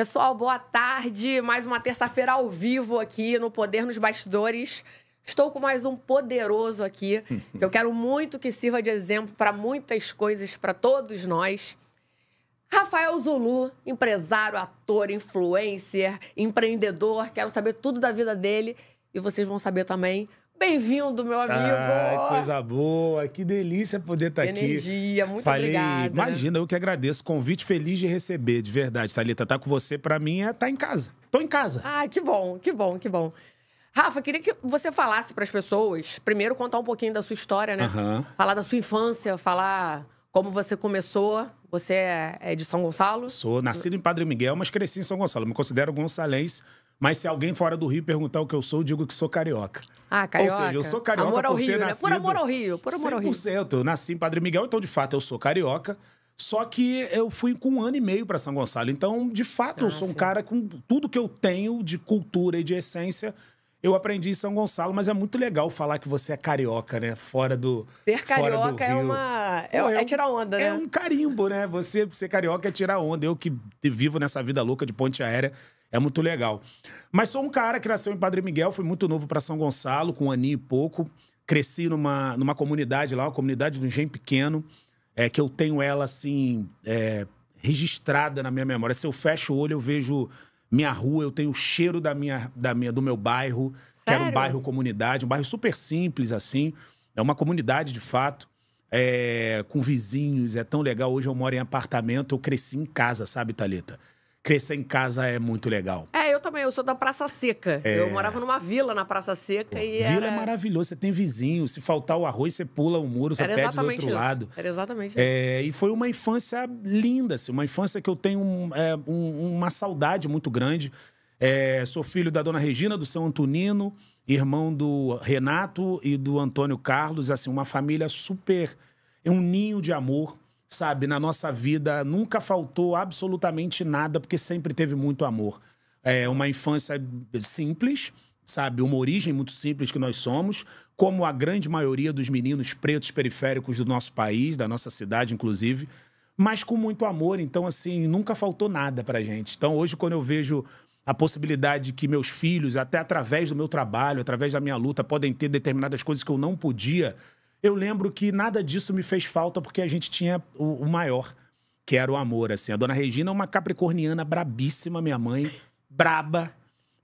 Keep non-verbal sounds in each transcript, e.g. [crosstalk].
Pessoal, boa tarde. Mais uma terça-feira ao vivo aqui no Poder nos Bastidores. Estou com mais um poderoso aqui, [laughs] que eu quero muito que sirva de exemplo para muitas coisas, para todos nós. Rafael Zulu, empresário, ator, influencer, empreendedor, quero saber tudo da vida dele e vocês vão saber também Bem-vindo, meu amigo. Ah, coisa boa, que delícia poder estar tá aqui. Energia, muito Falei, obrigada. Imagina, eu que agradeço. Convite feliz de receber, de verdade, Thalita. Tá com você, para mim, é tá em casa. Tô em casa. Ah, que bom, que bom, que bom. Rafa, queria que você falasse para as pessoas, primeiro contar um pouquinho da sua história, né? Uhum. Falar da sua infância, falar como você começou. Você é, é de São Gonçalo? Sou nascido em Padre Miguel, mas cresci em São Gonçalo. Me considero gonçalense mas se alguém fora do Rio perguntar o que eu sou, eu digo que sou carioca. Ah, carioca. Ou seja, eu sou carioca amor ao por Rio, né? Por amor ao Rio, por amor ao Rio. 100%. Eu nasci em Padre Miguel, então de fato eu sou carioca. Só que eu fui com um ano e meio para São Gonçalo. Então, de fato, ah, eu sou sim. um cara com tudo que eu tenho de cultura e de essência. Eu aprendi em São Gonçalo, mas é muito legal falar que você é carioca, né? Fora do. Ser carioca fora do é Rio. uma. É, Pô, é, é, tirar onda, é né? É um carimbo, né? Você ser carioca é tirar onda. Eu que vivo nessa vida louca de ponte aérea. É muito legal. Mas sou um cara que nasceu em Padre Miguel, fui muito novo para São Gonçalo, com um aninho e pouco. Cresci numa, numa comunidade lá, uma comunidade de um engenho pequeno, é, que eu tenho ela, assim, é, registrada na minha memória. Se eu fecho o olho, eu vejo minha rua, eu tenho o cheiro da minha, da minha, do meu bairro, Sério? que era um bairro comunidade, um bairro super simples, assim. É uma comunidade, de fato. É, com vizinhos, é tão legal. Hoje eu moro em apartamento, eu cresci em casa, sabe, Thalita? crescer em casa é muito legal. É, eu também, eu sou da Praça Seca. É... Eu morava numa vila na Praça Seca Pô, e Vila era... é maravilhoso, você tem vizinho, se faltar o arroz, você pula o muro, você era pede do outro isso. lado. Era exatamente é, isso. E foi uma infância linda, assim, uma infância que eu tenho um, é, um, uma saudade muito grande. É, sou filho da Dona Regina, do São Antonino, irmão do Renato e do Antônio Carlos, assim, uma família super... É um ninho de amor sabe, na nossa vida nunca faltou absolutamente nada, porque sempre teve muito amor. É uma infância simples, sabe, uma origem muito simples que nós somos, como a grande maioria dos meninos pretos periféricos do nosso país, da nossa cidade, inclusive, mas com muito amor. Então, assim, nunca faltou nada pra gente. Então, hoje, quando eu vejo a possibilidade que meus filhos, até através do meu trabalho, através da minha luta, podem ter determinadas coisas que eu não podia eu lembro que nada disso me fez falta porque a gente tinha o, o maior, que era o amor, assim. A dona Regina é uma capricorniana brabíssima, minha mãe, braba,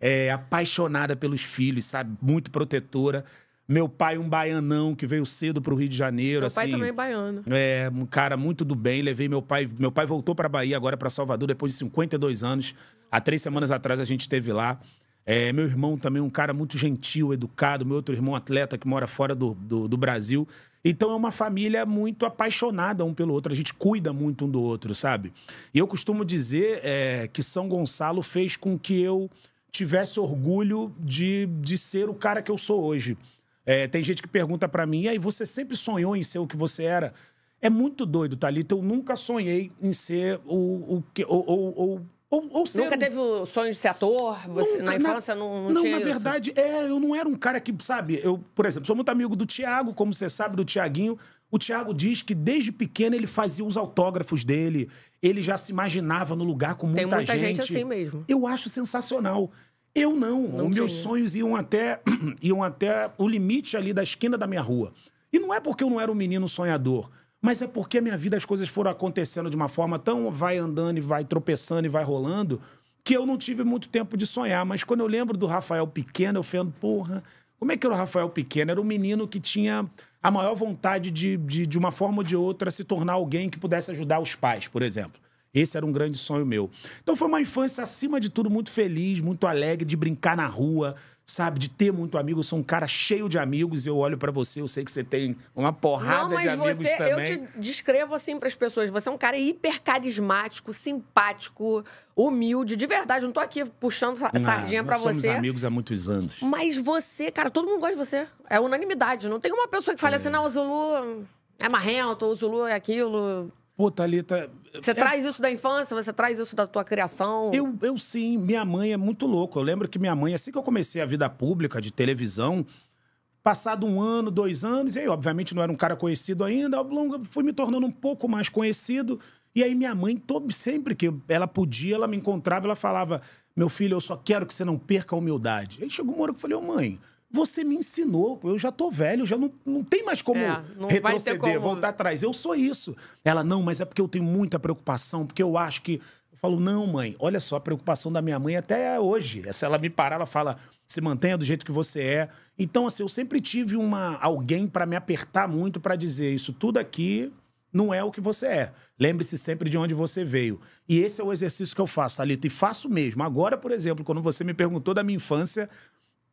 é, apaixonada pelos filhos, sabe? Muito protetora. Meu pai, um baianão que veio cedo para o Rio de Janeiro. Meu assim, pai também é baiano. É, um cara muito do bem. Levei meu pai. Meu pai voltou para Bahia, agora para Salvador, depois de 52 anos. Há três semanas atrás a gente esteve lá. É, meu irmão também, é um cara muito gentil, educado. Meu outro irmão, atleta, que mora fora do, do, do, Brasil. Então é uma família muito apaixonada um pelo outro. A gente cuida muito um do outro, sabe? E eu costumo dizer é, que São Gonçalo fez com que eu tivesse orgulho de, de ser o cara que eu sou hoje. É, tem gente que pergunta para mim, e aí, você sempre sonhou em ser o que você era? É muito doido, Thalita. Eu nunca sonhei em ser o, o que. Ou, ou, ou ou, ou ser... Nunca teve o sonho de ser ator? Você, Nunca, na infância na... não, não, não tinha na isso. verdade, é, eu não era um cara que, sabe, eu, por exemplo, sou muito amigo do Tiago, como você sabe, do Tiaguinho. O Tiago diz que desde pequeno ele fazia os autógrafos dele, ele já se imaginava no lugar com muita, Tem muita gente. gente assim mesmo. Eu acho sensacional. Eu não. não Os meus sonhos iam até, [clears throat] iam até o limite ali da esquina da minha rua. E não é porque eu não era um menino sonhador. Mas é porque a minha vida as coisas foram acontecendo de uma forma tão vai andando e vai tropeçando e vai rolando, que eu não tive muito tempo de sonhar. Mas quando eu lembro do Rafael pequeno, eu fendo, porra, como é que era o Rafael pequeno? Era um menino que tinha a maior vontade de, de, de uma forma ou de outra, se tornar alguém que pudesse ajudar os pais, por exemplo. Esse era um grande sonho meu. Então foi uma infância, acima de tudo, muito feliz, muito alegre, de brincar na rua, sabe? De ter muito amigo. Eu sou um cara cheio de amigos. Eu olho para você, eu sei que você tem uma porrada Não, de amigos você, também. Eu te descrevo assim para as pessoas. Você é um cara hiper carismático, simpático, humilde. De verdade, não tô aqui puxando sardinha para você. Somos amigos há muitos anos. Mas você, cara, todo mundo gosta de você. É unanimidade. Não tem uma pessoa que fale é. assim, não, o Zulu é marrento, o Zulu é aquilo. Pô, Thalita. Tá tá, você é... traz isso da infância? Você traz isso da tua criação? Eu, eu sim. Minha mãe é muito louca. Eu lembro que minha mãe, assim que eu comecei a vida pública de televisão, passado um ano, dois anos, e aí, obviamente, não era um cara conhecido ainda, fui me tornando um pouco mais conhecido. E aí, minha mãe, todo, sempre que ela podia, ela me encontrava, ela falava: Meu filho, eu só quero que você não perca a humildade. Aí chegou uma hora que eu falei: Ô, oh, mãe você me ensinou, eu já tô velho, já não, não tem mais como é, não retroceder, como... voltar atrás. Eu sou isso. Ela, não, mas é porque eu tenho muita preocupação, porque eu acho que. Eu falo, não, mãe, olha só, a preocupação da minha mãe até é hoje. É se ela me parar, ela fala, se mantenha do jeito que você é. Então, assim, eu sempre tive uma alguém para me apertar muito para dizer isso tudo aqui não é o que você é. Lembre-se sempre de onde você veio. E esse é o exercício que eu faço, Alito, e faço mesmo. Agora, por exemplo, quando você me perguntou da minha infância,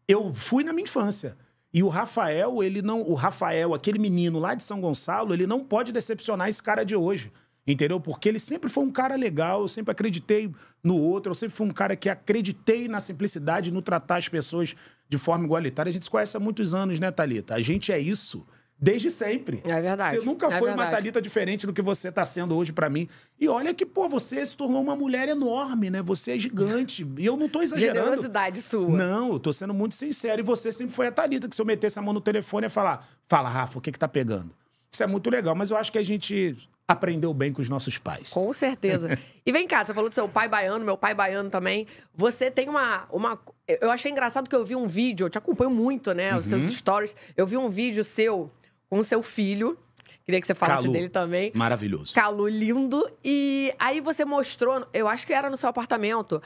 eu fui na minha infância. E o Rafael, ele não. O Rafael, aquele menino lá de São Gonçalo, ele não pode decepcionar esse cara de hoje. Entendeu? Porque ele sempre foi um cara legal, eu sempre acreditei no outro, eu sempre fui um cara que acreditei na simplicidade, no tratar as pessoas de forma igualitária. A gente se conhece há muitos anos, né, Thalita? A gente é isso desde sempre. É verdade. Você nunca é foi verdade. uma Thalita diferente do que você está sendo hoje para mim. E olha que, pô, você se tornou uma mulher enorme, né? Você é gigante. E eu não tô exagerando. Generosidade sua. Não, eu tô sendo muito sincero. E você sempre foi a Thalita, que se eu metesse a mão no telefone ia falar, fala, Rafa, o que que tá pegando? Isso é muito legal, mas eu acho que a gente aprendeu bem com os nossos pais. Com certeza. [laughs] e vem cá, você falou do seu pai baiano, meu pai baiano também. Você tem uma, uma. Eu achei engraçado que eu vi um vídeo, eu te acompanho muito, né? Os uhum. seus stories. Eu vi um vídeo seu com seu filho. Queria que você falasse Calu. dele também. Maravilhoso. Calu, lindo. E aí você mostrou, eu acho que era no seu apartamento.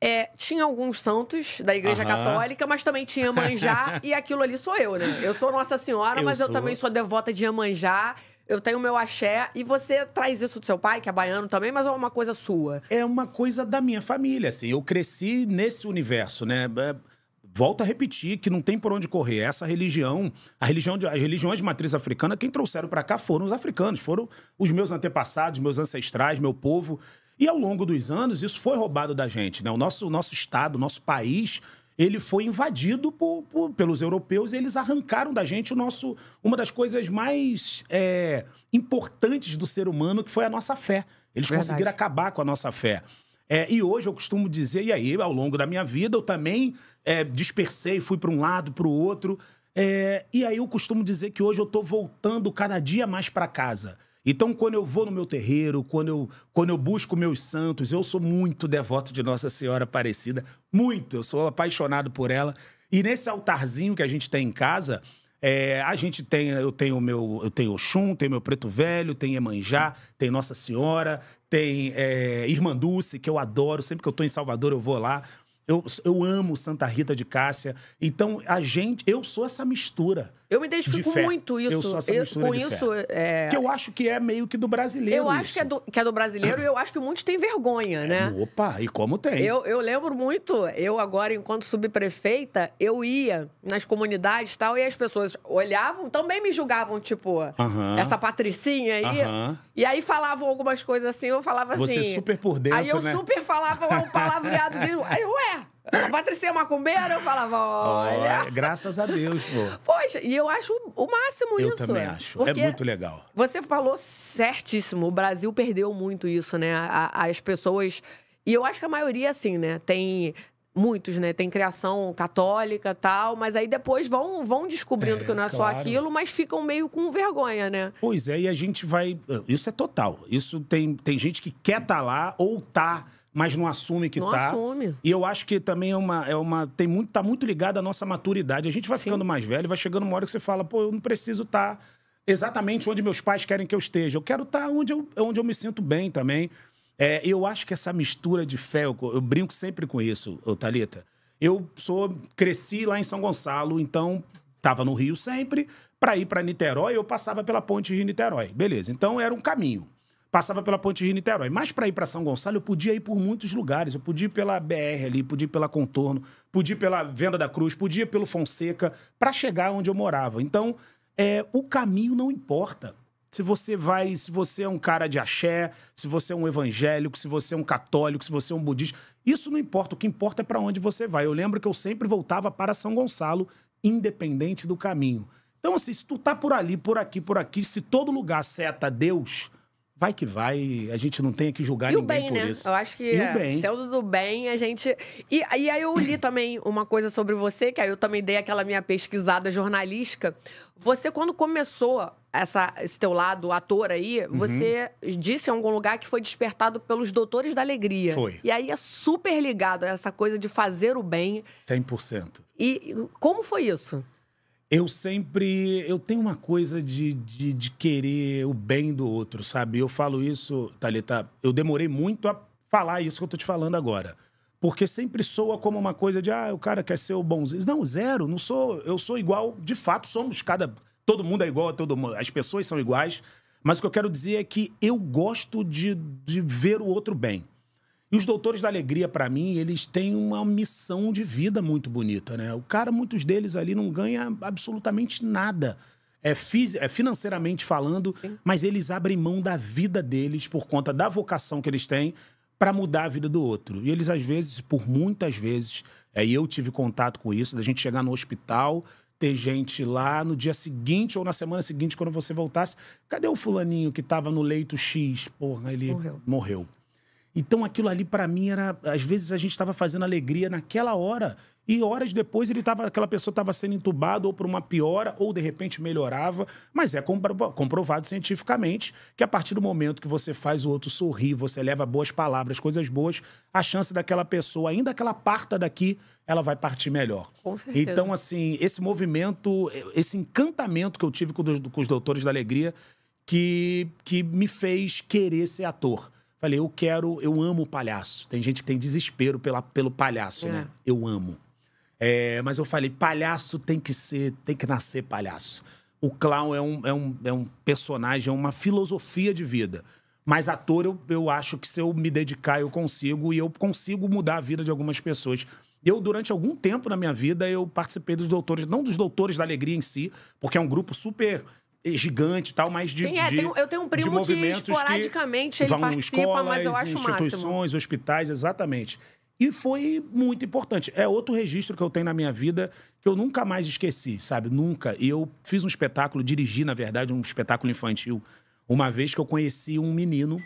É, tinha alguns santos da Igreja Católica, mas também tinha Manjá. [laughs] e aquilo ali sou eu, né? Eu sou Nossa Senhora, eu mas sou... eu também sou devota de Manjá. Eu tenho meu axé e você traz isso do seu pai, que é baiano também, mas é uma coisa sua. É uma coisa da minha família, assim. Eu cresci nesse universo, né? É, volta a repetir que não tem por onde correr. Essa religião, a religião de, as religiões de matriz africana, quem trouxeram para cá foram os africanos, foram os meus antepassados, meus ancestrais, meu povo. E ao longo dos anos, isso foi roubado da gente. Né? O nosso, nosso Estado, nosso país, ele foi invadido por, por, pelos europeus e eles arrancaram da gente o nosso, uma das coisas mais é, importantes do ser humano, que foi a nossa fé. Eles Verdade. conseguiram acabar com a nossa fé. É, e hoje eu costumo dizer, e aí, ao longo da minha vida, eu também é, dispersei, fui para um lado, para o outro. É, e aí eu costumo dizer que hoje eu estou voltando cada dia mais para casa. Então, quando eu vou no meu terreiro, quando eu, quando eu busco meus santos, eu sou muito devoto de Nossa Senhora Aparecida, muito, eu sou apaixonado por ela. E nesse altarzinho que a gente tem em casa, é, a gente tem, eu tenho meu, eu tenho Oxum, tenho meu Preto Velho, tem Emanjá, tem Nossa Senhora, tem é, Irmã Dulce, que eu adoro, sempre que eu estou em Salvador eu vou lá. Eu, eu amo Santa Rita de Cássia. Então, a gente, eu sou essa mistura. Eu me identifico muito isso. Eu sou essa eu, mistura com de isso, fé. É... Que eu acho que é meio que do brasileiro. Eu acho isso. Que, é do, que é do brasileiro e eu acho que muitos têm vergonha, né? É, opa, e como tem? Eu, eu lembro muito, eu agora, enquanto subprefeita, eu ia nas comunidades e tal, e as pessoas olhavam, também me julgavam, tipo, uh -huh. essa patricinha aí. Uh -huh e aí falavam algumas coisas assim, eu falava Você assim. Você super por dentro. Aí eu né? super falava um palavreado dele. [laughs] Aí, ué, a Patrícia é macumbeira? Eu falava, olha. Oh, graças a Deus, pô. Poxa, e eu acho o máximo eu isso. Eu também é. acho. É muito legal. Você falou certíssimo. O Brasil perdeu muito isso, né? As pessoas. E eu acho que a maioria, assim, né? Tem, muitos, né? Tem criação católica tal, mas aí depois vão, vão descobrindo é, que não é claro. só aquilo, mas ficam meio com vergonha, né? Pois é, e a gente vai. Isso é total. Isso tem, tem gente que quer estar tá lá ou tá. Mas não assume que não tá. Assume. E eu acho que também é uma. É uma tem muito, tá muito ligado à nossa maturidade. A gente vai Sim. ficando mais velho, vai chegando uma hora que você fala, pô, eu não preciso estar tá exatamente onde meus pais querem que eu esteja. Eu quero estar tá onde, eu, onde eu me sinto bem também é, eu acho que essa mistura de fé, eu, eu brinco sempre com isso, Talita. Eu sou cresci lá em São Gonçalo, então estava no Rio sempre. Para ir para Niterói, eu passava pela Ponte Rio-Niterói. Beleza, então era um caminho. Passava pela Ponte Rio-Niterói. Mas para ir para São Gonçalo, eu podia ir por muitos lugares. Eu podia ir pela BR ali, podia ir pela Contorno, podia ir pela Venda da Cruz, podia ir pelo Fonseca, para chegar onde eu morava. Então, é, o caminho não importa se você vai, se você é um cara de axé, se você é um evangélico, se você é um católico, se você é um budista, isso não importa, o que importa é para onde você vai. Eu lembro que eu sempre voltava para São Gonçalo, independente do caminho. Então, assim, se tu tá por ali, por aqui, por aqui, se todo lugar seta Deus, vai que vai, a gente não tem que julgar e ninguém bem, por né? isso. Eu acho que e o bem. sendo do bem, a gente. E, e aí eu li também uma coisa sobre você, que aí eu também dei aquela minha pesquisada jornalística. Você, quando começou essa, esse teu lado ator aí, uhum. você disse em algum lugar que foi despertado pelos Doutores da Alegria. Foi. E aí é super ligado a essa coisa de fazer o bem. 100%. E como foi isso? Eu sempre. Eu tenho uma coisa de, de, de querer o bem do outro, sabe? Eu falo isso, Thalita. Eu demorei muito a falar isso que eu tô te falando agora. Porque sempre soa como uma coisa de, ah, o cara quer ser o bonzinho. Não, zero, não sou. Eu sou igual, de fato, somos cada todo mundo é igual a todo mundo, as pessoas são iguais, mas o que eu quero dizer é que eu gosto de, de ver o outro bem. E os Doutores da Alegria, para mim, eles têm uma missão de vida muito bonita, né? O cara, muitos deles ali não ganha absolutamente nada. É, é financeiramente falando, Sim. mas eles abrem mão da vida deles por conta da vocação que eles têm para mudar a vida do outro. E eles, às vezes, por muitas vezes, é, eu tive contato com isso, da gente chegar no hospital ter gente lá no dia seguinte ou na semana seguinte, quando você voltasse. Cadê o fulaninho que estava no leito X? Porra, ele morreu. morreu. Então aquilo ali para mim era, às vezes a gente estava fazendo alegria naquela hora e horas depois ele tava, aquela pessoa estava sendo entubada ou por uma piora, ou de repente melhorava. Mas é comprovado cientificamente que a partir do momento que você faz o outro sorrir, você leva boas palavras, coisas boas, a chance daquela pessoa, ainda que ela parta daqui, ela vai partir melhor. Com certeza. Então, assim, esse movimento, esse encantamento que eu tive com, com os Doutores da Alegria, que, que me fez querer ser ator. Falei, eu quero, eu amo o palhaço. Tem gente que tem desespero pela, pelo palhaço, é. né? Eu amo. É, mas eu falei, palhaço tem que ser, tem que nascer palhaço. O clown é um, é um, é um personagem, é uma filosofia de vida. Mas ator, eu, eu acho que se eu me dedicar, eu consigo, e eu consigo mudar a vida de algumas pessoas. Eu, durante algum tempo na minha vida, eu participei dos doutores, não dos doutores da alegria em si, porque é um grupo super gigante e tal, mas de, Sim, é, de tenho, Eu tenho um primo que esporadicamente que ele participa, escolas, mas eu acho instituições, máximo. hospitais, exatamente. E foi muito importante. É outro registro que eu tenho na minha vida que eu nunca mais esqueci, sabe? Nunca. E eu fiz um espetáculo, dirigi, na verdade, um espetáculo infantil, uma vez que eu conheci um menino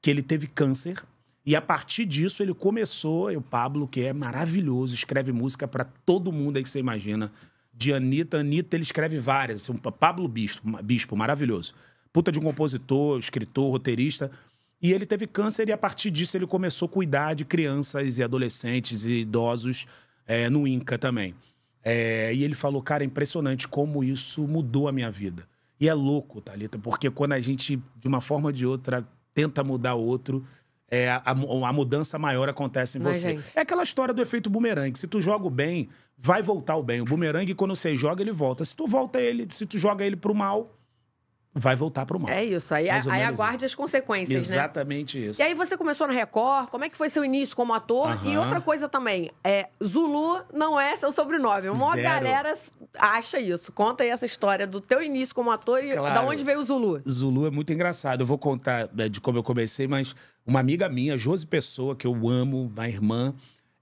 que ele teve câncer. E a partir disso ele começou, o Pablo, que é maravilhoso, escreve música para todo mundo aí que você imagina. De Anitta, Anitta, ele escreve várias. Assim, Pablo Bispo, Bispo, maravilhoso. Puta de um compositor, escritor, roteirista. E ele teve câncer e a partir disso ele começou a cuidar de crianças e adolescentes e idosos é, no Inca também. É, e ele falou, cara, é impressionante como isso mudou a minha vida. E é louco, Thalita, porque quando a gente, de uma forma ou de outra, tenta mudar o outro, é, a, a, mudança maior acontece em Mas, é você. Gente. É aquela história do efeito bumerangue. Se tu joga o bem, vai voltar o bem. O bumerangue, quando você joga, ele volta. Se tu volta ele, se tu joga ele pro mal, vai voltar para o mal. É isso. Aí, aí aguarde isso. as consequências, né? Exatamente né? isso. E aí você começou na Record, como é que foi seu início como ator? Uhum. E outra coisa também, é, Zulu não é seu sobrenome. Uma Zero. galera acha isso. Conta aí essa história do teu início como ator e claro. da onde veio o Zulu. Zulu é muito engraçado. Eu vou contar né, de como eu comecei, mas uma amiga minha, Josi Pessoa, que eu amo, minha irmã,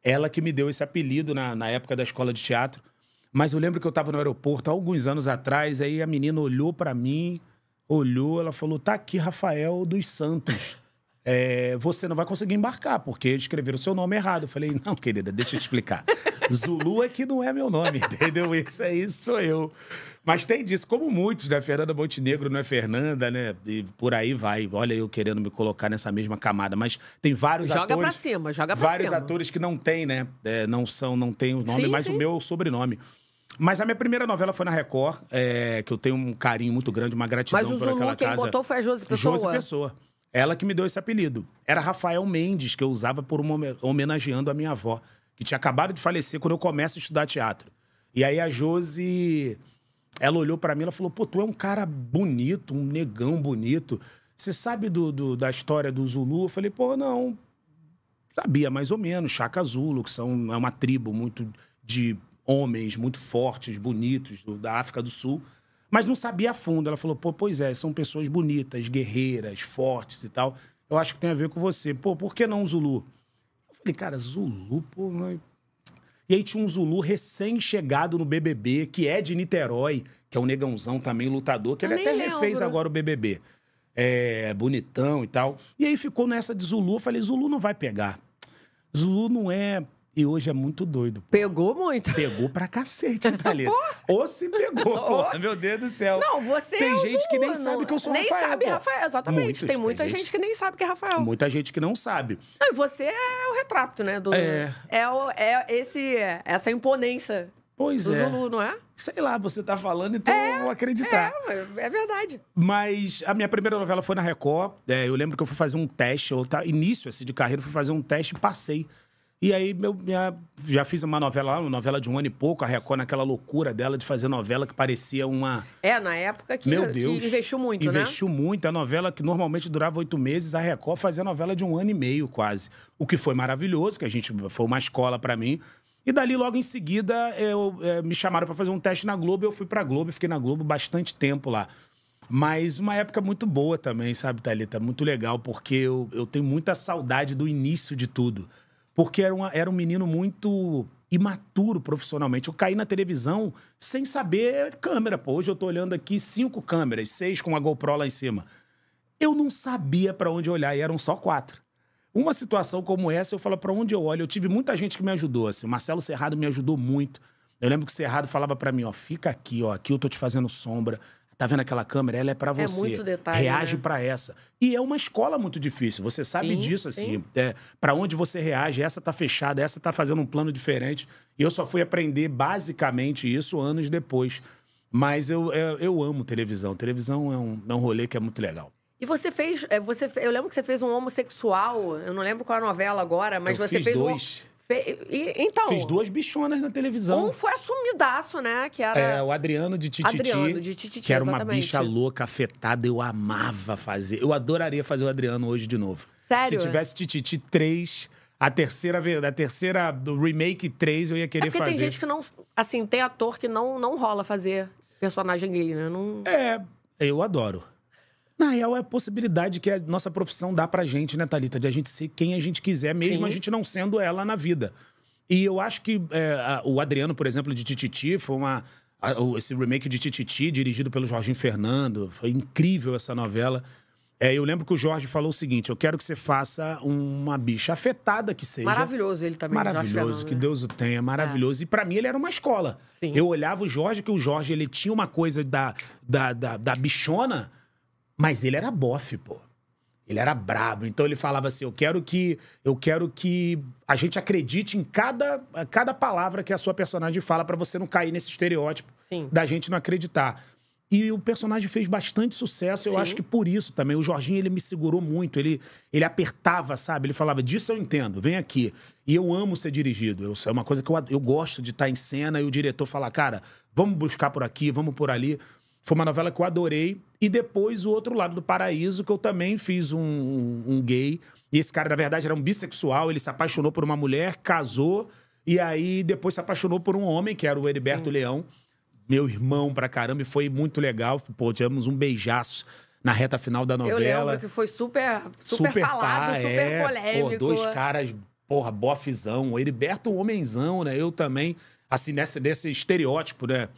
ela que me deu esse apelido na, na época da escola de teatro. Mas eu lembro que eu estava no aeroporto há alguns anos atrás, aí a menina olhou para mim olhou, ela falou: tá aqui, Rafael dos Santos. [laughs] É, você não vai conseguir embarcar, porque escreveram o seu nome errado. Eu falei, não, querida, deixa eu explicar. Zulu é que não é meu nome, [laughs] entendeu? Isso é isso, sou eu. Mas tem disso, como muitos, né? Fernanda Montenegro não é Fernanda, né? E por aí vai. Olha eu querendo me colocar nessa mesma camada. Mas tem vários joga atores... Joga pra cima, joga pra vários cima. Vários atores que não têm, né? É, não são, não têm o nome, sim, mas sim. o meu sobrenome. Mas a minha primeira novela foi na Record, é, que eu tenho um carinho muito grande, uma gratidão Mas o por Zulu, aquela quem casa. botou foi a Josi Pessoa. Josi Pessoa. Ela que me deu esse apelido. Era Rafael Mendes, que eu usava por uma, homenageando a minha avó, que tinha acabado de falecer quando eu começo a estudar teatro. E aí a Josi, ela olhou para mim, ela falou: "Pô, tu é um cara bonito, um negão bonito. Você sabe do, do, da história do Zulu?" Eu falei: "Pô, não. Sabia mais ou menos, Chaca Zulu, que são é uma tribo muito de homens muito fortes, bonitos, do, da África do Sul, mas não sabia a fundo. Ela falou: pô, pois é, são pessoas bonitas, guerreiras, fortes e tal. Eu acho que tem a ver com você. Pô, por que não Zulu? Eu falei, cara, Zulu, pô. E aí tinha um Zulu recém-chegado no BBB, que é de Niterói, que é um negãozão também, lutador, que Eu ele até lembro. refez agora o BBB. É, bonitão e tal. E aí ficou nessa de Zulu. Eu falei, Zulu não vai pegar. Zulu não é e hoje é muito doido. Pô. Pegou muito. Pegou pra cacete, [laughs] Thalita. Ou se pegou, pô. Meu Deus do céu. Não, você Tem é gente que nem não, sabe que eu sou nem Rafael. Nem sabe, pô. Rafael, exatamente. Muitos, tem muita gente... gente... que nem sabe que é Rafael. Muita gente que não sabe. Não, e você é o retrato, né? Do... É. É, o, é esse, essa imponência pois do é. Zulu, não é? Sei lá, você tá falando, então é, eu vou acreditar. É, é verdade. Mas a minha primeira novela foi na Record. É, eu lembro que eu fui fazer um teste, ou tá, início assim, de carreira, fui fazer um teste e passei. E aí meu, minha, já fiz uma novela uma novela de um ano e pouco, a Record naquela loucura dela de fazer novela que parecia uma... É, na época que, meu Deus, que investiu muito, né? investiu né? muito. A novela que normalmente durava oito meses, a Record fazia novela de um ano e meio quase. O que foi maravilhoso, que a gente foi uma escola para mim. E dali, logo em seguida, eu, é, me chamaram para fazer um teste na Globo. Eu fui para Globo, fiquei na Globo bastante tempo lá. Mas uma época muito boa também, sabe, Thalita? Muito legal, porque eu, eu tenho muita saudade do início de tudo porque era, uma, era um menino muito imaturo profissionalmente. Eu caí na televisão sem saber câmera. Pô, hoje eu tô olhando aqui cinco câmeras, seis com a GoPro lá em cima. Eu não sabia para onde olhar e eram só quatro. Uma situação como essa, eu falo para onde eu olho. Eu tive muita gente que me ajudou. Assim, o Marcelo Serrado me ajudou muito. Eu lembro que o Serrado falava para mim, ó, fica aqui, ó, aqui eu tô te fazendo sombra, Tá vendo aquela câmera? Ela é para é você. É muito detalhe, reage né? para essa. E é uma escola muito difícil. Você sabe sim, disso assim. É, para onde você reage, essa tá fechada, essa tá fazendo um plano diferente. E eu só fui aprender basicamente isso anos depois. Mas eu, eu, é, eu amo televisão. Televisão é um, é um rolê que é muito legal. E você fez, é, você, eu lembro que você fez um homossexual, eu não lembro qual a novela agora, mas eu você fez dois. Um... Fe... E, então. Fiz duas bichonas na televisão. Um foi assumidaço, né? Que era. É, o Adriano de Tititi. Adriano de Tititi. Que era uma bicha louca, afetada. Eu amava fazer. Eu adoraria fazer o Adriano hoje de novo. Sério? Se tivesse Tititi 3. A terceira, a terceira do remake 3 eu ia querer é porque fazer. Porque tem gente que não. Assim, tem ator que não, não rola fazer personagem gay, né? Não... É, eu adoro. Na real, é a possibilidade que a nossa profissão dá pra gente, né, Thalita? De a gente ser quem a gente quiser, mesmo Sim. a gente não sendo ela na vida. E eu acho que é, a, o Adriano, por exemplo, de Tititi, foi uma. A, o, esse remake de Tititi, dirigido pelo Jorginho Fernando. Foi incrível essa novela. É, eu lembro que o Jorge falou o seguinte: eu quero que você faça uma bicha afetada que seja. Maravilhoso ele também. Maravilhoso, que né? Deus o tenha, é. maravilhoso. É. E para mim ele era uma escola. Sim. Eu olhava o Jorge, que o Jorge ele tinha uma coisa da, da, da, da bichona mas ele era bofe, pô. Ele era brabo. Então ele falava assim: "Eu quero que eu quero que a gente acredite em cada, cada palavra que a sua personagem fala para você não cair nesse estereótipo Sim. da gente não acreditar". E o personagem fez bastante sucesso, eu Sim. acho que por isso também. O Jorginho, ele me segurou muito, ele, ele apertava, sabe? Ele falava, disso eu entendo, vem aqui. E eu amo ser dirigido, eu, é uma coisa que eu, eu gosto de estar em cena e o diretor falar, cara, vamos buscar por aqui, vamos por ali. Foi uma novela que eu adorei. E depois o outro lado do paraíso, que eu também fiz um, um, um gay. E esse cara, na verdade, era um bissexual, ele se apaixonou por uma mulher, casou, e aí depois se apaixonou por um homem, que era o Heriberto hum. Leão, meu irmão pra caramba, e foi muito legal. Pô, tivemos um beijaço na reta final da novela. Eu lembro que foi super, super, super falado, é. super é, polêmico. Pô, dois caras, porra, bofizão. O Heriberto, um homenzão, né? Eu também, assim, nesse, nesse estereótipo, né?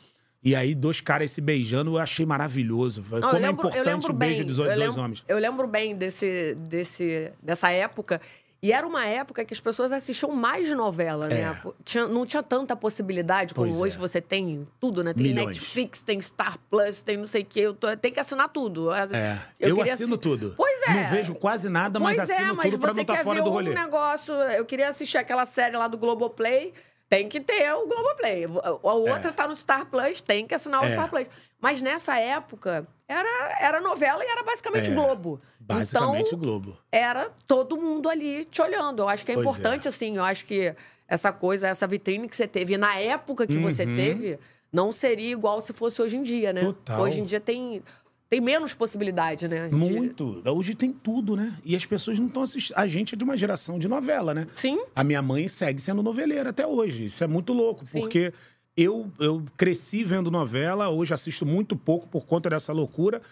E aí, dois caras se beijando, eu achei maravilhoso. Não, Como é lembro, é importante o beijo dos dois homens. Eu lembro bem desse, desse, dessa época. E era uma época que as pessoas assistiam mais novela, né? é. né? Tinha, não tinha tanta possibilidade pois como é. hoje você tem tudo, né? Tem Milhões. Netflix, tem Star Plus, tem não sei o quê. Eu tô, tem que assinar tudo. É. Eu, eu assino assin... tudo. Pois é. Não vejo quase nada, pois mas é, assino mas tudo pra não estar tá fora do rolê. Um negócio, eu queria assistir aquela série lá do Globoplay. Tem que ter o Globoplay. A outra é. tá no Star Plus, tem que assinar o é. Star Plus. Mas nessa época, era, era novela e era basicamente é. Globo. Basicamente então, Globo. Era todo mundo ali te olhando. Eu acho que é pois é. importante, é. assim, eu acho que essa coisa, essa vitrine que você teve na época que uhum. você teve, não seria igual se fosse hoje em dia, né? Total. Hoje em dia tem tem menos possibilidade, né? De... Muito. Hoje tem tudo, né? E as pessoas não estão assistindo. A gente é de uma geração de novela, né? Sim. A minha mãe segue sendo noveleira até hoje. Isso é muito louco, Sim. porque eu, eu cresci vendo novela, hoje assisto muito pouco por conta dessa loucura.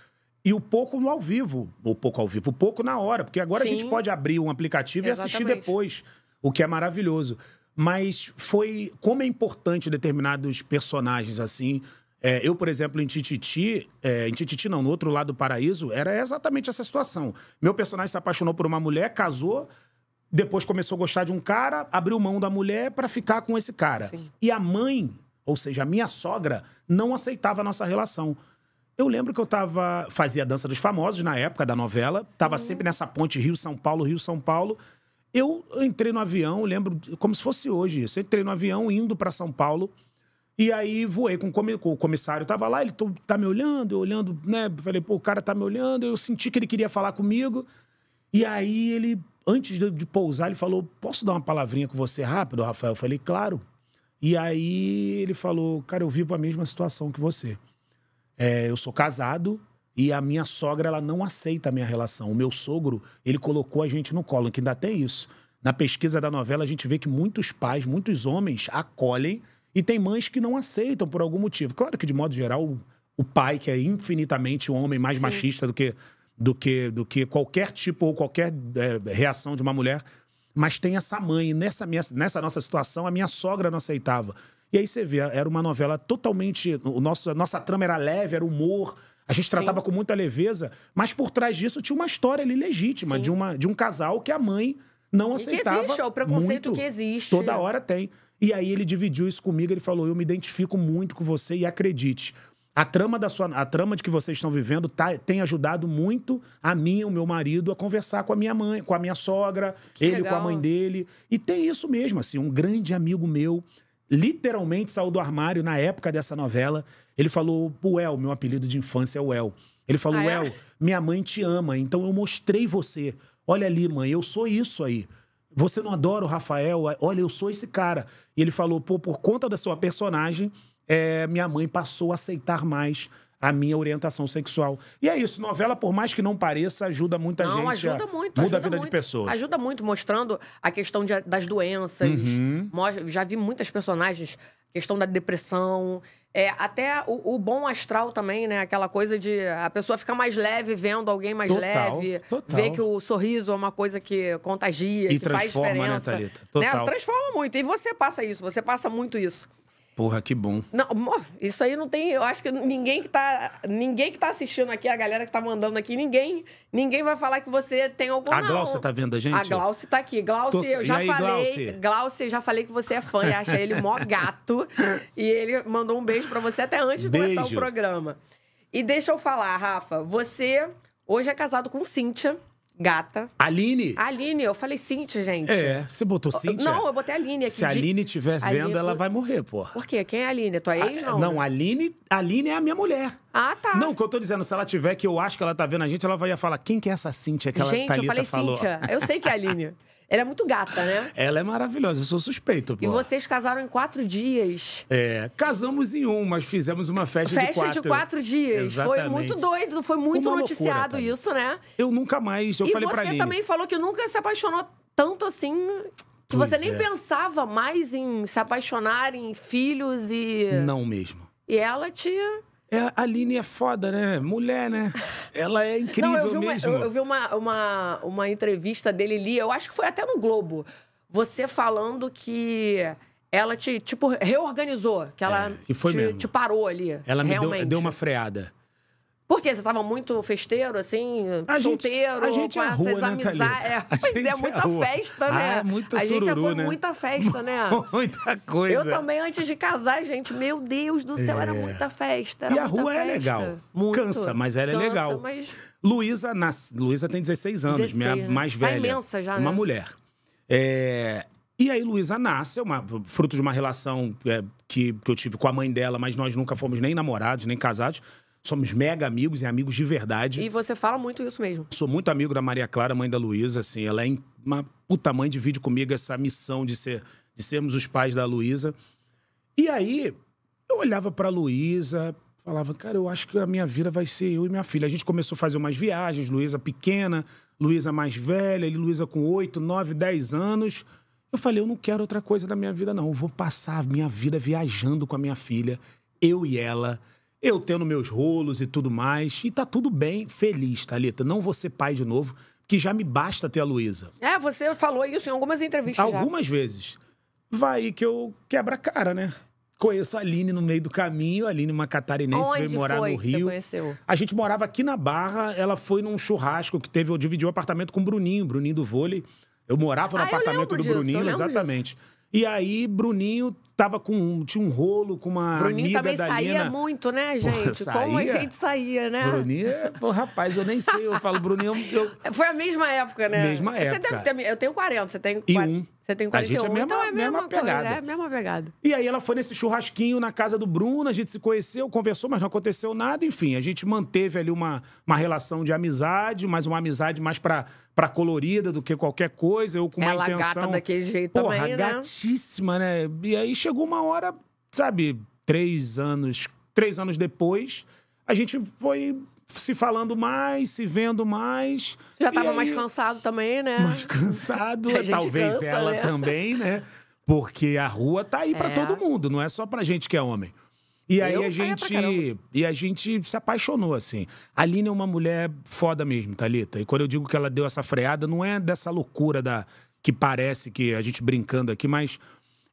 E o pouco no ao vivo. Ou pouco ao vivo, o pouco na hora. Porque agora Sim. a gente pode abrir um aplicativo Exatamente. e assistir depois, o que é maravilhoso. Mas foi como é importante determinados personagens, assim, é, eu, por exemplo, em Tititi, é, em Tititi não, no outro lado do paraíso, era exatamente essa situação. Meu personagem se apaixonou por uma mulher, casou, depois começou a gostar de um cara, abriu mão da mulher para ficar com esse cara. Sim. E a mãe, ou seja, a minha sogra, não aceitava a nossa relação. Eu lembro que eu tava. Fazia Dança dos Famosos na época da novela, estava sempre nessa ponte Rio-São Paulo, Rio-São Paulo. Eu entrei no avião, lembro como se fosse hoje isso. entrei no avião indo para São Paulo e aí voei com o comissário, tava lá, ele tá me olhando, eu olhando, né? Falei, pô, o cara tá me olhando, eu senti que ele queria falar comigo. E aí ele, antes de, de pousar, ele falou: Posso dar uma palavrinha com você rápido, Rafael? Eu falei, claro. E aí ele falou: Cara, eu vivo a mesma situação que você. É, eu sou casado e a minha sogra, ela não aceita a minha relação. O meu sogro, ele colocou a gente no colo, que ainda tem isso. Na pesquisa da novela, a gente vê que muitos pais, muitos homens acolhem e tem mães que não aceitam por algum motivo. Claro que, de modo geral, o pai, que é infinitamente um homem mais Sim. machista do que, do, que, do que qualquer tipo ou qualquer é, reação de uma mulher, mas tem essa mãe. nessa, minha, nessa nossa situação, a minha sogra não aceitava. E aí você vê, era uma novela totalmente. O nosso, a nossa trama era leve, era humor. A gente tratava Sim. com muita leveza, mas por trás disso tinha uma história ali legítima de, uma, de um casal que a mãe não e aceitava. Que existe, é o preconceito muito, que existe. Toda hora tem. E aí ele dividiu isso comigo, ele falou: "Eu me identifico muito com você e acredite, a trama da sua, a trama de que vocês estão vivendo tá, tem ajudado muito a mim e o meu marido a conversar com a minha mãe, com a minha sogra, que ele legal. com a mãe dele. E tem isso mesmo, assim, um grande amigo meu literalmente saiu do armário na época dessa novela. Ele falou: "O El, meu apelido de infância é o El". Ele falou: ah, é? "El, minha mãe te ama, então eu mostrei você. Olha ali, mãe, eu sou isso aí". Você não adora o Rafael? Olha, eu sou esse cara. E ele falou, pô, por conta da sua personagem, é, minha mãe passou a aceitar mais a minha orientação sexual. E é isso, novela, por mais que não pareça, ajuda muita não, gente. ajuda a, muito. Muda ajuda a vida muito, de pessoas. Ajuda muito, mostrando a questão de, das doenças. Uhum. Já vi muitas personagens, questão da depressão. É, até o, o, bom astral também, né? Aquela coisa de a pessoa ficar mais leve vendo alguém mais total, leve. Total. Ver que o sorriso é uma coisa que contagia, e que faz né, diferença. Né, Thalita? Total. Né? Transforma muito. E você passa isso, você passa muito isso. Porra, que bom. Não, isso aí não tem. Eu acho que ninguém que tá. Ninguém que tá assistindo aqui, a galera que tá mandando aqui, ninguém. Ninguém vai falar que você tem alguma. A Glaucia tá vendo a gente? A Glaucia tá aqui. Glaucia, Tô... eu já aí, falei. Glaucia? Glaucia, já falei que você é fã e acha ele mó [laughs] gato. e ele mandou um beijo para você até antes de beijo. começar o programa. E deixa eu falar, Rafa. Você hoje é casado com Cíntia. Gata. Aline? Aline, eu falei Cintia, gente. É, você botou Cintia? Não, eu botei Aline aqui. Se a Aline estiver vendo, ela vai morrer, pô. Por quê? Quem é a Aline? Tua ex, não? Não, a Aline, a Aline é a minha mulher. Ah, tá. Não, o que eu tô dizendo, se ela tiver, que eu acho que ela tá vendo a gente, ela vai falar, quem que é essa Cintia que ela gente, Thalita tá falou? eu tá falei falou? Eu sei que é a Aline. [laughs] Ela é muito gata, né? Ela é maravilhosa, eu sou suspeito, pô. E vocês casaram em quatro dias. É, casamos em um, mas fizemos uma festa, festa de quatro. Festa de quatro dias. Exatamente. Foi muito doido, foi muito uma noticiado loucura, isso, né? Eu nunca mais, eu e falei pra ele. E você também falou que nunca se apaixonou tanto assim... Que pois você nem é. pensava mais em se apaixonar em filhos e... Não mesmo. E ela te... É, a Aline é foda, né? Mulher, né? Ela é incrível [laughs] Não, eu vi uma, mesmo. eu, eu vi uma, uma, uma entrevista dele ali, eu acho que foi até no Globo. Você falando que ela te, tipo, reorganizou, que ela é, te, te, parou ali. Ela me deu, deu, uma freada. Por quê? Você tava muito festeiro, assim, a solteiro, gente, a gente com é a rua, né, É, [laughs] pois é, é muita é festa, né? Ah, muita a sururu, gente já foi né? muita festa, né? [laughs] muita coisa. Eu também, antes de casar, gente, meu Deus do céu, é. era muita festa. Era e a rua é festa. é legal. Muito. Cansa, mas ela é Cansa, legal. Mas... Luísa, nas... tem 16 anos, 16, minha né? mais tá velha. Tá imensa já, Uma né? mulher. É, e aí Luísa nasce, é uma, fruto de uma relação é, que, que eu tive com a mãe dela, mas nós nunca fomos nem namorados, nem casados. Somos mega amigos e amigos de verdade. E você fala muito isso mesmo. Sou muito amigo da Maria Clara, mãe da Luísa, assim. Ela é uma puta mãe, divide comigo essa missão de, ser, de sermos os pais da Luísa. E aí, eu olhava pra Luísa, falava, cara, eu acho que a minha vida vai ser eu e minha filha. A gente começou a fazer umas viagens, Luísa pequena, Luísa mais velha, ele Luísa com 8, 9, 10 anos. Eu falei, eu não quero outra coisa da minha vida, não. Eu vou passar a minha vida viajando com a minha filha, eu e ela. Eu tendo meus rolos e tudo mais. E tá tudo bem, feliz, Thalita. Não vou ser pai de novo, que já me basta ter a Luísa. É, você falou isso em algumas entrevistas. Algumas já. vezes. Vai que eu quebra a cara, né? Conheço a Aline no meio do caminho, a Aline, uma catarinense, Onde veio morar foi no Rio. Você conheceu? A gente morava aqui na Barra, ela foi num churrasco que teve, eu dividi o um apartamento com o Bruninho, Bruninho do vôlei. Eu morava no ah, apartamento do disso, Bruninho, exatamente. Disso. E aí, Bruninho tava com tinha um rolo com uma Bruninho amiga também saía Lina. muito, né, gente? Pô, Como a gente saía, né? Bruninho, pô, rapaz, eu nem sei, eu falo Bruninho, eu... [laughs] Foi a mesma época, né? Mesma você época. Ter, eu tenho 40, você tem 40. E um. Você tem 48, a gente é então mesma, então é a mesma, pegada. é a mesma pegada. E aí ela foi nesse churrasquinho na casa do Bruno, a gente se conheceu, conversou, mas não aconteceu nada. Enfim, a gente manteve ali uma, uma relação de amizade, mas uma amizade mais pra, pra colorida do que qualquer coisa. Eu com uma ela intenção... gata daquele jeito Porra, também, né? gatíssima, né? E aí chegou uma hora, sabe, três anos, três anos depois, a gente foi se falando mais, se vendo mais. Já estava mais cansado também, né? Mais cansado, [laughs] talvez cansa, ela né? também, né? Porque a rua tá aí é. para todo mundo, não é só pra gente que é homem. E aí a gente e a gente se apaixonou assim. A Aline é uma mulher foda mesmo, Talita. E quando eu digo que ela deu essa freada, não é dessa loucura da que parece que a gente brincando aqui, mas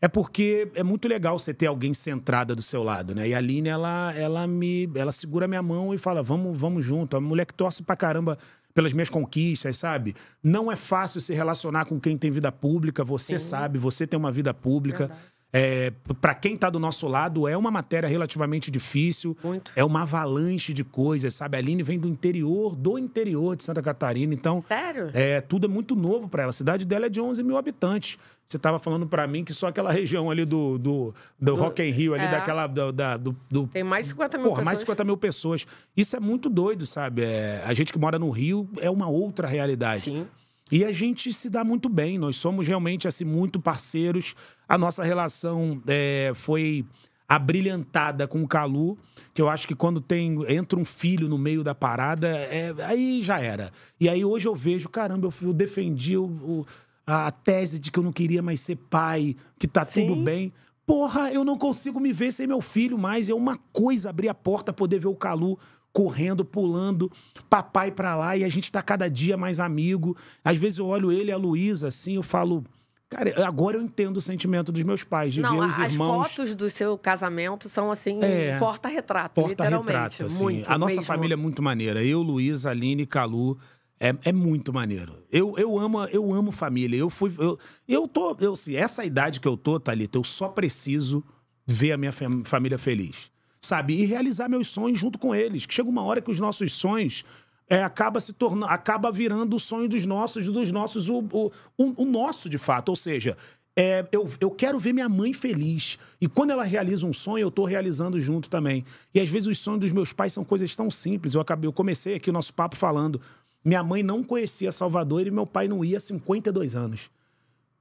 é porque é muito legal você ter alguém centrada do seu lado, né? E a Aline, ela, ela me ela segura minha mão e fala: vamos, vamos junto. A mulher que torce pra caramba pelas minhas conquistas, sabe? Não é fácil se relacionar com quem tem vida pública, você Sim. sabe, você tem uma vida pública. Verdade. É, para quem está do nosso lado, é uma matéria relativamente difícil. Muito. É uma avalanche de coisas, sabe? A Aline vem do interior, do interior de Santa Catarina. Então, Sério? É, tudo é muito novo para ela. A cidade dela é de 11 mil habitantes. Você estava falando para mim que só aquela região ali do, do, do, do Rock in Rio, ali é. daquela. Da, da, do, do, Tem mais de 50 mil porra, pessoas. mais de 50 mil pessoas. Isso é muito doido, sabe? É, a gente que mora no Rio é uma outra realidade. Sim. E a gente se dá muito bem, nós somos realmente assim muito parceiros. A nossa relação é, foi abrilhantada com o Calu, que eu acho que quando tem entra um filho no meio da parada, é, aí já era. E aí hoje eu vejo, caramba, eu, eu defendi o, o, a tese de que eu não queria mais ser pai, que tá Sim. tudo bem. Porra, eu não consigo me ver sem meu filho mais. É uma coisa abrir a porta, poder ver o Calu correndo, pulando, papai pra lá, e a gente tá cada dia mais amigo. Às vezes eu olho ele e a Luísa, assim, eu falo. Cara, agora eu entendo o sentimento dos meus pais, de não, ver os as irmãos. As fotos do seu casamento são assim, é, porta-retrato, porta literalmente. Assim. Muito, a nossa mesmo. família é muito maneira. Eu, Luísa, Aline, Calu. É, é muito maneiro. Eu, eu amo eu amo família. Eu fui. Eu, eu tô. Eu, assim, essa idade que eu tô, Thalita, eu só preciso ver a minha família feliz sabe? E realizar meus sonhos junto com eles. Que chega uma hora que os nossos sonhos é, acaba se tornando, acaba virando o sonho dos nossos, dos nossos, o, o, o nosso de fato. Ou seja, é, eu, eu quero ver minha mãe feliz. E quando ela realiza um sonho, eu estou realizando junto também. E às vezes os sonhos dos meus pais são coisas tão simples. Eu, acabei, eu comecei aqui o nosso papo falando. Minha mãe não conhecia Salvador e meu pai não ia há 52 anos.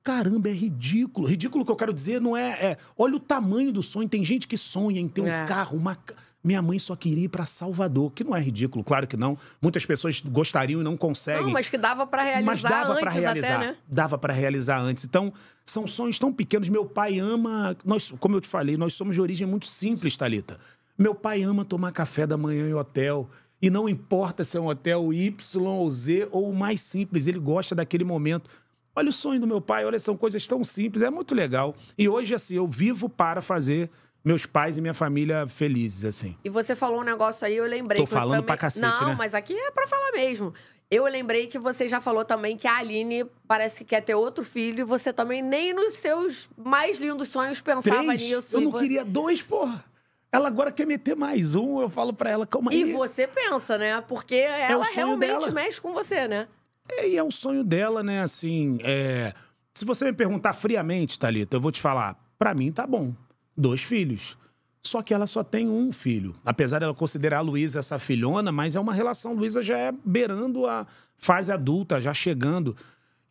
Caramba, é ridículo. Ridículo que eu quero dizer não é, é Olha o tamanho do sonho. Tem gente que sonha em ter um é. carro, uma. Minha mãe só queria ir para Salvador, que não é ridículo, claro que não. Muitas pessoas gostariam e não conseguem. Não, mas que dava para realizar Mas dava para realizar, até, né? dava para realizar antes. Então, são sonhos tão pequenos. Meu pai ama, nós, como eu te falei, nós somos de origem muito simples, Talita. Meu pai ama tomar café da manhã em hotel. E não importa se é um hotel Y ou Z ou o mais simples, ele gosta daquele momento. Olha o sonho do meu pai, olha, são coisas tão simples, é muito legal. E hoje, assim, eu vivo para fazer meus pais e minha família felizes, assim. E você falou um negócio aí, eu lembrei. Tô falando também... pra cacete, Não, né? mas aqui é pra falar mesmo. Eu lembrei que você já falou também que a Aline parece que quer ter outro filho e você também nem nos seus mais lindos sonhos pensava Três? nisso. Eu não queria dois, porra. Ela agora quer meter mais um, eu falo pra ela, calma aí. E você pensa, né? Porque é ela é realmente dela. mexe com você, né? É, e é um sonho dela, né? Assim, é... se você me perguntar friamente, Thalita, eu vou te falar, para mim tá bom. Dois filhos. Só que ela só tem um filho. Apesar dela considerar a Luísa essa filhona, mas é uma relação. Luísa já é beirando a fase adulta, já chegando.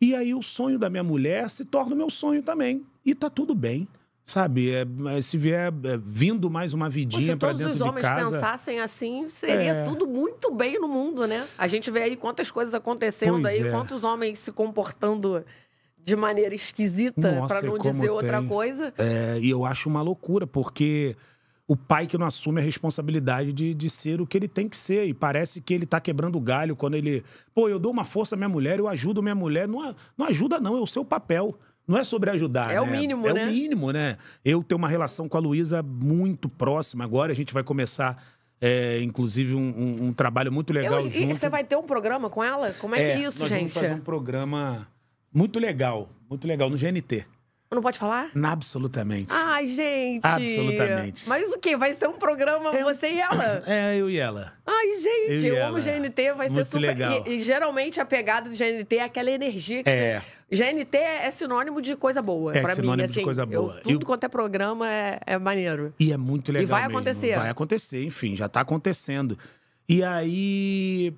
E aí o sonho da minha mulher se torna o meu sonho também. E tá tudo bem. Sabe, é, é, se vier é, vindo mais uma vidinha para dentro de casa... Se todos os homens pensassem assim, seria é... tudo muito bem no mundo, né? A gente vê aí quantas coisas acontecendo pois aí, é. quantos homens se comportando de maneira esquisita, para não dizer tem. outra coisa. É, e eu acho uma loucura, porque o pai que não assume a responsabilidade de, de ser o que ele tem que ser. E parece que ele tá quebrando o galho quando ele... Pô, eu dou uma força à minha mulher, eu ajudo minha mulher. Não, não ajuda não, é o seu papel não é sobre ajudar. É né? o mínimo, é né? É o mínimo, né? Eu tenho uma relação com a Luísa muito próxima agora. A gente vai começar, é, inclusive, um, um, um, trabalho muito legal. Eu, junto. E você vai ter um programa com ela? Como é, é que é isso, nós gente? Vamos fazer um programa muito legal, muito legal, no GNT. Não pode falar? Absolutamente. Ai, gente. Absolutamente. Mas o quê? Vai ser um programa você e ela? [clears throat] É, eu e ela. Ai, gente, eu, eu amo GNT, vai Muito ser super. Legal. E, e, geralmente a pegada do GNT é aquela energia que é. Você... GNT é, é sinônimo de coisa boa. É pra sinônimo mim, assim, de coisa boa. Eu, tudo eu... quanto é programa é, é, maneiro. E é muito legal. E vai mesmo. acontecer. Vai acontecer, enfim, já tá acontecendo. E aí.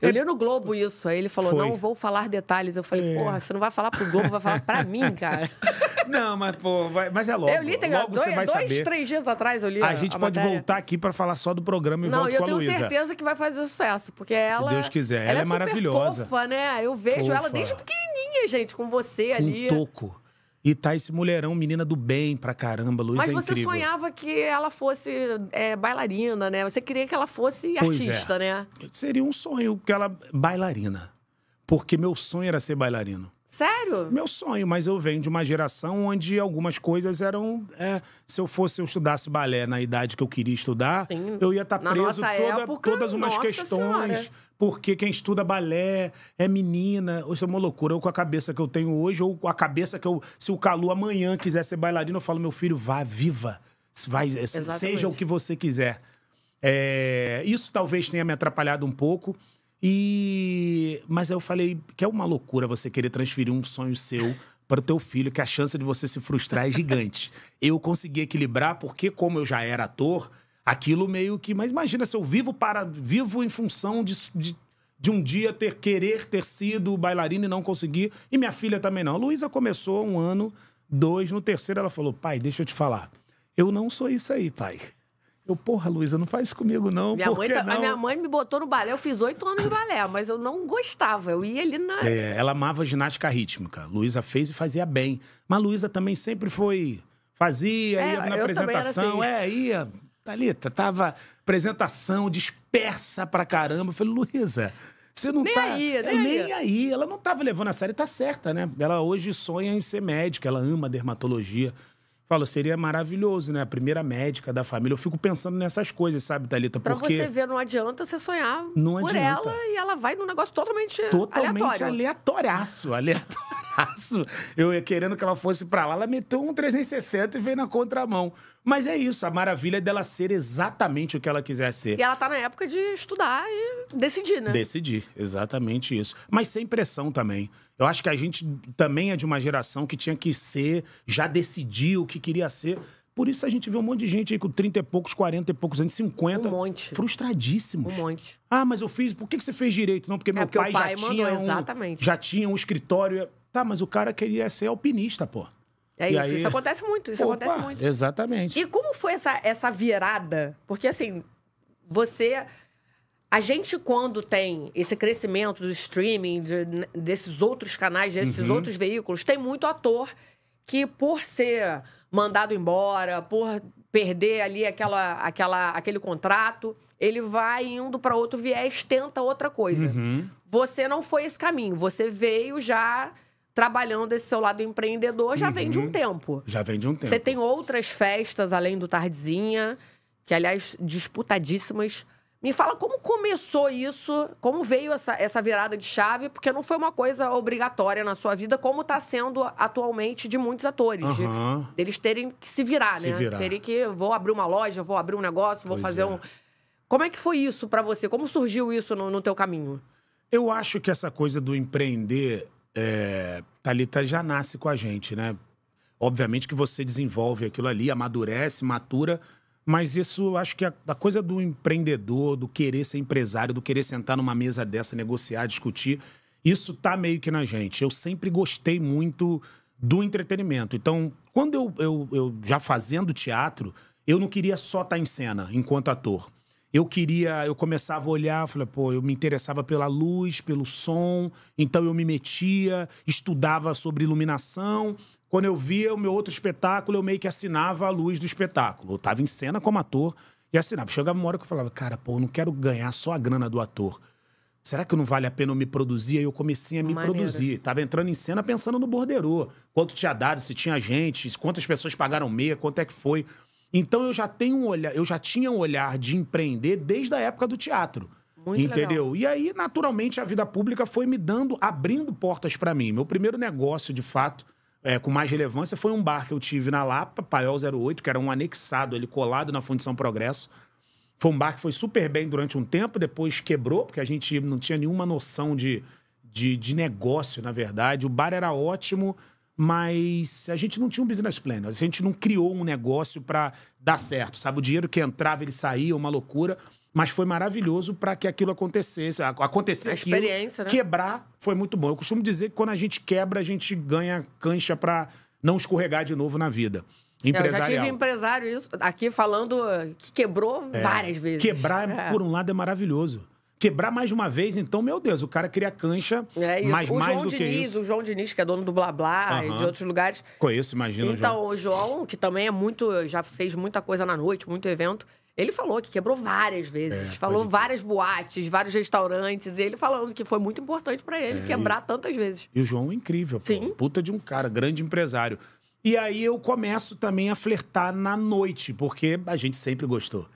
Eu li no Globo isso. Aí ele falou: Foi. não vou falar detalhes. Eu falei: é. porra, você não vai falar pro Globo, vai falar pra [laughs] mim, cara. Não, mas, pô, vai, mas é logo. Eu li, tem logo dois, dois três dias atrás eu li. A, a gente a pode matéria. voltar aqui para falar só do programa e Não, volto com a Luísa. Não, eu tenho certeza que vai fazer sucesso, porque ela. Se Deus quiser, ela, ela é, é maravilhosa. fofa, né? Eu vejo fofa. ela desde pequenininha, gente, com você ali. Um toco. E tá esse mulherão, menina do bem pra caramba, Luísa Mas é você é incrível. sonhava que ela fosse é, bailarina, né? Você queria que ela fosse pois é. artista, é. né? Seria um sonho que ela bailarina. Porque meu sonho era ser bailarino. Sério? Meu sonho, mas eu venho de uma geração onde algumas coisas eram. É, se eu fosse, eu estudasse balé na idade que eu queria estudar, Sim. eu ia estar tá preso toda, época, todas umas questões. Senhora. Porque quem estuda balé é menina. Isso é uma loucura. ou com a cabeça que eu tenho hoje, ou a cabeça que eu. Se o Calu amanhã quiser ser bailarino, eu falo, meu filho, vá, viva. Vai, é, seja o que você quiser. É, isso talvez tenha me atrapalhado um pouco. E mas eu falei que é uma loucura você querer transferir um sonho seu para o teu filho, que a chance de você se frustrar é gigante. [laughs] eu consegui equilibrar porque como eu já era ator, aquilo meio que, mas imagina se eu vivo para vivo em função de, de de um dia ter querer ter sido bailarina e não conseguir. E minha filha também não. Luísa começou um ano, dois, no terceiro ela falou: "Pai, deixa eu te falar. Eu não sou isso aí, pai. Eu, porra, Luísa, não faz isso comigo, não. Minha, mãe, tá, não? minha mãe me botou no balé, eu fiz oito anos de balé, mas eu não gostava. Eu ia ali na. É, ela amava ginástica rítmica. Luísa fez e fazia bem. Mas Luísa também sempre foi. Fazia, é, ia na apresentação, assim. é, ia. Thalita, tava apresentação dispersa pra caramba. Eu falei, Luísa, você não nem tá. Aí, é, nem, é, aí. nem aí. Ela não tava levando a sério, tá certa, né? Ela hoje sonha em ser médica, ela ama dermatologia. Falo, seria maravilhoso, né? A primeira médica da família. Eu fico pensando nessas coisas, sabe, Thalita? Pra porque... você ver, não adianta você sonhar não por adianta. ela e ela vai num negócio totalmente Totalmente aleatório. aleatoriaço, [laughs] aleatoriaço. Eu ia querendo que ela fosse pra lá, ela meteu um 360 e veio na contramão. Mas é isso, a maravilha é dela ser exatamente o que ela quiser ser. E ela tá na época de estudar e decidir, né? Decidir, exatamente isso. Mas sem pressão também. Eu acho que a gente também é de uma geração que tinha que ser, já decidir o que queria ser. Por isso a gente vê um monte de gente aí com 30 e poucos, 40 e poucos anos, 50. Um monte. Frustradíssimos. Um monte. Ah, mas eu fiz. Por que você fez direito? Não, porque é meu porque pai, pai, já mandou, tinha. Um, exatamente. Já tinha um escritório. Tá, mas o cara queria ser alpinista, pô. É isso, aí... isso acontece muito, isso Opa, acontece muito. Exatamente. E como foi essa, essa virada? Porque assim, você. A gente, quando tem esse crescimento do streaming, de, desses outros canais, desses uhum. outros veículos, tem muito ator que, por ser mandado embora, por perder ali aquela, aquela, aquele contrato, ele vai indo para outro viés, tenta outra coisa. Uhum. Você não foi esse caminho, você veio já trabalhando esse seu lado empreendedor já uhum. vem de um uhum. tempo. Já vem de um tempo. Você tem outras festas além do Tardezinha, que, aliás, disputadíssimas. Me fala como começou isso, como veio essa, essa virada de chave, porque não foi uma coisa obrigatória na sua vida, como está sendo atualmente de muitos atores. Uhum. deles terem que se virar, se né? Virar. Terem que, vou abrir uma loja, vou abrir um negócio, vou pois fazer é. um... Como é que foi isso para você? Como surgiu isso no, no teu caminho? Eu acho que essa coisa do empreender é, Talita já nasce com a gente, né? Obviamente que você desenvolve aquilo ali, amadurece, matura, mas isso acho que a coisa do empreendedor, do querer ser empresário, do querer sentar numa mesa dessa, negociar, discutir, isso tá meio que na gente. Eu sempre gostei muito do entretenimento. Então, quando eu, eu, eu já fazendo teatro, eu não queria só estar tá em cena enquanto ator eu queria, eu começava a olhar, falei, pô, eu me interessava pela luz, pelo som, então eu me metia, estudava sobre iluminação. Quando eu via o meu outro espetáculo, eu meio que assinava a luz do espetáculo. Eu tava em cena como ator e assinava. Chegava uma hora que eu falava, cara, pô, eu não quero ganhar só a grana do ator. Será que não vale a pena eu me produzir? Aí eu comecei a me Maneiro. produzir. Tava entrando em cena pensando no borderô. Quanto tinha dado, se tinha gente, quantas pessoas pagaram meia, quanto é que foi. Então eu já tenho um olhar, eu já tinha um olhar de empreender desde a época do teatro. Muito entendeu? Legal. E aí, naturalmente, a vida pública foi me dando, abrindo portas para mim. Meu primeiro negócio, de fato, é, com mais relevância, foi um bar que eu tive na Lapa, Paiol 08, que era um anexado, ali colado na Fundição Progresso. Foi um bar que foi super bem durante um tempo, depois quebrou, porque a gente não tinha nenhuma noção de, de, de negócio, na verdade. O bar era ótimo, mas a gente não tinha um business plan, a gente não criou um negócio para dar certo, sabe? O dinheiro que entrava, ele saía, uma loucura, mas foi maravilhoso para que aquilo acontecesse, acontecer a aquilo, experiência, né? quebrar foi muito bom. Eu costumo dizer que quando a gente quebra, a gente ganha cancha para não escorregar de novo na vida. Empresarial. É, eu já é tive empresário isso, aqui falando que quebrou é, várias vezes. Quebrar, é. por um lado, é maravilhoso quebrar mais uma vez, então, meu Deus, o cara cria cancha é mais, o mais João do Diniz, que isso. O João Diniz, que é dono do Blá Blá e de outros lugares. Conheço, imagino então, o João. Então, o João, que também é muito, já fez muita coisa na noite, muito evento, ele falou que quebrou várias vezes, é, falou várias boates, vários restaurantes, e ele falando que foi muito importante para ele é, quebrar e... tantas vezes. E o João é incrível, pô, puta de um cara, grande empresário. E aí eu começo também a flertar na noite, porque a gente sempre gostou.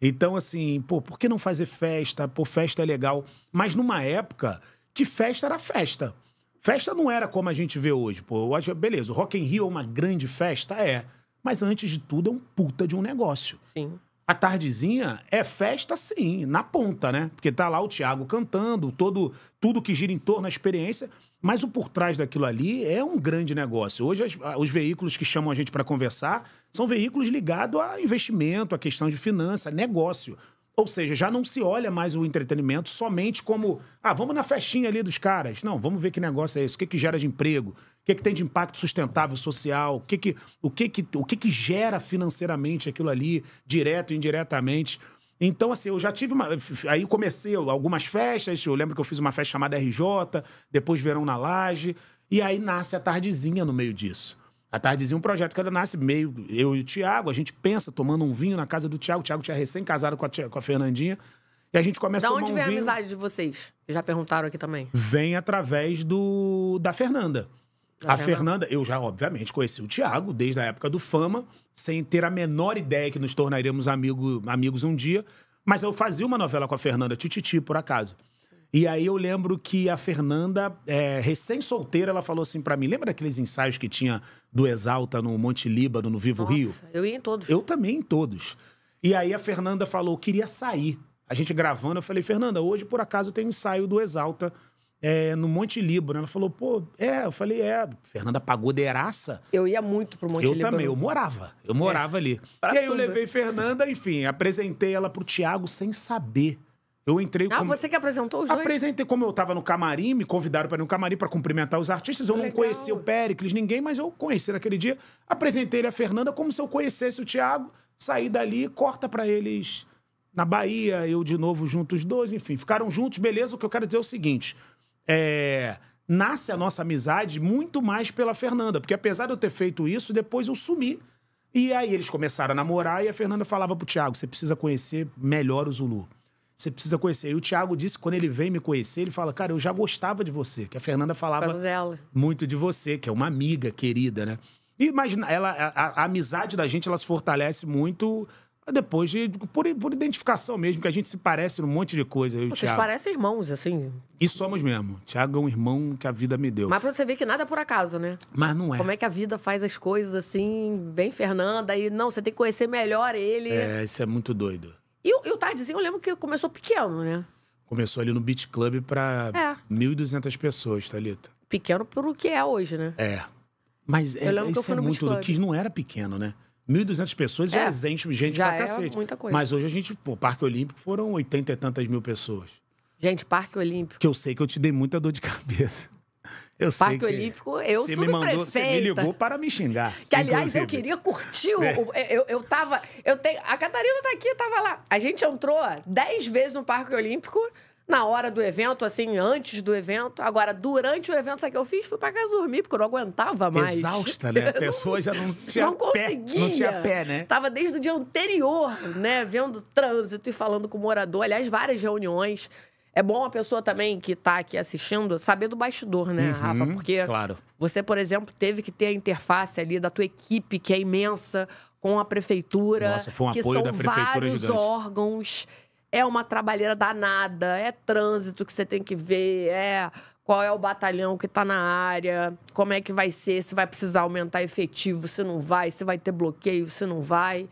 Então, assim, pô, por que não fazer festa? Pô, festa é legal. Mas numa época que festa era festa. Festa não era como a gente vê hoje. Pô, eu acho, beleza, o Rock in Rio é uma grande festa? É. Mas antes de tudo, é um puta de um negócio. Sim. A tardezinha é festa, sim, na ponta, né? Porque tá lá o Thiago cantando, todo tudo que gira em torno da experiência. Mas o por trás daquilo ali é um grande negócio. Hoje, as, os veículos que chamam a gente para conversar são veículos ligados a investimento, a questão de finança, negócio. Ou seja, já não se olha mais o entretenimento somente como, ah, vamos na festinha ali dos caras. Não, vamos ver que negócio é esse, o que, que gera de emprego, o que, que tem de impacto sustentável social, o que, que, o, que, que, o que, que gera financeiramente aquilo ali, direto e indiretamente. Então, assim, eu já tive uma. Aí comecei algumas festas. Eu lembro que eu fiz uma festa chamada RJ, depois Verão na Laje. E aí nasce a Tardezinha no meio disso. A Tardezinha é um projeto que ela nasce meio. Eu e o Tiago, a gente pensa tomando um vinho na casa do Tiago. O Tiago tinha recém-casado com, com, a Fernandinha. E a gente começa da a tomar um vinho. Da onde vem a amizade de vocês? Já perguntaram aqui também. Vem através do da Fernanda. Da a Fernanda, eu já, obviamente, conheci o Tiago desde a época do Fama sem ter a menor ideia que nos tornaremos amigo, amigos um dia. Mas eu fazia uma novela com a Fernanda Tititi, por acaso. E aí eu lembro que a Fernanda, é, recém-solteira, ela falou assim para mim: lembra daqueles ensaios que tinha do Exalta no Monte Líbano, no Vivo Nossa, Rio? Eu ia em todos. Eu também em todos. E aí a Fernanda falou: queria sair. A gente gravando, eu falei, Fernanda, hoje por acaso tem ensaio do Exalta é, no Monte Libro né? Ela falou, pô, é, eu falei, é, Fernanda pagou de Pagodeiraça. Eu ia muito pro Monte eu Eu também, eu morava, eu morava é, ali. [laughs] E aí tudo. eu levei Fernanda, enfim, apresentei ela pro Tiago sem saber. Eu entrei Ah, como... você que apresentou os Apresentei, como eu tava no camarim, me convidaram para ir no camarim para cumprimentar os artistas. Eu Legal. não conhecia o Péricles, ninguém, mas eu conheci naquele dia. Apresentei ele a Fernanda como se eu conhecesse o Tiago. Saí dali, corta para eles na Bahia, eu de novo juntos os dois, enfim. Ficaram juntos, beleza. O que eu quero dizer é o seguinte: é, nasce a nossa amizade muito mais pela Fernanda. Porque apesar de eu ter feito isso, depois eu sumi. E aí eles começaram a namorar e a Fernanda falava pro Thiago: você precisa conhecer melhor o Zulu. Você precisa conhecer. E o Thiago disse quando ele vem me conhecer, ele fala: Cara, eu já gostava de você. Que a Fernanda falava muito de você, que é uma amiga querida, né? E imagina, ela, a, a amizade da gente ela se fortalece muito depois, de, por, por identificação mesmo, que a gente se parece num monte de coisa. Eu, Vocês parecem irmãos, assim. E somos mesmo. Tiago é um irmão que a vida me deu. Mas pra você ver que nada é por acaso, né? Mas não é. Como é que a vida faz as coisas assim, bem Fernanda, e não, você tem que conhecer melhor ele. É, isso é muito doido. E, e o Tardezinho, eu lembro que começou pequeno, né? Começou ali no beat Club pra é. 1.200 pessoas, Thalita. Pequeno pelo que é hoje, né? É. Mas é, eu lembro que eu fui é no muito. Beach Que não era pequeno, né? 1.200 pessoas já é gente, gente já pra é cacete. muita coisa. Mas hoje a gente, pô, Parque Olímpico foram 80 e tantas mil pessoas. Gente, Parque Olímpico. Que eu sei que eu te dei muita dor de [laughs] cabeça. Eu Parque sei que Olímpico, eu sou me mandou, você me ligou para me xingar. Que, aliás, inclusive. eu queria curtir é. o, é. eu, eu tava. Eu tenho, a Catarina tá aqui, eu tava lá. A gente entrou 10 vezes no Parque Olímpico na hora do evento, assim, antes do evento. Agora, durante o evento, sabe o que eu fiz? Fui pra casa dormir, porque eu não aguentava mais. Exausta, né? [laughs] A pessoa já não tinha não pé. Conseguia. Não tinha pé, né? Tava desde o dia anterior, né? Vendo trânsito e falando com o morador. Aliás, várias reuniões. É bom a pessoa também que está aqui assistindo saber do bastidor, né, uhum, Rafa? Porque claro. você, por exemplo, teve que ter a interface ali da tua equipe, que é imensa, com a prefeitura. Nossa, foi um apoio que são vários órgãos é uma trabalheira danada, é trânsito que você tem que ver, é qual é o batalhão que está na área, como é que vai ser, se vai precisar aumentar efetivo, se não vai, se vai ter bloqueio, se não vai.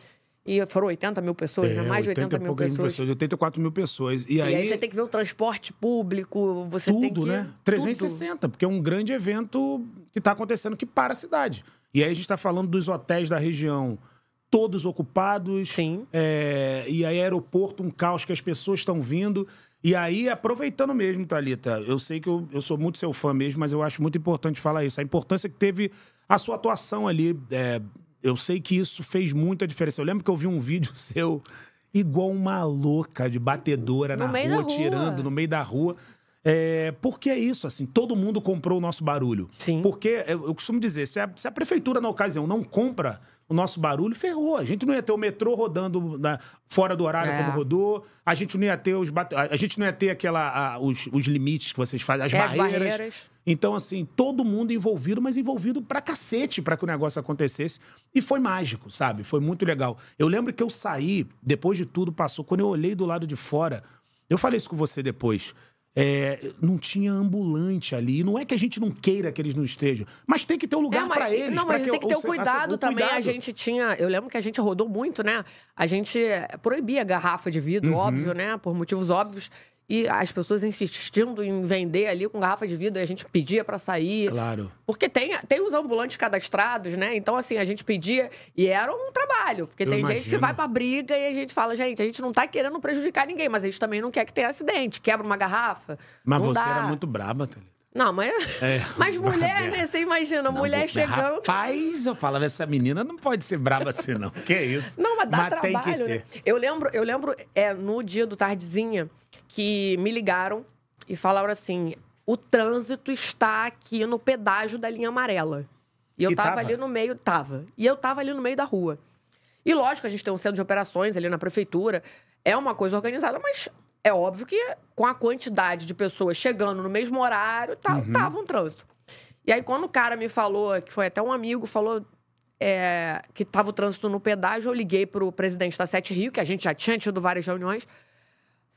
E foram 80 mil pessoas, né? é, né? Mais de 80, mil pessoas. pessoas. 84 mil pessoas. E, e aí, aí, você tem que ver o transporte público, você tudo, tem que... né? 360, tudo. porque é um grande evento que está acontecendo que para a cidade. E aí a gente está falando dos hotéis da região todos ocupados. Sim. É, e aí, aeroporto, um caos que as pessoas estão vindo. E aí, aproveitando mesmo, Thalita, eu sei que eu, eu sou muito seu fã mesmo, mas eu acho muito importante falar isso. A importância que teve a sua atuação ali. É, eu sei que isso fez muita diferença. Eu lembro que eu vi um vídeo [laughs] seu igual uma louca de batedora no na rua, rua, tirando no meio da rua. É, porque é isso, assim, todo mundo comprou o nosso barulho. Sim. Porque eu, eu costumo dizer, se a, se a prefeitura, na ocasião, não compra o nosso barulho, ferrou. A gente não ia ter o metrô rodando na, né, fora do horário é. como rodou, a gente não ia ter os a gente não ia ter aquela a, os, os limites que vocês fazem, as, é, barreiras. as barreiras. Então assim, todo mundo envolvido, mas envolvido pra cacete para que o negócio acontecesse e foi mágico, sabe? Foi muito legal. Eu lembro que eu saí, depois de tudo passou, quando eu olhei do lado de fora, eu falei isso com você depois. É, não tinha ambulante ali. Não é que a gente não queira que eles não estejam, mas tem que ter um lugar é, para eles. Não, mas que, tem que ter o cuidado também. Cuidado. A gente tinha. Eu lembro que a gente rodou muito, né? A gente proibia garrafa de vidro, uhum. óbvio, né? Por motivos óbvios. E as pessoas insistindo em vender ali com garrafa de vidro, e a gente pedia para sair. Claro. Porque tem, tem os ambulantes cadastrados, né? Então, assim, a gente pedia e era um trabalho. Porque Eu tem imagino. gente que vai pra briga e a gente fala, gente, a gente não tá querendo prejudicar ninguém, mas a gente também não quer que tenha acidente. Quebra uma garrafa. Mas você dá. era muito braba, Thalita. Não, mas. É, [laughs] mas mulher, né? Você imagina, não, mulher vou... chegando. Rapaz, eu falava, essa menina não pode ser braba assim, não. Que isso? Não, mas dá mas trabalho. Tem que né? ser. Né? Eu lembro, eu lembro é, no dia do Tardezinha, que me ligaram e falaram assim: o trânsito está aqui no pedágio da linha amarela. E eu e tava, tava ali no meio, tava. E eu tava ali no meio da rua. E lógico, a gente tem um centro de operações ali na prefeitura. É uma coisa organizada, mas é óbvio que com a quantidade de pessoas chegando no mesmo horário, tá, uhum. tava um trânsito. E aí, quando o cara me falou, que foi até um amigo, falou é, que tava o trânsito no pedágio, eu liguei pro presidente da Sete Rio, que a gente já tinha tido várias reuniões.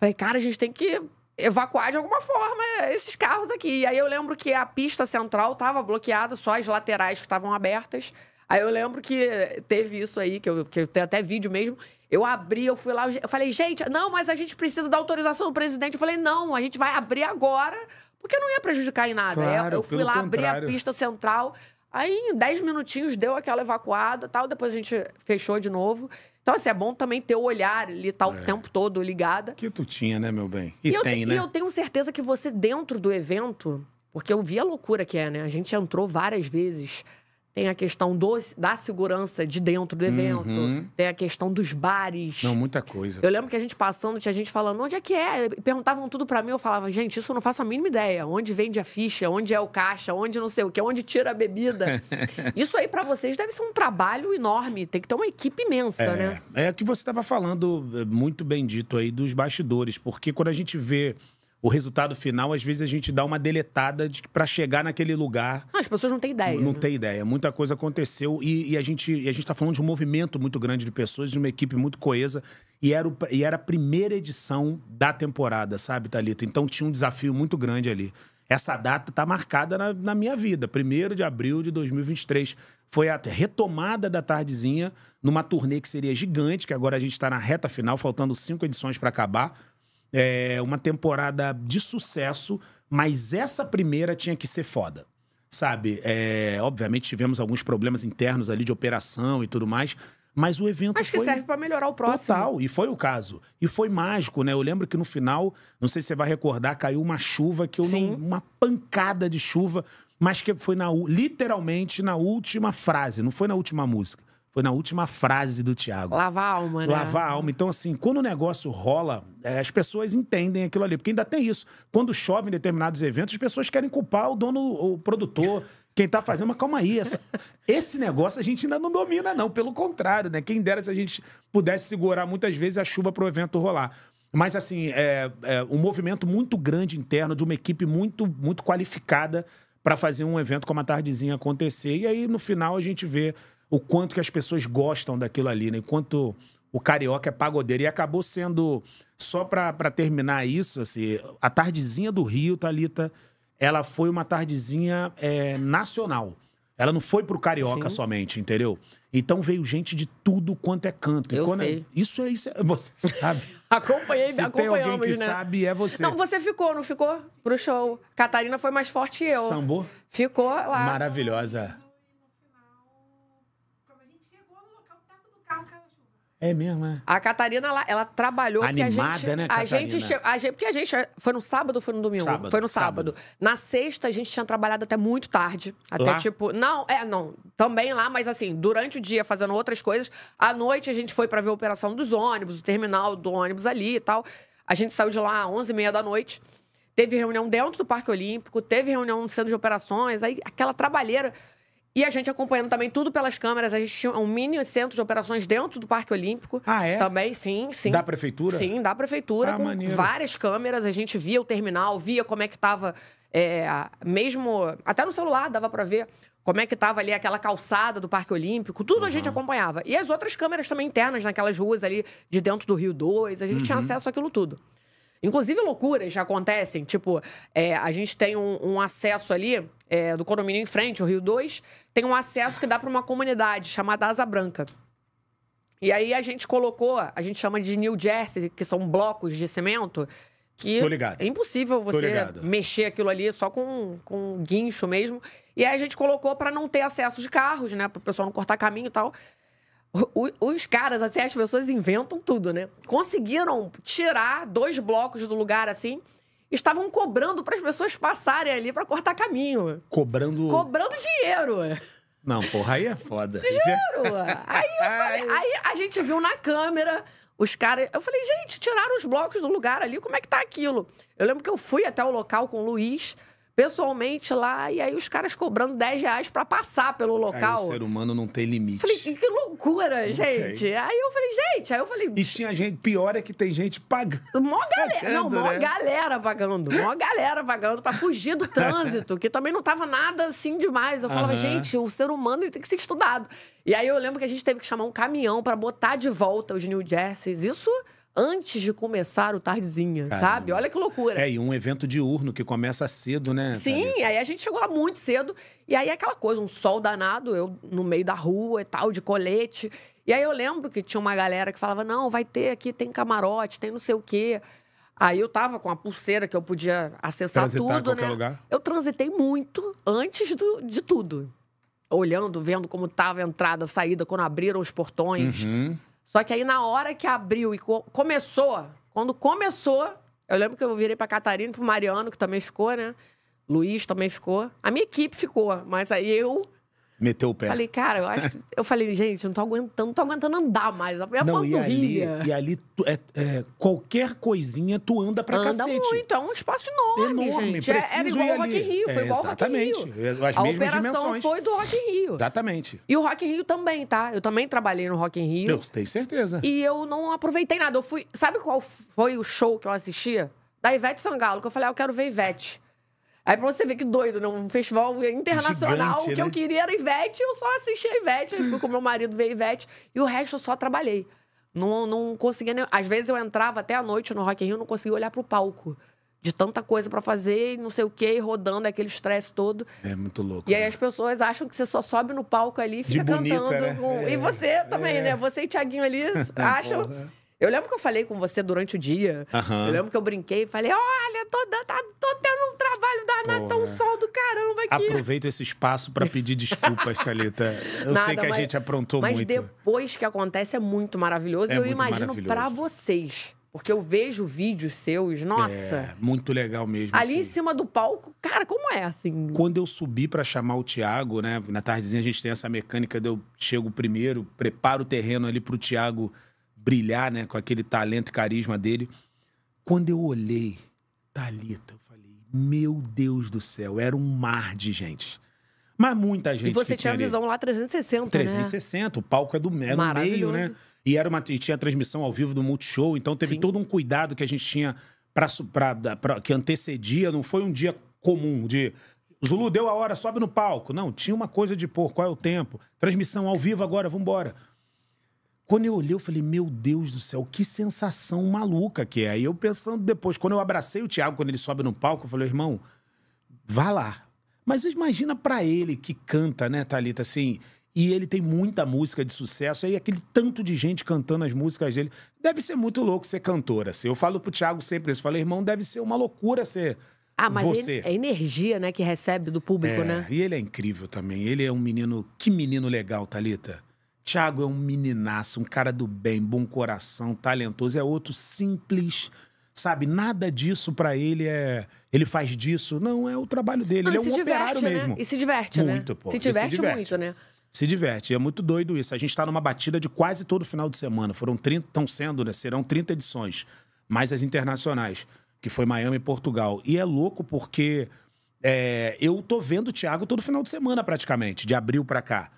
Falei, cara, a gente tem que evacuar de alguma forma esses carros aqui. E aí eu lembro que a pista central estava bloqueada, só as laterais que estavam abertas. Aí eu lembro que teve isso aí, que eu, que eu tenho até vídeo mesmo. Eu abri, eu fui lá, eu falei, gente, não, mas a gente precisa da autorização do presidente. Eu falei, não, a gente vai abrir agora, porque não ia prejudicar em nada. É, claro, eu, eu fui lá contrário. abrir a pista central. Aí, em 10 minutinhos, deu aquela evacuada tal. Depois a gente fechou de novo. Então, assim, é bom também ter o olhar ali, tá o é. tempo todo ligada. Que tu tinha, né, meu bem? E, e tem, eu, né? E eu tenho certeza que você, dentro do evento, porque eu vi a loucura que é, né? A gente entrou várias vezes. Tem a questão do, da segurança de dentro do evento. Uhum. Tem a questão dos bares. Não, muita coisa. Eu lembro que a gente passando, tinha gente falando onde é que é. Perguntavam tudo para mim. Eu falava, gente, isso eu não faço a mínima ideia. Onde vende a ficha, onde é o caixa, onde não sei o que, onde tira a bebida. [laughs] isso aí para vocês deve ser um trabalho enorme. Tem que ter uma equipe imensa, é, né? É o que você estava falando, eh, muito bem dito aí, dos bastidores. Porque quando a gente vê o resultado final, às vezes a gente dá uma deletada de, para chegar naquele lugar. Ah, as pessoas não têm ideia. Não né? tem ideia. Muita coisa aconteceu e, e a gente e a gente está falando de um movimento muito grande de pessoas, de uma equipe muito coesa. E era, o, e era a primeira edição da temporada, sabe, Thalita? Então tinha um desafio muito grande ali. Essa data está marcada na, na minha vida, 1 de abril de 2023 foi a retomada da tardezinha numa turnê que seria gigante, que agora a gente está na reta final, faltando cinco edições para acabar é, uma temporada de sucesso, mas essa primeira tinha que ser foda. Sabe? É, obviamente tivemos alguns problemas internos ali de operação e tudo mais. Mas o evento Acho que foi serve para melhorar o próximo. Total, e foi o caso. E foi mágico, né? Eu lembro que no final, não sei se você vai recordar, caiu uma chuva que eu Sim. não. Uma pancada de chuva, mas que foi na, literalmente na última frase, não foi na última música. Foi na última frase do Tiago. Lavar a alma, né? Lavar a alma. Então, assim, quando o negócio rola, é, as pessoas entendem aquilo ali. Porque ainda tem isso. Quando chove em determinados eventos, as pessoas querem culpar o dono, o produtor, quem tá fazendo. Mas calma aí. Essa... [laughs] Esse negócio a gente ainda não domina, não. Pelo contrário, né? Quem dera se a gente pudesse segurar muitas vezes a chuva para o evento rolar. Mas, assim, é, é um movimento muito grande interno de uma equipe muito, muito qualificada para fazer um evento como a Tardezinha acontecer. E aí, no final, a gente vê o quanto que as pessoas gostam daquilo ali, né? Enquanto quanto o carioca é pagodeiro. E acabou sendo, só para terminar isso, assim, a tardezinha do Rio, Thalita, ela foi uma tardezinha é, nacional. Ela não foi pro carioca Sim. somente, entendeu? Então veio gente de tudo quanto é canto. Eu é sei. É, isso é isso, é, [laughs] você sabe. Acompanhei, Se tem alguém que né? sabe, é você. Não, você ficou, não ficou? Pro show. Catarina foi mais forte que eu. Sambou? Ficou lá. Maravilhosa. É mesmo, é. A Catarina, ela, ela trabalhou... Animada, gente, né, Catarina? A gente, né, a gente, porque a gente... Foi no sábado ou foi no domingo? Sábado, foi no sábado. sábado. Na sexta, a gente tinha trabalhado até muito tarde. Até lá? tipo... Não, é, não. Também lá, mas assim, durante o dia, fazendo outras coisas. À noite, a gente foi para ver a operação dos ônibus, o terminal do ônibus ali e tal. A gente saiu de lá às 11h30 da noite. Teve reunião dentro do Parque Olímpico, teve reunião no centro de operações, aí aquela trabalheira. E a gente acompanhando também tudo pelas câmeras. A gente tinha um mini centro de operações dentro do Parque Olímpico. Ah, é? Também, sim, sim. Da prefeitura? Sim, da prefeitura. Ah, com maneiro. várias câmeras. A gente via o terminal, via como é que tava. É, mesmo. Até no celular dava para ver como é que tava ali aquela calçada do Parque Olímpico. Tudo uhum. a gente acompanhava. E as outras câmeras também internas, naquelas ruas ali de dentro do Rio 2. A gente uhum. tinha acesso àquilo tudo. Inclusive, loucuras já acontecem. Tipo, é, a gente tem um, um acesso ali é, do condomínio em frente, o Rio 2, tem um acesso que dá para uma comunidade chamada Asa Branca. E aí a gente colocou, a gente chama de New Jersey, que são blocos de cimento, que é impossível você mexer aquilo ali só com, com guincho mesmo. E aí a gente colocou para não ter acesso de carros, né? Para o pessoal não cortar caminho e tal. os caras, assim, as pessoas inventam tudo, né? Conseguiram tirar dois blocos do lugar, assim, estavam cobrando para as pessoas passarem ali para cortar caminho. Cobrando. Cobrando dinheiro. Não, porra, aí é foda. Juro! [laughs] Aí, falei, aí a gente viu na câmera os caras. Eu falei, gente, tiraram os blocos do lugar ali, como é que tá aquilo? Eu lembro que eu fui até o local com o Luiz pessoalmente lá, e aí os caras cobrando 10 reais pra passar pelo local. Aí, o ser humano não tem limite. Falei, que loucura, não gente. Tem. Aí eu falei, gente, aí eu falei. E tinha gente, pior é que tem gente pagando. Mó galera. Pagando, não, mó né? galera pagando. Mó galera pagando pra fugir do [laughs] trânsito, que também não tava nada assim demais. Eu falava, uhum. gente, o ser humano ele tem que ser estudado. E aí eu lembro que a gente teve que chamar um caminhão para botar de volta os New Jerseys. Isso antes de começar o Tardezinha, Caramba. sabe? Olha que loucura. É, e um evento diurno que começa cedo, né? Sim, aí a gente chegou lá muito cedo. E aí é aquela coisa, um sol danado, eu no meio da rua e tal, de colete. E aí eu lembro que tinha uma galera que falava: não, vai ter aqui, tem camarote, tem não sei o quê. Aí eu tava com a pulseira que eu podia acessar Transitar tudo, né? Lugar. Eu transitei muito antes do, de tudo olhando, vendo como estava a entrada, a saída, quando abriram os portões. Uhum. Só que aí, na hora que abriu e co começou, quando começou, eu lembro que eu virei pra Catarina, pro Mariano, que também ficou, né? Luiz também ficou. A minha equipe ficou, mas aí eu Meteu o pé. Falei, cara, eu acho. eu falei, gente, não tô aguentando, não tô aguentando andar mais. A minha não, E ali, né? e ali tu, é, é, qualquer coisinha, tu anda pra anda cacete. muito, é um espaço enorme. Enorme, gente. preciso. É, era é, igual o Rock in Rio, foi igual exatamente. o Rock Rio. Exatamente. As a mesmas operação foi do Rock in Rio. Exatamente. E o Rock in Rio também, tá? Eu também trabalhei no Rock in Rio. Eu tenho certeza. E eu não aproveitei nada. Eu fui. Sabe qual foi o show que eu assistia? Da Ivete Sangalo, que eu falei, ah, eu quero ver Ivete. Aí pra você ver que doido, né? Um festival internacional. Gigante, o que né? eu queria era Ivete, eu só assisti a Ivete. Aí fui com meu marido ver Ivete. E o resto eu só trabalhei. Não, não conseguia nem... Às vezes eu entrava até a noite no Rock in Rio não conseguia olhar pro palco. De tanta coisa para fazer, não sei o quê, rodando aquele estresse todo. É muito louco. E aí né? as pessoas acham que você só sobe no palco ali e fica bonita, cantando. Né? Com... É, e você também, é. né? Você e Tiaguinho ali [laughs] é, acham... Porra. Eu lembro que eu falei com você durante o dia. Uhum. Eu lembro que eu brinquei e falei: olha, tô, tá, tô tendo um trabalho danado, tá um sol do caramba aqui. Aproveito esse espaço para pedir desculpas, Thalita. Eu Nada, sei que mas, a gente aprontou mas muito. Mas depois que acontece é muito maravilhoso. É eu muito imagino para vocês. Porque eu vejo vídeos seus, nossa. É, muito legal mesmo. Ali assim. em cima do palco, cara, como é assim? Quando eu subi para chamar o Thiago, né? Na tardezinha a gente tem essa mecânica de eu chego primeiro, preparo o terreno ali pro Thiago brilhar, né? Com aquele talento e carisma dele. Quando eu olhei Talita, eu falei, meu Deus do céu, era um mar de gente. Mas muita gente. E você tinha, tinha visão ali. lá 360, 360, né? o palco é do é no meio, né? E era uma, e tinha transmissão ao vivo do Multishow, então teve Sim. todo um cuidado que a gente tinha para que antecedia, não foi um dia comum de Zulu deu a hora, sobe no palco. Não, tinha uma coisa de, pô, qual é o tempo? Transmissão ao vivo agora, vambora. embora quando eu olhei, eu falei, meu Deus do céu, que sensação maluca que é. Aí eu pensando depois, quando eu abracei o Thiago, quando ele sobe no palco, eu falei, irmão, vá lá. Mas imagina para ele que canta, né, Thalita, assim, e ele tem muita música de sucesso, aí aquele tanto de gente cantando as músicas dele. Deve ser muito louco ser cantora. Assim. Eu falo pro Thiago sempre isso, falei, irmão, deve ser uma loucura ser. Ah, mas você. é energia, né, que recebe do público, é, né? E ele é incrível também. Ele é um menino, que menino legal, Talita. Tiago é um meninaço, um cara do bem, bom coração, talentoso. É outro simples, sabe? Nada disso para ele é. Ele faz disso. Não, é o trabalho dele. Não, ele é um diverte, operário né? mesmo. E se diverte, né? muito, né? Pô. Se diverte, se diverte muito, né? Se diverte. É muito doido isso. A gente tá numa batida de quase todo final de semana. Foram 30, estão sendo, né? Serão 30 edições. Mais as internacionais, que foi Miami e Portugal. E é louco porque é, eu tô vendo o Thiago todo final de semana, praticamente, de abril para cá.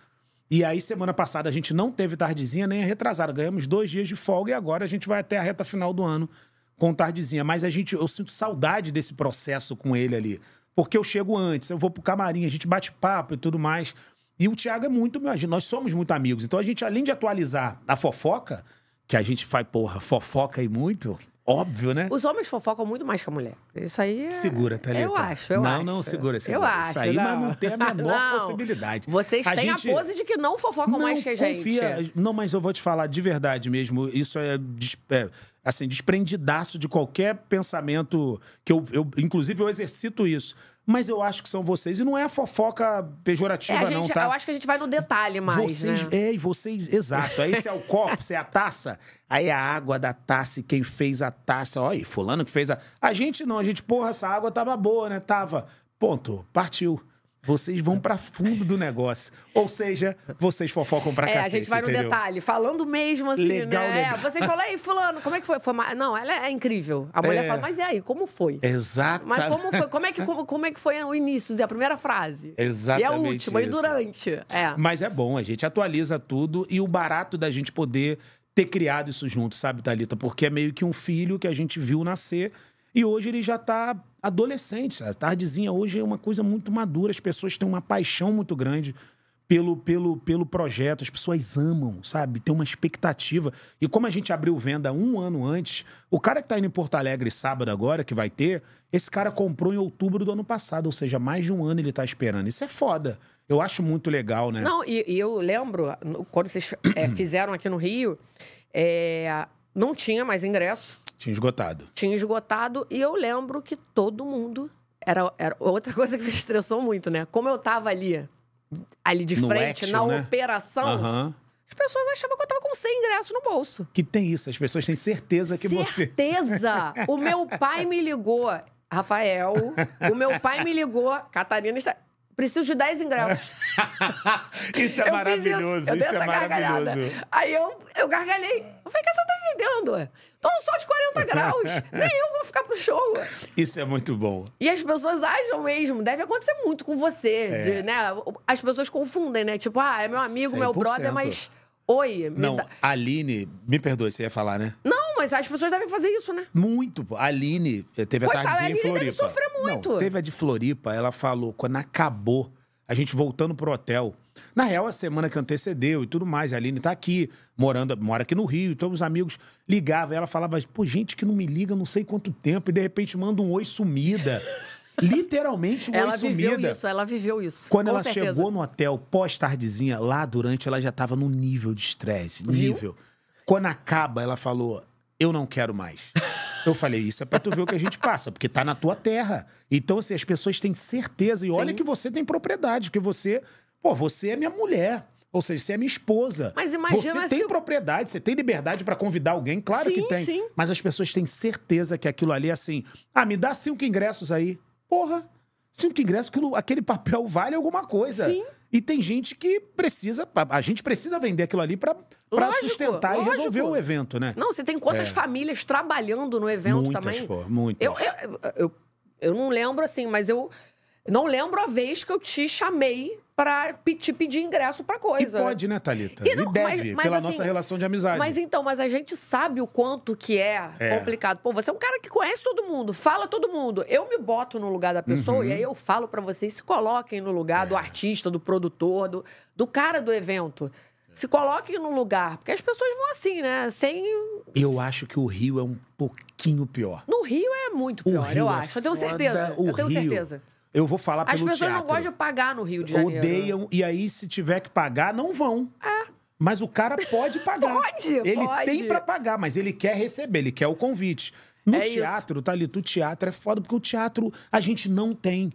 E aí, semana passada, a gente não teve tardezinha nem a retrasada. Ganhamos dois dias de folga e agora a gente vai até a reta final do ano com tardezinha. Mas a gente, eu sinto saudade desse processo com ele ali. Porque eu chego antes, eu vou pro camarim, a gente bate papo e tudo mais. E o Thiago é muito meu nós somos muito amigos. Então a gente, além de atualizar a fofoca, que a gente faz, porra, fofoca e muito, Óbvio, né? Os homens fofocam muito mais que a mulher. Isso aí. É... Segura, Thalita. Eu acho, eu não, acho. Não, não, segura, segura. Eu acho. Isso aí, não. mas não tem a menor [laughs] possibilidade. Vocês a têm gente... a pose de que não fofocam não, mais que a gente. Confia. Não, mas eu vou te falar de verdade mesmo. Isso é, é assim, desprendidaço de qualquer pensamento que eu, eu. Inclusive, eu exercito isso. Mas eu acho que são vocês. E não é a fofoca pejorativa, é, a gente, não, tá? Eu acho que a gente vai no detalhe mais, vocês, né? É, e vocês... Exato. Aí se é o [laughs] copo, se é a taça, aí é a água da taça e quem fez a taça. Olha, fulano que fez a... A gente não, a gente... Porra, essa água tava boa, né? Tava. Ponto. Partiu vocês vão para fundo do negócio. Ou seja, vocês fofocam pra é, cacete, a gente vai no entendeu? detalhe, falando mesmo assim, né? legal, né? Legal. É, vocês falam, aí, fulano, como é que foi? foi Não, ela é incrível. A mulher é... fala, mas e aí, como foi? Exato. Mas como foi? Como é que, como, como é que foi o início, a primeira frase? Exatamente. E a última, isso. e durante. É. Mas é bom, a gente atualiza tudo e o barato da gente poder ter criado isso junto, sabe, Thalita? Porque é meio que um filho que a gente viu nascer e hoje ele já tá adolescentes. A tardezinha hoje é uma coisa muito madura, as pessoas têm uma paixão muito grande pelo, pelo, pelo projeto, as pessoas amam, sabe? Tem uma expectativa. E como a gente abriu venda um ano antes, o cara que está indo em Porto Alegre sábado agora, que vai ter, esse cara comprou em outubro do ano passado, ou seja, mais de um ano ele está esperando. Isso é foda. Eu acho muito legal, né? Não, e, e eu lembro, quando vocês é, fizeram aqui no Rio, é, não tinha mais ingresso. Tinha esgotado. Tinha esgotado e eu lembro que todo mundo. Era, era outra [laughs] coisa que me estressou muito, né? Como eu tava ali, ali de no frente, action, na né? operação. Uhum. As pessoas achavam que eu tava com 100 ingressos no bolso. Que tem isso, as pessoas têm certeza que certeza. você. Certeza! o meu pai me ligou, Rafael, o meu pai me ligou, Catarina está. Preciso de 10 ingressos. [laughs] isso é eu maravilhoso, isso, isso é maravilhoso. Gargalhada. Aí eu, eu gargalhei. Eu falei, que você tá entendendo? Estão sol de 40 [laughs] graus. Nem eu vou ficar pro show. Isso é muito bom. E as pessoas acham mesmo. Deve acontecer muito com você. É. De, né? As pessoas confundem, né? Tipo, ah, é meu amigo, 100%. meu brother, mas... Oi. Não, dá... Aline... Me perdoe, você ia falar, né? Não, mas as pessoas devem fazer isso, né? Muito. A Aline teve Coitada, a tardezinha a Aline em Floripa. Deve sofrer muito. Não, teve a de Floripa, ela falou, quando acabou a gente voltando pro hotel. Na real, a semana que antecedeu e tudo mais, a Aline tá aqui, morando, mora aqui no Rio, então os amigos ligavam, ela falava, pô, gente que não me liga não sei quanto tempo, e de repente manda um oi sumida. [laughs] Literalmente um ela oi sumida. Ela viveu isso, ela viveu isso. Quando ela certeza. chegou no hotel, pós-tardezinha, lá durante, ela já tava num nível de estresse, nível. Viu? Quando acaba, ela falou, eu não quero mais. [laughs] Eu falei, isso é pra tu ver o que a gente passa, porque tá na tua terra. Então, assim, as pessoas têm certeza. E olha que você tem propriedade, porque você... Pô, você é minha mulher. Ou seja, você é minha esposa. Mas imagina Você tem propriedade, você tem liberdade para convidar alguém, claro sim, que tem. Sim. Mas as pessoas têm certeza que aquilo ali é assim. Ah, me dá cinco ingressos aí. Porra! Cinco ingressos, aquilo, aquele papel vale alguma coisa. Sim. E tem gente que precisa. A gente precisa vender aquilo ali para sustentar lógico. e resolver o evento, né? Não, você tem quantas é. famílias trabalhando no evento muitas, também? Pô, muitas. Eu, eu, eu, eu não lembro assim, mas eu não lembro a vez que eu te chamei para te pedir ingresso para coisa. E pode, né, Thalita? E, não, e deve, mas, mas, pela assim, nossa relação de amizade. Mas então, mas a gente sabe o quanto que é, é, complicado. Pô, você é um cara que conhece todo mundo, fala todo mundo. Eu me boto no lugar da pessoa uhum. e aí eu falo para vocês, se coloquem no lugar é. do artista, do produtor, do, do cara do evento. Se coloquem no lugar, porque as pessoas vão assim, né? Sem. Eu acho que o Rio é um pouquinho pior. No Rio é muito pior, eu é acho. Eu tenho certeza. eu tenho certeza. Eu vou falar As pelo pessoas teatro. não gostam de pagar no Rio de Janeiro. Odeiam, e aí se tiver que pagar, não vão. É. Mas o cara pode [laughs] pagar. pode, Ele pode. tem para pagar, mas ele quer receber, ele quer o convite. No é teatro, isso. tá ali, o teatro é foda, porque o teatro a gente não tem.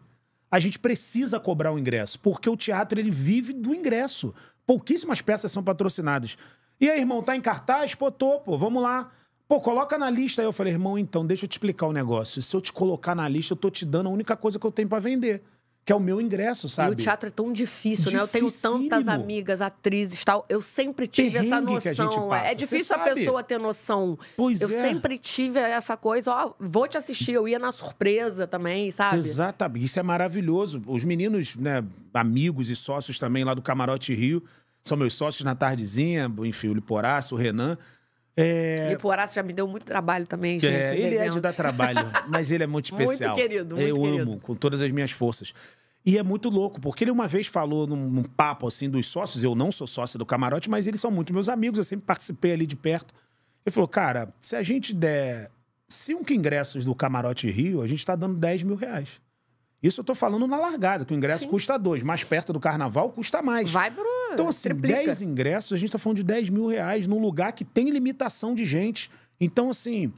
A gente precisa cobrar o ingresso, porque o teatro ele vive do ingresso. Pouquíssimas peças são patrocinadas. E aí, irmão, tá em cartaz? Pô, tô, pô, vamos lá. Pô, coloca na lista. Aí eu falei, irmão, então, deixa eu te explicar o um negócio. Se eu te colocar na lista, eu tô te dando a única coisa que eu tenho para vender que é o meu ingresso, sabe? E o teatro é tão difícil, né? Eu tenho tantas amigas, atrizes tal. Eu sempre tive Perrengue essa noção. É difícil a pessoa ter noção. Pois eu é. sempre tive essa coisa, ó, vou te assistir, eu ia na surpresa também, sabe? Exatamente. Isso é maravilhoso. Os meninos, né, amigos e sócios também lá do Camarote Rio, são meus sócios na tardezinha, enfim, o Liporaço, o Renan. É... E o Horácio já me deu muito trabalho também, é, gente. É, ele é de dar trabalho, [laughs] mas ele é muito especial. Muito querido, muito Eu querido. amo, com todas as minhas forças. E é muito louco, porque ele uma vez falou num, num, papo assim dos sócios, eu não sou sócio do camarote, mas eles são muito meus amigos, eu sempre participei ali de perto. Ele falou, cara, se a gente der cinco ingressos do camarote Rio, a gente tá dando 10 mil reais. Isso eu tô falando na largada, que o ingresso Sim. custa dois, mais perto do carnaval custa mais. Vai pro então, assim, 10 ingressos, a gente tá falando de 10 mil reais num lugar que tem limitação de gente. Então, assim,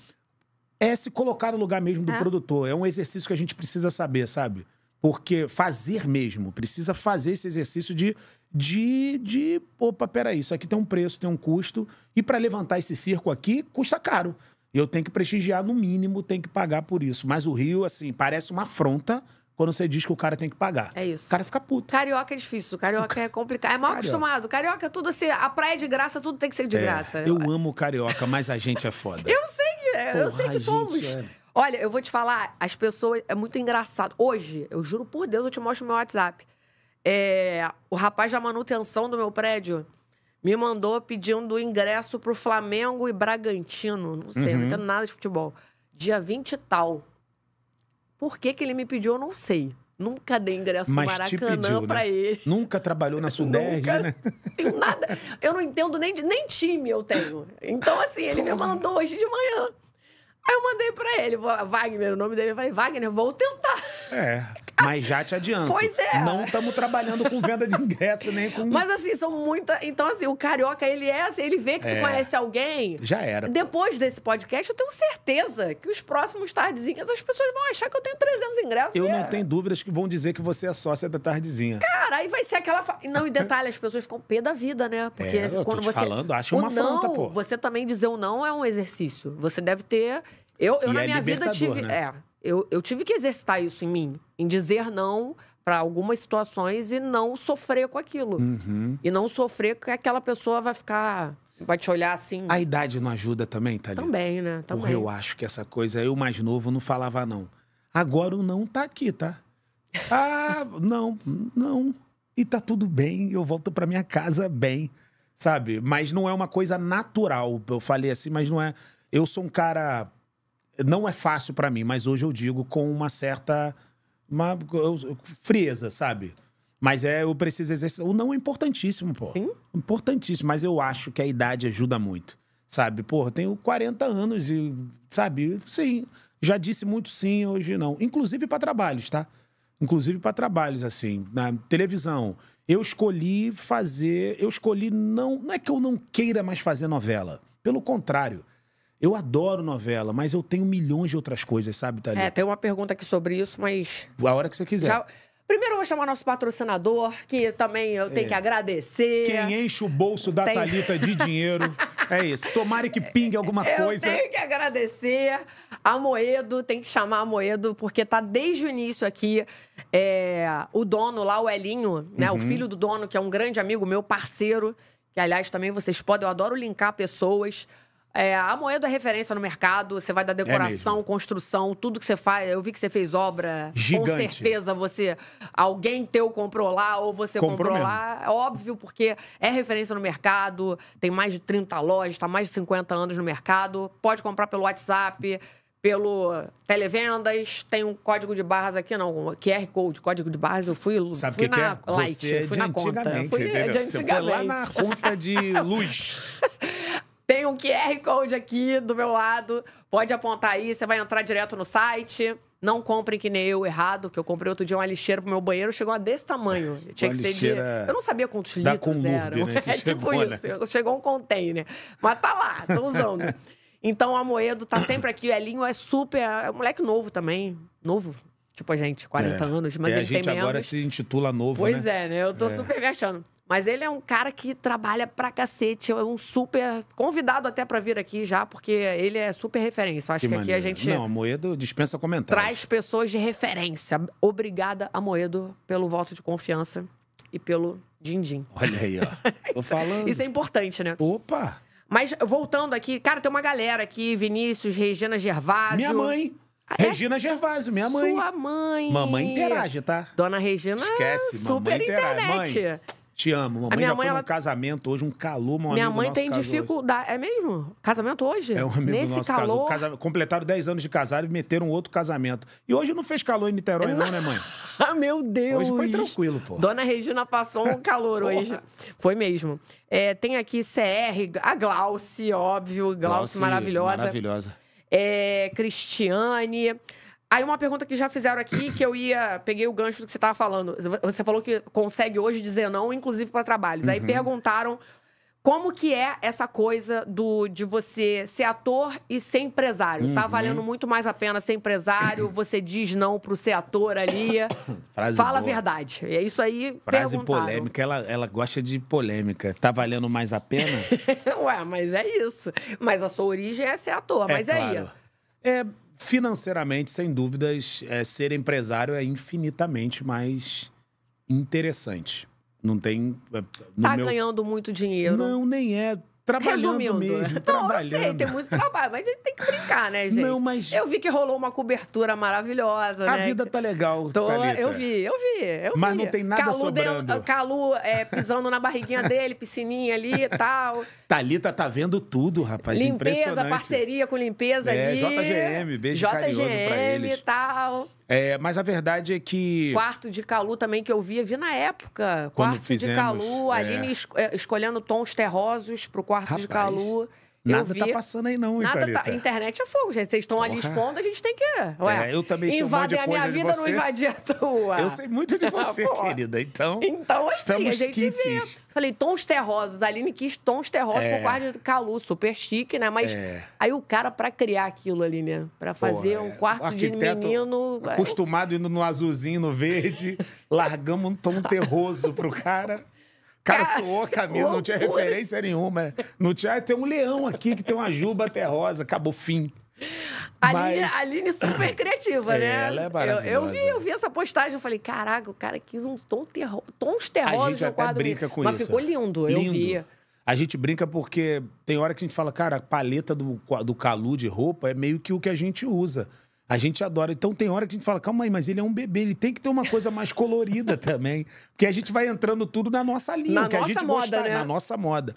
é se colocar no lugar mesmo do é. produtor. É um exercício que a gente precisa saber, sabe? Porque fazer mesmo, precisa fazer esse exercício de. De, de, opa, peraí, isso aqui tem um preço, tem um custo, e para levantar esse circo aqui custa caro. Eu tenho que prestigiar, no mínimo, tenho que pagar por isso. Mas o Rio, assim, parece uma afronta, quando você diz que o cara tem que pagar. É isso. O cara fica puto. Carioca é difícil, carioca é complicado. É mal [laughs] carioca. acostumado. Carioca, tudo assim, a praia é de graça, tudo tem que ser de é, graça. Eu amo carioca, mas a gente é foda. eu sei que é, Porra, eu sei que somos. É... Olha, eu vou te falar, as pessoas. É muito engraçado. Hoje, eu juro por Deus, eu te mostro meu WhatsApp. É, o rapaz da manutenção do meu prédio me mandou pedindo ingresso pro Flamengo e Bragantino. Não sei, uhum. não entendo nada de futebol. Dia 20 e tal. Por que, que ele me pediu, eu não sei. Nunca dei ingresso Mas Maracanã pediu, né? pra ele. Nunca trabalhou na [laughs] Sudeste, Nunca... né? Tenho nada. Eu não entendo nem, nem time eu tenho. Então, assim, ele me mandou hoje de manhã. Aí eu mandei pra ele, Wagner, o nome dele, eu falei, Wagner, vou tentar. É, mas já te adianto. Pois é. Não estamos trabalhando com venda de ingresso, nem com... Mas assim, são muitas... Então assim, o carioca, ele é assim, ele vê que é. tu conhece alguém... Já era. Depois desse podcast, eu tenho certeza que os próximos Tardezinhas, as pessoas vão achar que eu tenho 300 ingressos. Eu é. não tenho dúvidas que vão dizer que você é sócia da Tardezinha. Cara, aí vai ser aquela... Fa... Não, e detalhe, as pessoas ficam pé da vida, né? Porque é, quando eu tô você... falando, acha uma afronta, pô. Você também dizer o não é um exercício. Você deve ter eu, eu na é minha vida tive. Né? É, eu, eu tive que exercitar isso em mim, em dizer não para algumas situações e não sofrer com aquilo. Uhum. E não sofrer que aquela pessoa vai ficar. Vai te olhar assim. A idade não ajuda também, Thalita? Também, né? Também. eu acho que essa coisa, eu mais novo não falava não. Agora o não tá aqui, tá? Ah, [laughs] não, não. E tá tudo bem, eu volto para minha casa bem, sabe? Mas não é uma coisa natural. Eu falei assim, mas não é. Eu sou um cara não é fácil para mim, mas hoje eu digo com uma certa uma, frieza, sabe? Mas é, eu preciso exercer. O não é importantíssimo, pô. Sim. Importantíssimo, mas eu acho que a idade ajuda muito, sabe? Pô, eu tenho 40 anos e, sabe? Sim, já disse muito sim, hoje não. Inclusive para trabalhos, tá? Inclusive para trabalhos, assim, na televisão. Eu escolhi fazer. Eu escolhi não. Não é que eu não queira mais fazer novela. Pelo contrário. Eu adoro novela, mas eu tenho milhões de outras coisas, sabe, é, Thalita? É, tem uma pergunta aqui sobre isso, mas. A hora que você quiser. Já... Primeiro eu vou chamar nosso patrocinador, que também eu tenho é. que agradecer. Quem enche o bolso da Tem... Thalita de dinheiro. [laughs] é isso. Tomara que pingue alguma eu coisa. Eu tenho que agradecer a Moedo, tem que chamar a Moedo, porque tá desde o início aqui é, o dono lá, o Elinho, né? Uhum. O filho do dono, que é um grande amigo meu, parceiro, que aliás também vocês podem, eu adoro linkar pessoas. É, a moeda é referência no mercado, você vai da é decoração, é construção, tudo que você faz. Eu vi que você fez obra. Gigante. Com certeza você. Alguém teu comprou lá ou você comprou, comprou lá. É óbvio, porque é referência no mercado, tem mais de 30 lojas, está mais de 50 anos no mercado. Pode comprar pelo WhatsApp, pelo televendas, tem um código de barras aqui, não, um QR Code, código de barras, eu fui, Sabe fui que na que é? Light, Você é fui é na conta. Fui, de antigamente. Você foi lá na conta de luz. [laughs] Tem um QR Code aqui do meu lado. Pode apontar aí, você vai entrar direto no site. Não comprem que nem eu, errado, que eu comprei outro dia uma lixeira pro meu banheiro, chegou a desse tamanho. [laughs] Tinha uma que ser de... Eu não sabia quantos litros eram. Né? [laughs] É tipo chegou, tipo né? isso, chegou um container. Mas tá lá, tô usando. então, o Amoedo tá sempre aqui, o Elinho é super... É um moleque novo também, novo, tipo a gente, 40 é. anos, mas é, ele tem menos. a gente agora se intitula novo, pois né? Pois é, né? Eu tô é. super me achando. Mas ele é um cara que trabalha pra cacete, é um super convidado até pra vir aqui já, porque ele é super referência. acho que, que aqui a gente. Não, a Moedo dispensa comentários. Traz pessoas de referência. Obrigada a Moedo pelo voto de confiança e pelo din-din. Olha aí, ó. [laughs] Tô falando. Isso é importante, né? Opa! Mas voltando aqui, cara, tem uma galera aqui, Vinícius, Regina Gervásio. Minha mãe. Ah, é? Regina Gervásio, minha mãe. Sua mãe. Mamãe interage, tá? Dona Regina. Esquece, super mamãe interage. Internet. Mãe, te amo. Mamãe já mãe, foi ela... num casamento hoje, um calor, um Minha mãe tem dificuldade. Hoje. É mesmo? Casamento hoje? É um amigo Nesse nosso calor. Casa... Completaram 10 anos de casado e meteram outro casamento. E hoje não fez calor em Niterói, não, né, mãe? Ah, [laughs] meu Deus! Hoje foi tranquilo, pô. Dona Regina passou um calor [laughs] hoje. Foi mesmo. É, tem aqui CR, a Glauci, óbvio. glauce Glauci maravilhosa. Maravilhosa. É, Cristiane. Aí uma pergunta que já fizeram aqui, que eu ia. Peguei o gancho do que você tava falando. Você falou que consegue hoje dizer não, inclusive para trabalhos. Uhum. Aí perguntaram como que é essa coisa do de você ser ator e ser empresário. Tá uhum. Tá valendo muito mais a pena ser empresário, [coughs] você diz não pro ser ator ali. [coughs] Frase Fala boa. a verdade. É isso aí. Frase polêmica, ela, ela gosta de polêmica. Tá valendo mais a pena? [laughs] Ué, mas é isso. Mas a sua origem é ser ator, é, mas é claro. aí. É, financeiramente, sem dúvidas, é, ser empresário é infinitamente mais interessante. Não tem. É, no tá meu... ganhando muito dinheiro. Não, nem é. Trabalhando Resumindo. Né? mesmo, não, trabalhando. eu sei, tem muito trabalho, mas a gente tem que brincar, né, gente? Não, mas... Eu vi que rolou uma cobertura maravilhosa, a né? A vida tá legal, Tô... Eu vi, eu vi, eu Mas vi. não tem nada Calu sobrando. Deu... Calu é, pisando na barriguinha dele, piscininha ali e tal. Thalita tá vendo tudo, rapaz, limpeza, impressionante. parceria com limpeza é, ali. JGM, beijo JGM carinhoso pra eles. JGM e tal. É, mas a verdade é que. Quarto de Calu também que eu via, vi na época. Quando quarto fizemos, de Calu, é... Aline es é, escolhendo tons terrosos pro quarto Rapaz. de Calu. Nada tá vi... tá passando aí não, Nada tá... Internet é fogo, gente. Vocês estão tá ali expondo, a gente tem que... Ué, é, eu também sei Invadem um a minha vida, não invadir a tua. Eu sei muito de [laughs] você, querida. Então, então assim, estamos a gente kits. Vê. Falei, tons terrosos. Aline quis tons terrosos é. por quarto de Calu. Super chique, né? Mas é. aí o cara, pra criar aquilo, né? pra fazer Porra, é, um quarto de menino... Acostumado indo no azulzinho, no verde, [laughs] largamos um tom terroso pro cara... Cara, suou a camisa, não tinha referência nenhuma. Né? não tinha. tem um leão aqui que tem uma juba até rosa, acabou fim. A Mas... Aline, super criativa, é, né? Ela é maravilhosa. Eu, eu, vi, eu vi essa postagem, eu falei, caraca, o cara quis um tom terro... tons terrosos a gente no quadro. Brinca com Mas isso. ficou lindo, lindo, eu vi. A gente brinca porque tem hora que a gente fala, cara, a paleta do, do calu de roupa é meio que o que a gente usa. A gente adora. Então tem hora que a gente fala, calma aí, mas ele é um bebê, ele tem que ter uma coisa mais colorida [laughs] também. Porque a gente vai entrando tudo na nossa linha, na que a gente moda, gostar, né? na nossa moda.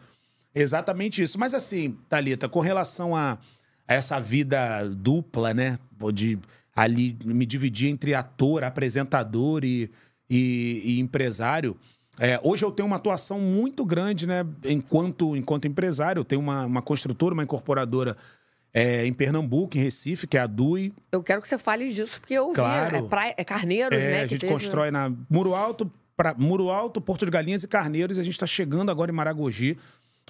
Exatamente isso. Mas assim, Thalita, com relação a, a essa vida dupla, né? De ali me dividir entre ator, apresentador e, e, e empresário. É, hoje eu tenho uma atuação muito grande, né? Enquanto, enquanto empresário, eu tenho uma, uma construtora, uma incorporadora é, em Pernambuco, em Recife, que é a DUI. Eu quero que você fale disso, porque eu ouvi. É claro. É, praia, é Carneiros, é, né? A gente teve... constrói na Muro Alto, pra, Muro Alto, Porto de Galinhas e Carneiros. E a gente está chegando agora em Maragogi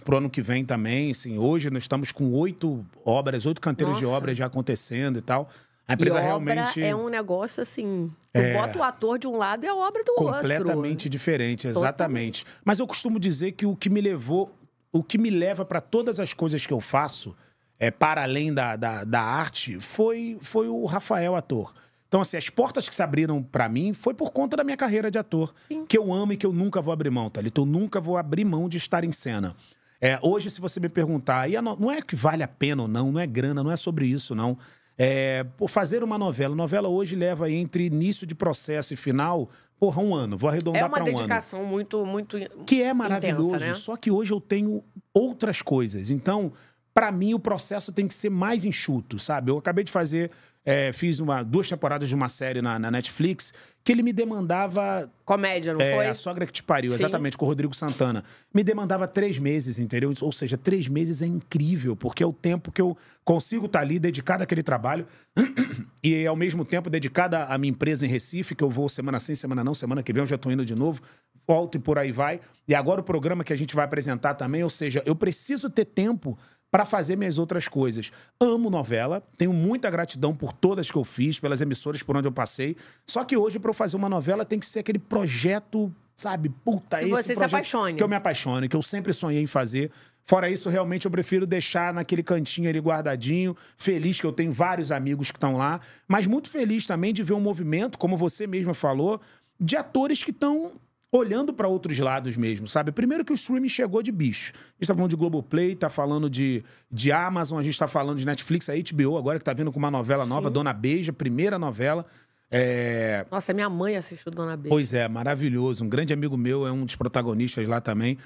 para o ano que vem também. Assim, hoje nós estamos com oito obras, oito canteiros Nossa. de obras já acontecendo e tal. A empresa e realmente. É um negócio assim. é... bota o ator de um lado e a obra do completamente outro. Completamente diferente, exatamente. Totalmente. Mas eu costumo dizer que o que me levou. O que me leva para todas as coisas que eu faço é, para além da, da, da, arte foi, foi o Rafael, ator. Então, assim, as portas que se abriram para mim foi por conta da minha carreira de ator, Sim. que eu amo e que eu nunca vou abrir mão, tá? Eu nunca vou abrir mão de estar em cena. É, hoje, se você me perguntar, e no... não é que vale a pena ou não, não é grana, não é sobre isso, não. É, por fazer uma novela. Novela hoje leva entre início de processo e final, porra, um ano. Vou arredondar é para um ano. É uma dedicação muito, muito Que é maravilhoso, intensa, né? só que hoje eu tenho outras coisas. Então, para mim o processo tem que ser mais enxuto, sabe? Eu acabei de fazer, é, fiz uma, duas temporadas de uma série na, na, Netflix que ele me demandava. Comédia, não é, foi? A sogra que te pariu, Sim. exatamente, com o Rodrigo Santana. Me demandava três meses, entendeu? Ou seja, três meses é incrível, porque é o tempo que eu consigo estar tá ali dedicado àquele trabalho [clears throat] e, ao mesmo tempo, dedicado à minha empresa em Recife, que eu vou semana sim, semana não, semana que vem eu já estou indo de novo, volto e por aí vai. E agora o programa que a gente vai apresentar também, ou seja, eu preciso ter tempo para fazer minhas outras coisas. Amo novela, tenho muita gratidão por todas que eu fiz, pelas emissoras por onde eu passei. Só que hoje, para eu fazer uma novela, tem que ser aquele projeto, sabe? Puta, que esse você se apaixone. Que eu me apaixone, que eu sempre sonhei em fazer. Fora isso, realmente eu prefiro deixar naquele cantinho ali guardadinho, feliz que eu tenho vários amigos que estão lá, mas muito feliz também de ver um movimento, como você mesma falou, de atores que estão olhando para outros lados mesmo, sabe? Primeiro que o streaming chegou de bicho. A gente tá falando de Globoplay, tá falando de, de Amazon, a gente tá falando de Netflix, a HBO agora que tá vindo com uma novela nova, Dona Beija, primeira novela. É... Nossa, minha mãe assistiu Dona Beija. Pois é, maravilhoso. Um grande amigo meu é um dos protagonistas lá também.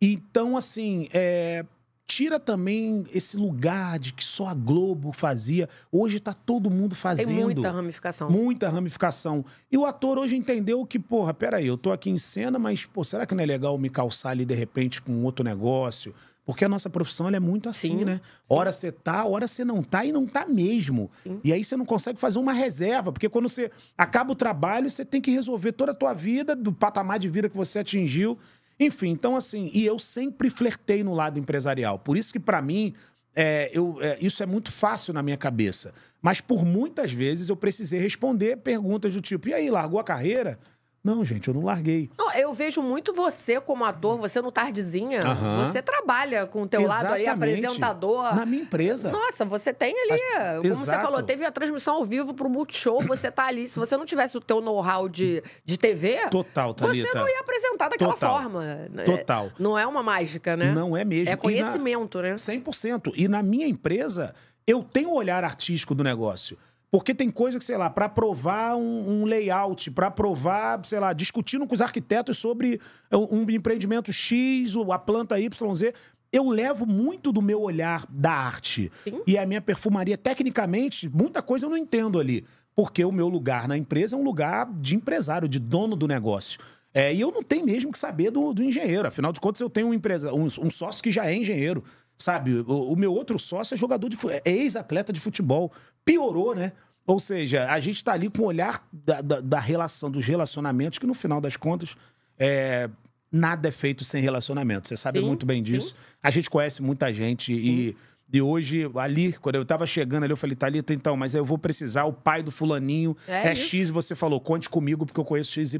Então, assim, é tira também esse lugar de que só a Globo fazia. Hoje está todo mundo fazendo. Tem muita ramificação. Muita ramificação. E o ator hoje entendeu que, porra, peraí, eu estou aqui em cena, mas, pô, será que não é legal me calçar ali de repente com outro negócio? Porque a nossa profissão é muito assim, Sim. né? Hora você tá, hora você não tá e não tá mesmo. Sim. E aí você não consegue fazer uma reserva, porque quando você acaba o trabalho, você tem que resolver toda a tua vida, do patamar de vida que você atingiu. Enfim, então assim, e eu sempre flertei no lado empresarial. Por isso que, para mim, é, eu, é, isso é muito fácil na minha cabeça. Mas por muitas vezes eu precisei responder perguntas do tipo: e aí, largou a carreira? Não, gente, eu não larguei. Não, eu vejo muito você como ator, você no Tardezinha. Você trabalha com o teu lado aí apresentador. Na minha empresa. Nossa, você tem ali. A- Como você falou, teve a transmissão ao vivo pro Multishow, você tá ali. Se você não tivesse o teu know-how de, de TV, Total, Thalita. você não ia apresentar daquela Total. forma. É, Total. Não é uma mágica, né? Não é mesmo. É conhecimento, na- conhecimento, né? 100%. E na minha empresa, eu tenho o olhar artístico do negócio. Porque tem coisa que, sei lá, para aprovar um, um layout, para aprovar, sei lá, discutindo com os arquitetos sobre um empreendimento X, a planta YZ, eu levo muito do meu olhar da arte. Sim. E a minha perfumaria, tecnicamente, muita coisa eu não entendo ali. Porque o meu lugar na empresa é um lugar de empresário, de dono do negócio. É, e eu não tenho mesmo que saber do, do engenheiro. Afinal de contas, eu tenho um, empresa, um, um sócio que já é engenheiro. Sabe, o, o meu outro sócio é jogador de é ex-atleta de futebol. Piorou, né? Ou seja, a gente está ali com o olhar da, da, da, relação, dos relacionamentos, que no final das contas, é, nada é feito sem relacionamento. Você sabe sim, muito bem disso. Sim. A gente conhece muita gente e. Sim. E hoje, ali, quando eu tava chegando ali, eu falei, Thalita, então, mas eu vou precisar, o pai do fulaninho é, é X, e você falou, conte comigo, porque eu conheço XYZ.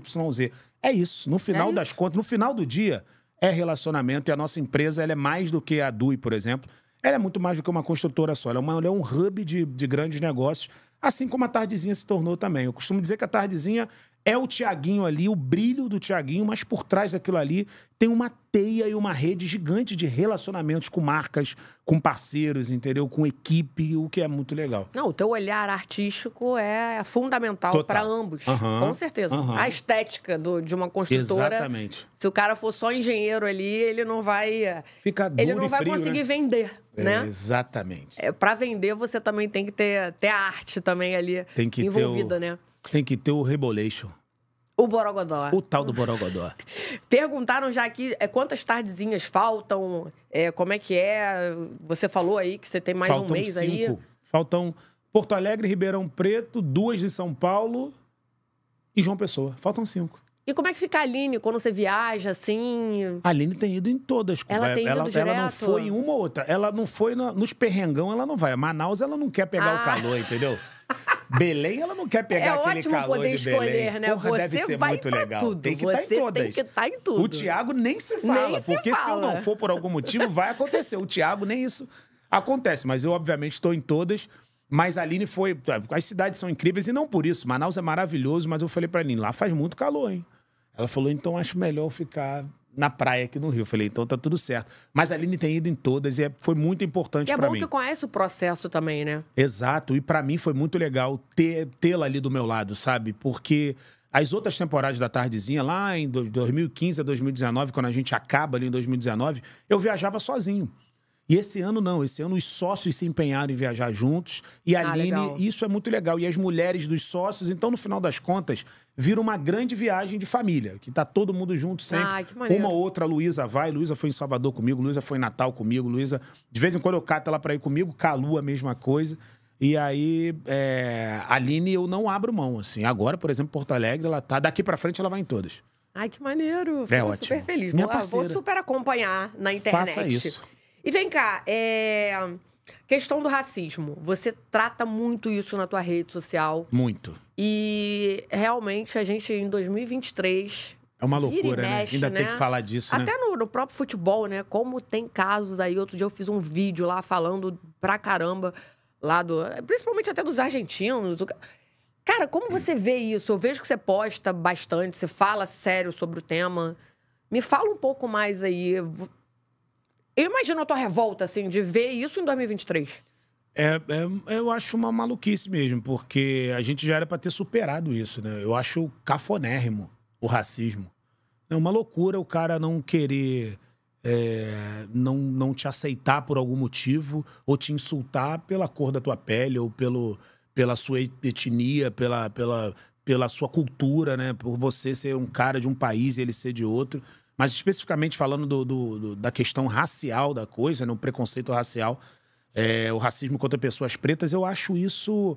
É isso. No final é das isso. contas, no final do dia, é relacionamento e a nossa empresa ela é mais do que a DUI, por exemplo. Ela é muito mais do que uma construtora só, ela é, uma, ela é um hub de, de grandes negócios, assim como a Tardezinha se tornou também. Eu costumo dizer que a Tardezinha é o Tiaguinho ali, o brilho do Tiaguinho, mas por trás daquilo ali tem uma teia e uma rede gigante de relacionamentos com marcas, com parceiros, entendeu? Com equipe, o que é muito legal. Não, o teu olhar artístico é fundamental para ambos, uhum, com certeza. Uhum. A estética do, de uma construtora. Exatamente. Se o cara for só engenheiro ali, ele não vai. Fica duro Ele não vai frio, né? conseguir né? vender. Né? exatamente. É, para vender, você também tem que ter, ter a arte também ali tem que envolvida, ter o... né? Tem que ter o Rebolation. O Borogodó. O tal do Borogodó. [laughs] Perguntaram já aqui é, quantas tardezinhas faltam, é, como é que é. Você falou aí que você tem mais faltam um mês cinco. aí. Faltam Porto Alegre, Ribeirão Preto, duas de São Paulo e João Pessoa. Faltam cinco. E como é que fica a Aline quando você viaja, assim? A Aline tem ido em todas. Ela tem ido ela, direto? Ela não foi em uma ou outra. Ela não foi nos perrengão, ela não vai. Manaus, ela não quer pegar ah. o calor, entendeu? [laughs] Belém, ela não quer é pegar é aquele calor de escolher, Belém. poder escolher, né? Porra, você deve ser vai muito tá legal. Tudo. Tem que estar tá em todas. Tem que estar tá em tudo. O Tiago nem se fala, nem porque se, fala. se eu não for por algum motivo, vai acontecer. O Tiago nem isso acontece, mas eu obviamente estou em todas. Mas a Aline foi. As cidades são incríveis e não por isso. Manaus é maravilhoso, mas eu falei pra Aline, lá faz muito calor, hein? Ela falou, então acho melhor ficar na praia aqui no Rio. Eu falei, então tá tudo certo. Mas a Aline tem ido em todas e é, foi muito importante para mim. é bom mim. que conhece o processo também, né? Exato. E para mim foi muito legal ter, tê-la ali do meu lado, sabe? Porque as outras temporadas da Tardezinha, lá em 2015 a 2019, quando a gente acaba ali em 2019, eu viajava sozinho. E esse ano não, esse ano os sócios se empenharam em viajar juntos. E a ah, Aline, legal. isso é muito legal. E as mulheres dos sócios, então no final das contas, vira uma grande viagem de família, que tá todo mundo junto sempre. Ah, que maneiro. uma outra, Luísa vai, Luísa foi em Salvador comigo, Luísa foi em Natal comigo, Luísa, de vez em quando eu cato ela para ir comigo, Calu a mesma coisa. E aí, é, a Aline eu não abro mão, assim. Agora, por exemplo, Porto Alegre, ela tá. Daqui para frente ela vai em todas. Ai, que maneiro. É Fico é super feliz. Minha vou, parceira. vou super acompanhar na internet. Faça isso. E vem cá, é... Questão do racismo. Você trata muito isso na tua rede social. Muito. E realmente a gente em 2023 é uma loucura, né? mexe, né? Ainda né? tem que falar disso, Até né? Até no, no, próprio futebol, né? Como tem casos aí. Outro dia eu fiz um vídeo lá falando pra caramba, lá do. Principalmente até dos argentinos. Do... Cara, como você vê isso? Eu vejo que você posta bastante, você fala sério sobre o tema. Me fala um pouco mais aí. Eu imagino a tua revolta, assim, de ver isso em 2023. É, é, eu acho uma maluquice mesmo, porque a gente já era para ter superado isso, né? Eu acho cafonérrimo o racismo. É uma loucura o cara não querer é, não, não te aceitar por algum motivo ou te insultar pela cor da tua pele ou pelo, pela sua etnia, pela, pela, pela sua cultura, né? Por você ser um cara de um país e ele ser de outro. Mas especificamente falando do, do, do, da questão racial da coisa, no né, preconceito racial, é, o racismo contra pessoas pretas, eu acho isso,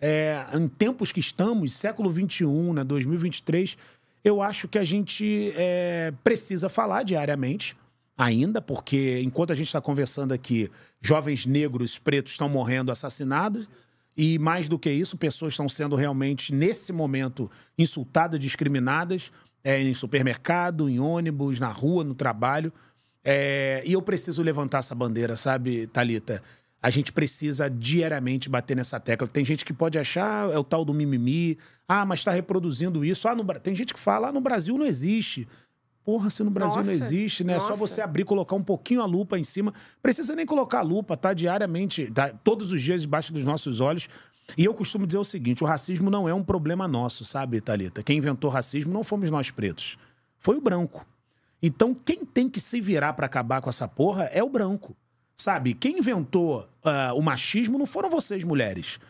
é, em tempos que estamos, século XXI, né, 2023, eu acho que a gente é, precisa falar diariamente ainda, porque enquanto a gente está conversando aqui, jovens negros, pretos estão morrendo assassinados. E mais do que isso, pessoas estão sendo realmente, nesse momento, insultadas, discriminadas é, em supermercado, em ônibus, na rua, no trabalho. É, e eu preciso levantar essa bandeira, sabe, Talita? A gente precisa diariamente bater nessa tecla. Tem gente que pode achar é o tal do mimimi. Ah, mas está reproduzindo isso. Ah, no... Tem gente que fala, ah, no Brasil não existe. Porra, se no Brasil nossa, não existe, né? Nossa. É só você abrir, colocar um pouquinho a lupa em cima. Precisa nem colocar a lupa, tá? Diariamente, tá? todos os dias debaixo dos nossos olhos. E eu costumo dizer o seguinte: o racismo não é um problema nosso, sabe, Talita? Quem inventou racismo não fomos nós pretos, foi o branco. Então, quem tem que se virar para acabar com essa porra é o branco. Sabe? Quem inventou uh, o machismo não foram vocês, mulheres.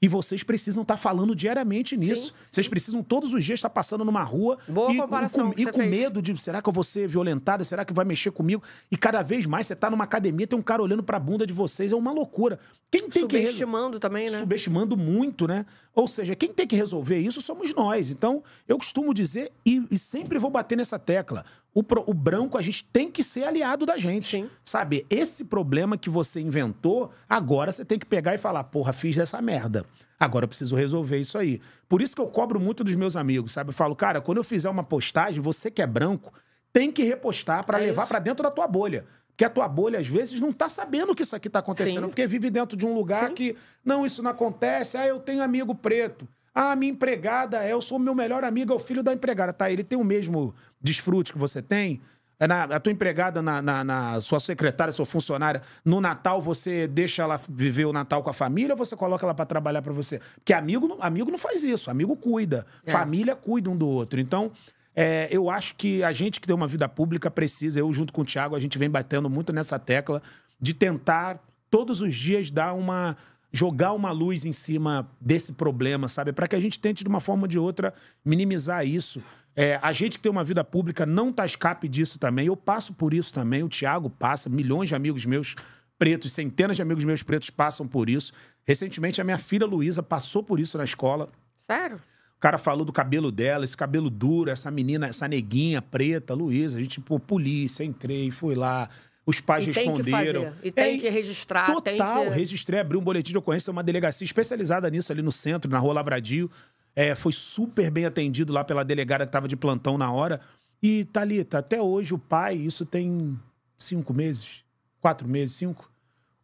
E vocês precisam estar tá falando diariamente nisso. Sim, vocês sim. precisam todos os dias estar tá passando numa rua Boa e, com, e com medo de será que eu vou ser violentada? Será que vai mexer comigo? E cada vez mais você está numa academia, tem um cara olhando para a bunda de vocês, é uma loucura. Quem tem Subestimando que... também, né? Subestimando muito, né? Ou seja, quem tem que resolver isso somos nós. Então, eu costumo dizer e, e sempre vou bater nessa tecla o, pro, o, branco, a gente tem que ser aliado da gente. Sim. Sabe? Esse problema que você inventou, agora você tem que pegar e falar, porra, fiz dessa merda. Agora eu preciso resolver isso aí. Por isso que eu cobro muito dos meus amigos, sabe? Eu falo, cara, quando eu fizer uma postagem, você que é branco, tem que repostar para é levar para dentro da tua bolha. Porque a tua bolha, às vezes, não tá sabendo que isso aqui tá acontecendo, Sim. porque vive dentro de um lugar Sim. que, não, isso não acontece, ah, eu tenho amigo preto. Ah, minha empregada é, eu sou meu melhor amigo, é o filho da empregada. Tá, ele tem o mesmo desfrute que você tem? É na, a tua empregada, na, na, na, sua secretária, sua funcionária, no Natal você deixa ela viver o Natal com a família ou você coloca ela para trabalhar para você? Porque amigo, amigo não faz isso, amigo cuida, é. família cuida um do outro. Então, é, eu acho que a gente que tem uma vida pública precisa, eu junto com o Thiago, a gente vem batendo muito nessa tecla de tentar todos os dias dar uma jogar uma luz em cima desse problema, sabe? Para que a gente tente, de uma forma ou de outra, minimizar isso. É, a gente que tem uma vida pública não tá escape disso também. Eu passo por isso também, o Tiago passa, milhões de amigos meus pretos, centenas de amigos meus pretos passam por isso. Recentemente, a minha filha Luísa passou por isso na escola. Sério? O cara falou do cabelo dela, esse cabelo duro, essa menina, essa neguinha preta, Luísa. A gente, pô, polícia, entrei, fui lá os pais e responderam. Tem que fazer, e tem é, que registrar. Total, que... registrei, abri um boletim de ocorrência, uma delegacia especializada nisso ali no centro, na Rua Lavradio. É, foi super bem atendido lá pela delegada que estava de plantão na hora. E, Thalita, até hoje o pai, isso tem cinco meses, quatro meses, cinco.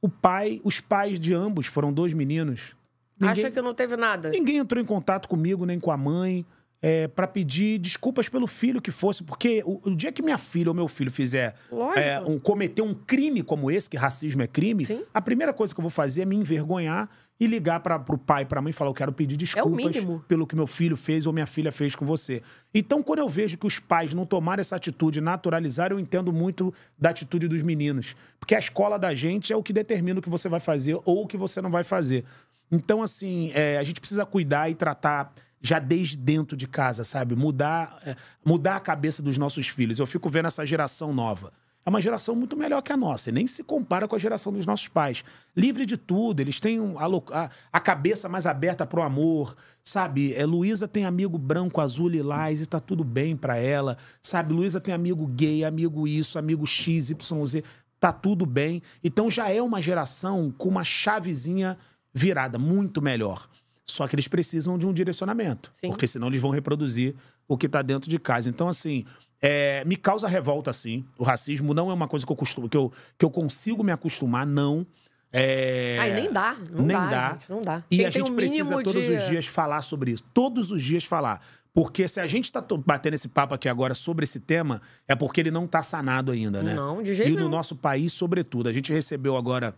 O pai, os pais de ambos foram dois meninos. Ninguém, Acha que não teve nada? Ninguém entrou em contato comigo, nem com a mãe é, para pedir desculpas pelo filho que fosse, porque o, o, dia que minha filha ou meu filho fizer é, um, cometer um crime como esse, que racismo é crime, Sim. a primeira coisa que eu vou fazer é me envergonhar e ligar para o pai, para a mãe e falar: eu quero pedir é desculpas é pelo que meu filho fez ou minha filha fez com você. Então, quando eu vejo que os pais não tomaram essa atitude, naturalizar, eu entendo muito da atitude dos meninos, porque a escola da gente é o que determina o que você vai fazer ou o que você não vai fazer. Então, assim, é, a gente precisa cuidar e tratar já desde dentro de casa, sabe? Mudar, é, mudar a cabeça dos nossos filhos. Eu fico vendo essa geração nova. É uma geração muito melhor que a nossa, e nem se compara com a geração dos nossos pais. Livre de tudo, eles têm a, a, a cabeça mais aberta para o amor, sabe? É, Luísa tem amigo branco, azul, lilás, e tá tudo bem para ela, sabe? Luísa tem amigo gay, amigo isso, amigo X, Y, Z, tá tudo bem. Então já é uma geração com uma chavezinha virada, muito melhor. Só que eles precisam de um direcionamento, Sim. porque senão eles vão reproduzir o que está dentro de casa. Então, assim, é, me causa revolta, assim. O racismo não é uma coisa que eu, costumo, que eu, que eu consigo me acostumar, não. É... Ai, nem dá. Não nem dá. dá. Gente, não dá. E tem, a gente um precisa todos de... os dias falar sobre isso. Todos os dias falar. Porque se a gente está batendo esse papo aqui agora sobre esse tema, é porque ele não está sanado ainda, né? Não, de jeito E no nosso país, sobretudo. A gente recebeu agora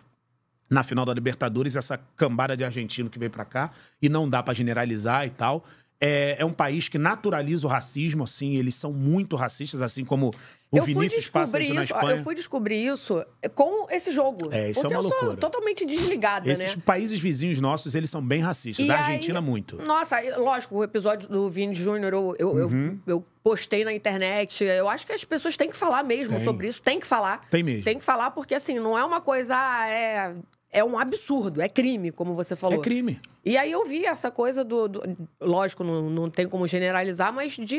na final da Libertadores, essa cambada de argentino que veio para cá, e não dá para generalizar e tal. É, é, um país que naturaliza o racismo, assim, eles são muito racistas, assim como o eu Vinícius passa isso, na Espanha. Eu fui descobrir isso com esse jogo. É, isso é uma eu sou totalmente desligada, Esses né? países vizinhos nossos, eles são bem racistas. E a Argentina, aí, muito. Nossa, lógico, o episódio do Vini Júnior, eu, eu, uhum. eu, eu, postei na internet. Eu acho que as pessoas têm que falar mesmo tem. sobre isso. Tem que falar. Tem mesmo. Tem que falar porque, assim, não é uma coisa... Ah, é é um absurdo, é crime, como você falou. É crime. E aí eu vi essa coisa do. do lógico, não, não tem como generalizar, mas de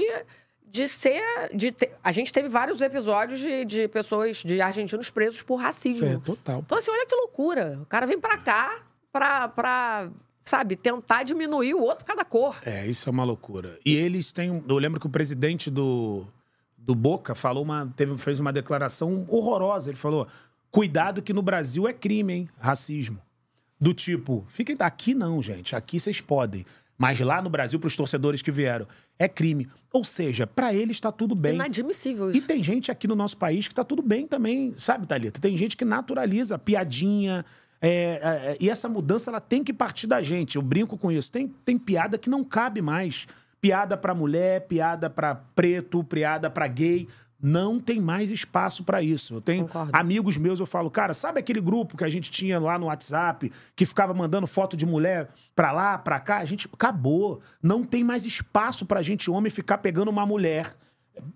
de ser. De ter... a gente teve vários episódios de, de, pessoas, de argentinos presos por racismo. É, total. Então, assim, olha que loucura. O cara vem pra cá pra, pra sabe, tentar diminuir o outro cada cor. É, isso é uma loucura. E eles têm. Eu lembro que o presidente do, do Boca falou uma. Teve, fez uma declaração horrorosa. Ele falou: Cuidado que no Brasil é crime, hein? Racismo. Do tipo, fiquem aqui não, gente. Aqui vocês podem. Mas lá no Brasil, para os torcedores que vieram, é crime. Ou seja, para ele está tudo bem. Inadmissível isso. E tem gente aqui no nosso país que está tudo bem também, sabe, Thalita? Tem gente que naturaliza piadinha. É, é, é, e essa mudança ela tem que partir da gente. Eu brinco com isso. Tem, tem piada que não cabe mais. Piada para mulher, piada para preto, piada para gay. Não tem mais espaço para isso. Eu tenho Concordo. amigos meus, eu falo, cara, sabe aquele grupo que a gente tinha lá no WhatsApp, que ficava mandando foto de mulher pra lá, pra cá? A gente acabou. Não tem mais espaço pra gente, homem, ficar pegando uma mulher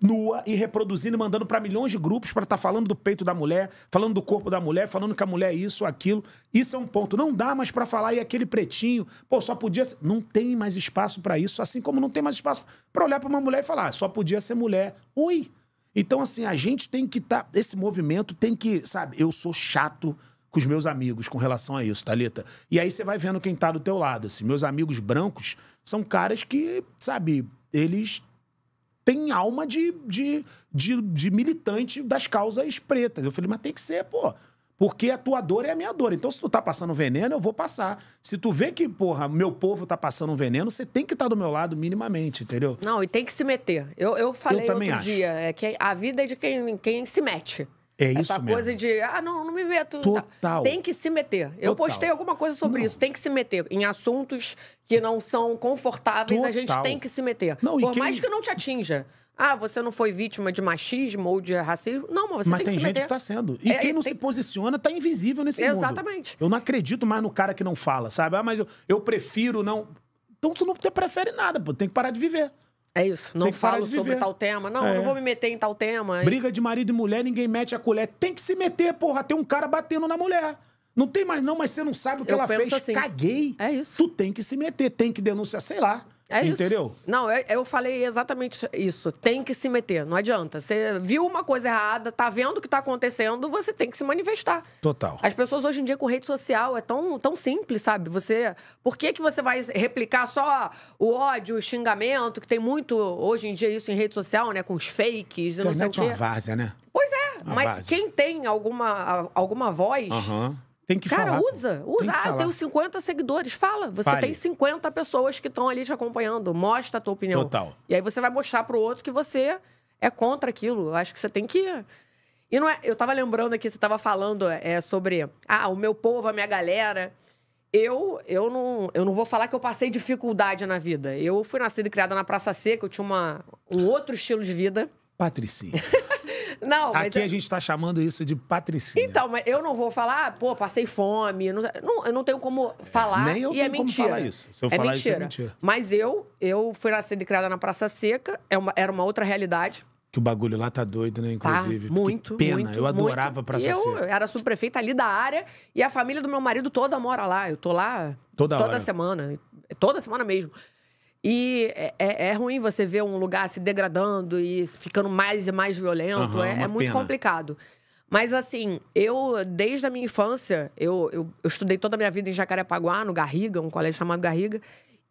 nua e reproduzindo e mandando para milhões de grupos para estar tá falando do peito da mulher, falando do corpo da mulher, falando que a mulher é isso, aquilo. Isso é um ponto. Não dá mais para falar e aquele pretinho, pô, só podia ser... não tem mais espaço para isso, assim como não tem mais espaço para olhar para uma mulher e falar, ah, só podia ser mulher. Ui, então, assim, a gente tem que estar. Tá, esse movimento tem que. Sabe, eu sou chato com os meus amigos com relação a isso, Thalita. Tá, e aí você vai vendo quem tá do teu lado. Assim, meus amigos brancos são caras que, sabe, eles têm alma de, de, de, de militante das causas pretas. Eu falei, mas tem que ser, pô. Porque a tua dor é a minha dor. Então, se tu tá passando veneno, eu vou passar. Se tu vê que, porra, meu povo tá passando um veneno, você tem que estar tá do meu lado minimamente, entendeu? Não, e tem que se meter. Eu, eu falei eu outro acho. dia, é que a vida é de quem, quem se mete. É isso Essa mesmo. coisa de, ah, não, não me meto. Tá. Total. Tem que se meter. Eu Total. postei alguma coisa sobre não. isso. Tem que se meter. Em assuntos que não são confortáveis, Total. a gente tem que se meter. Não, Por quem... mais que não te atinja. Ah, você não foi vítima de machismo ou de racismo. Não, mas você mas tem, tem que se gente meter. que está sendo. E é, quem não tem... se posiciona está invisível nesse Exatamente. mundo. Exatamente. Eu não acredito mais no cara que não fala, sabe? Ah, mas eu, eu prefiro não... Então você não prefere nada, pô. Tem que parar de viver. É isso. Não falo sobre tal tema. Não, é. não vou me meter em tal tema. Briga de marido e mulher, ninguém mete a colher. Tem que se meter, porra. Tem um cara batendo na mulher. Não tem mais não, mas você não sabe o que eu ela fez. Assim. Caguei. É isso. Tu tem que se meter, tem que denunciar, sei lá. É Entendeu? Isso. Não, eu, eu, falei exatamente isso. Tem que se meter, não adianta. Você viu uma coisa errada, tá vendo o que tá acontecendo, você tem que se manifestar. Total. As pessoas hoje em dia com rede social é tão, tão simples, sabe? Você. Por que, que você vai replicar só o ódio, o xingamento, que tem muito hoje em dia isso em rede social, né? Com os fakes, Internet não sei uma várzea, né? Pois é, uma mas várzea. quem tem alguma, alguma voz. Uhum tem que Cara, falar. Cara, usa. Usa. Tem ah, eu tenho 50 seguidores. Fala. Você tem 50 pessoas que estão ali te acompanhando. Mostra a tua opinião. Total. E aí você vai mostrar pro outro que você é contra aquilo. Eu acho que você tem que. E não é... Eu tava lembrando aqui, você tava falando é, sobre. Ah, o meu povo, a minha galera. Eu, eu, não, eu não vou falar que eu passei dificuldade na vida. Eu fui nascida e criada na Praça Seca, eu tinha uma, um outro estilo de vida. Patricinha. [laughs] Não, Aqui eu... a é- gente está chamando isso de patricinha. Então, mas eu não vou falar, ah, pô, passei fome. Não, não, eu não tenho como falar. Nem eu e é tenho é mentira. como falar isso. Se eu é falar mentira. isso, é mentira. Mas eu, eu fui nascida e criada na Praça Seca, é uma, era uma outra realidade. Que o bagulho lá tá doido, né? Tá, inclusive. Tá, muito. Que pena, muito, eu adorava muito. Praça e Seca. Eu era subprefeita ali da área e a família do meu marido toda mora lá. Eu tô lá toda, toda hora. semana. Toda semana mesmo. E é, é, é, ruim você ver um lugar se degradando e ficando mais e mais violento. Uhum, é, é muito complicado. Mas assim, eu, desde a minha infância, eu, eu, eu estudei toda a minha vida em Jacarepaguá, no Garriga, um colégio chamado Garriga.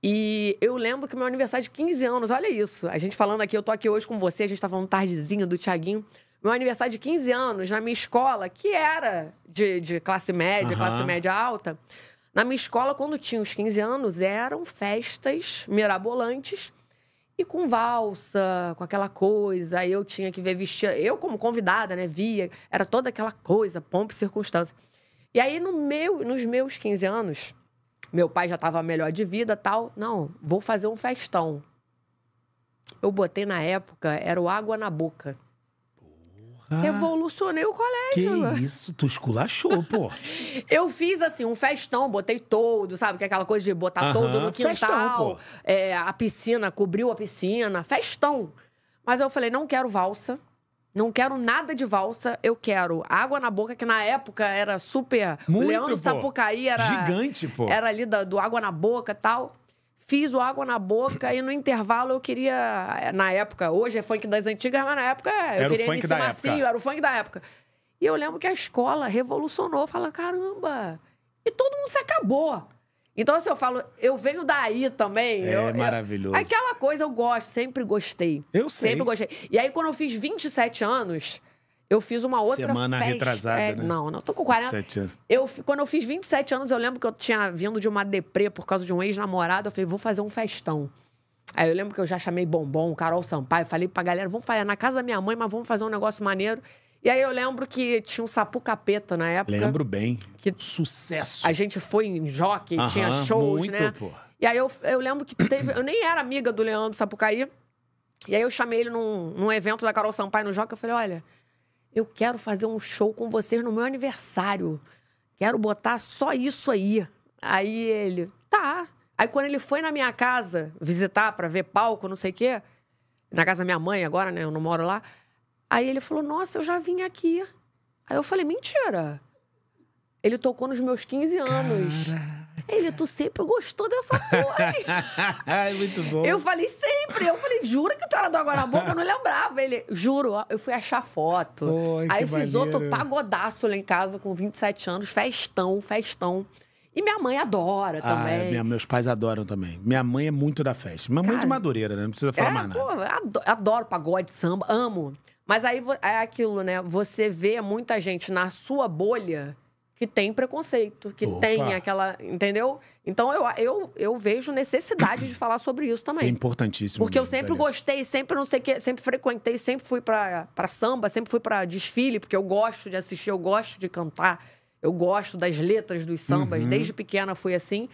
E eu lembro que meu aniversário de 15 anos, olha isso. A gente falando aqui, eu tô aqui hoje com você, a gente tá falando tardezinha do Tiaguinho. Meu aniversário de 15 anos, na minha escola, que era de, de classe média, uhum. classe média alta, na minha escola, quando tinha os 15 anos, eram festas mirabolantes e com valsa, com aquela coisa. Eu tinha que ver vestir. Eu, como convidada, né, via, era toda aquela coisa, pompa e circunstância. E aí, no meu, nos meus 15 anos, meu pai já estava melhor de vida tal. Não, vou fazer um festão. Eu botei na época, era o Água na Boca. Ah, Revolucionei o colégio. Que isso, tu esculachou, pô. [laughs] eu fiz, assim, um festão, botei todo, sabe? Que é aquela coisa de botar todo no quintal. Festão, pô. É, a piscina, cobriu a piscina, festão. Mas eu falei, não quero valsa. Não quero nada de valsa, eu quero água na boca, que na época era super. Muito, Leandro pô. Sapucaí era. Gigante, pô. Era ali do, do água na boca e tal. Fiz o Água na Boca e no intervalo eu queria. Eh, na época, hoje é funk das antigas, mas na época eh, eu era queria MC Macio, época. era o funk da época. E eu lembro que a escola revolucionou, falando: caramba! E todo mundo se acabou. Então, assim, eu falo, eu venho daí também. É eu, maravilhoso. Eu, aquela coisa eu gosto, sempre gostei. Eu sei. Sempre gostei. E aí, quando eu fiz 27 anos, eu fiz uma outra Semana festa. retrasada, é, né? Não, não. Tô com 40. Anos. Eu, quando eu fiz 27 anos, eu lembro que eu tinha vindo de uma deprê por causa de um ex-namorado. Eu falei, vou fazer um festão. Aí eu lembro que eu já chamei Bombom, Carol Sampaio. Falei pra galera, vamos fazer na casa da minha mãe, mas vamos fazer um negócio maneiro. E aí eu lembro que tinha um sapu capeta na época. Lembro bem. Que Sucesso. A gente foi em jockey, Aham, tinha shows, muito, né? Pô. E aí eu, eu lembro que teve... Eu nem era amiga do Leandro Sapucaí. E aí eu chamei ele num, num evento da Carol Sampaio no jockey. Eu falei, olha eu quero fazer um show com vocês no meu aniversário. Quero botar só isso aí. Aí ele, tá. Aí quando ele foi na minha casa visitar para ver palco, não sei o quê, na casa da minha mãe agora, né? Eu não moro lá. Aí ele falou: Nossa, eu já vim aqui. Aí eu falei: Mentira. Ele tocou nos meus 15 anos. Cara... Ele, tu sempre gostou dessa porra. É [laughs] muito bom. Eu falei, sempre. Eu falei, jura que tu era do Agora Boca? Eu não lembrava. Ele, juro, eu fui achar foto. Pô, Aí fiz maneiro. outro pagodaço lá em casa com 27 anos, festão, festão. E minha mãe adora ah, é, também. Minha, meus pais adoram também. Minha mãe é muito da festa. Minha mãe é de Madureira, né? Não precisa falar é, mais nada. Pô, adoro, adoro pagode, samba, amo. Mas aí é aquilo, né? Você vê muita gente na sua bolha que tem preconceito, que Opa. tem aquela. Entendeu? Então eu, eu, eu vejo necessidade de falar sobre isso também. É importantíssimo. Porque eu sempre gostei, sempre não sei que, sempre frequentei, sempre fui para samba, sempre fui para desfile, porque eu gosto de assistir, eu gosto de cantar, eu gosto das letras dos sambas, uhum. desde pequena fui assim.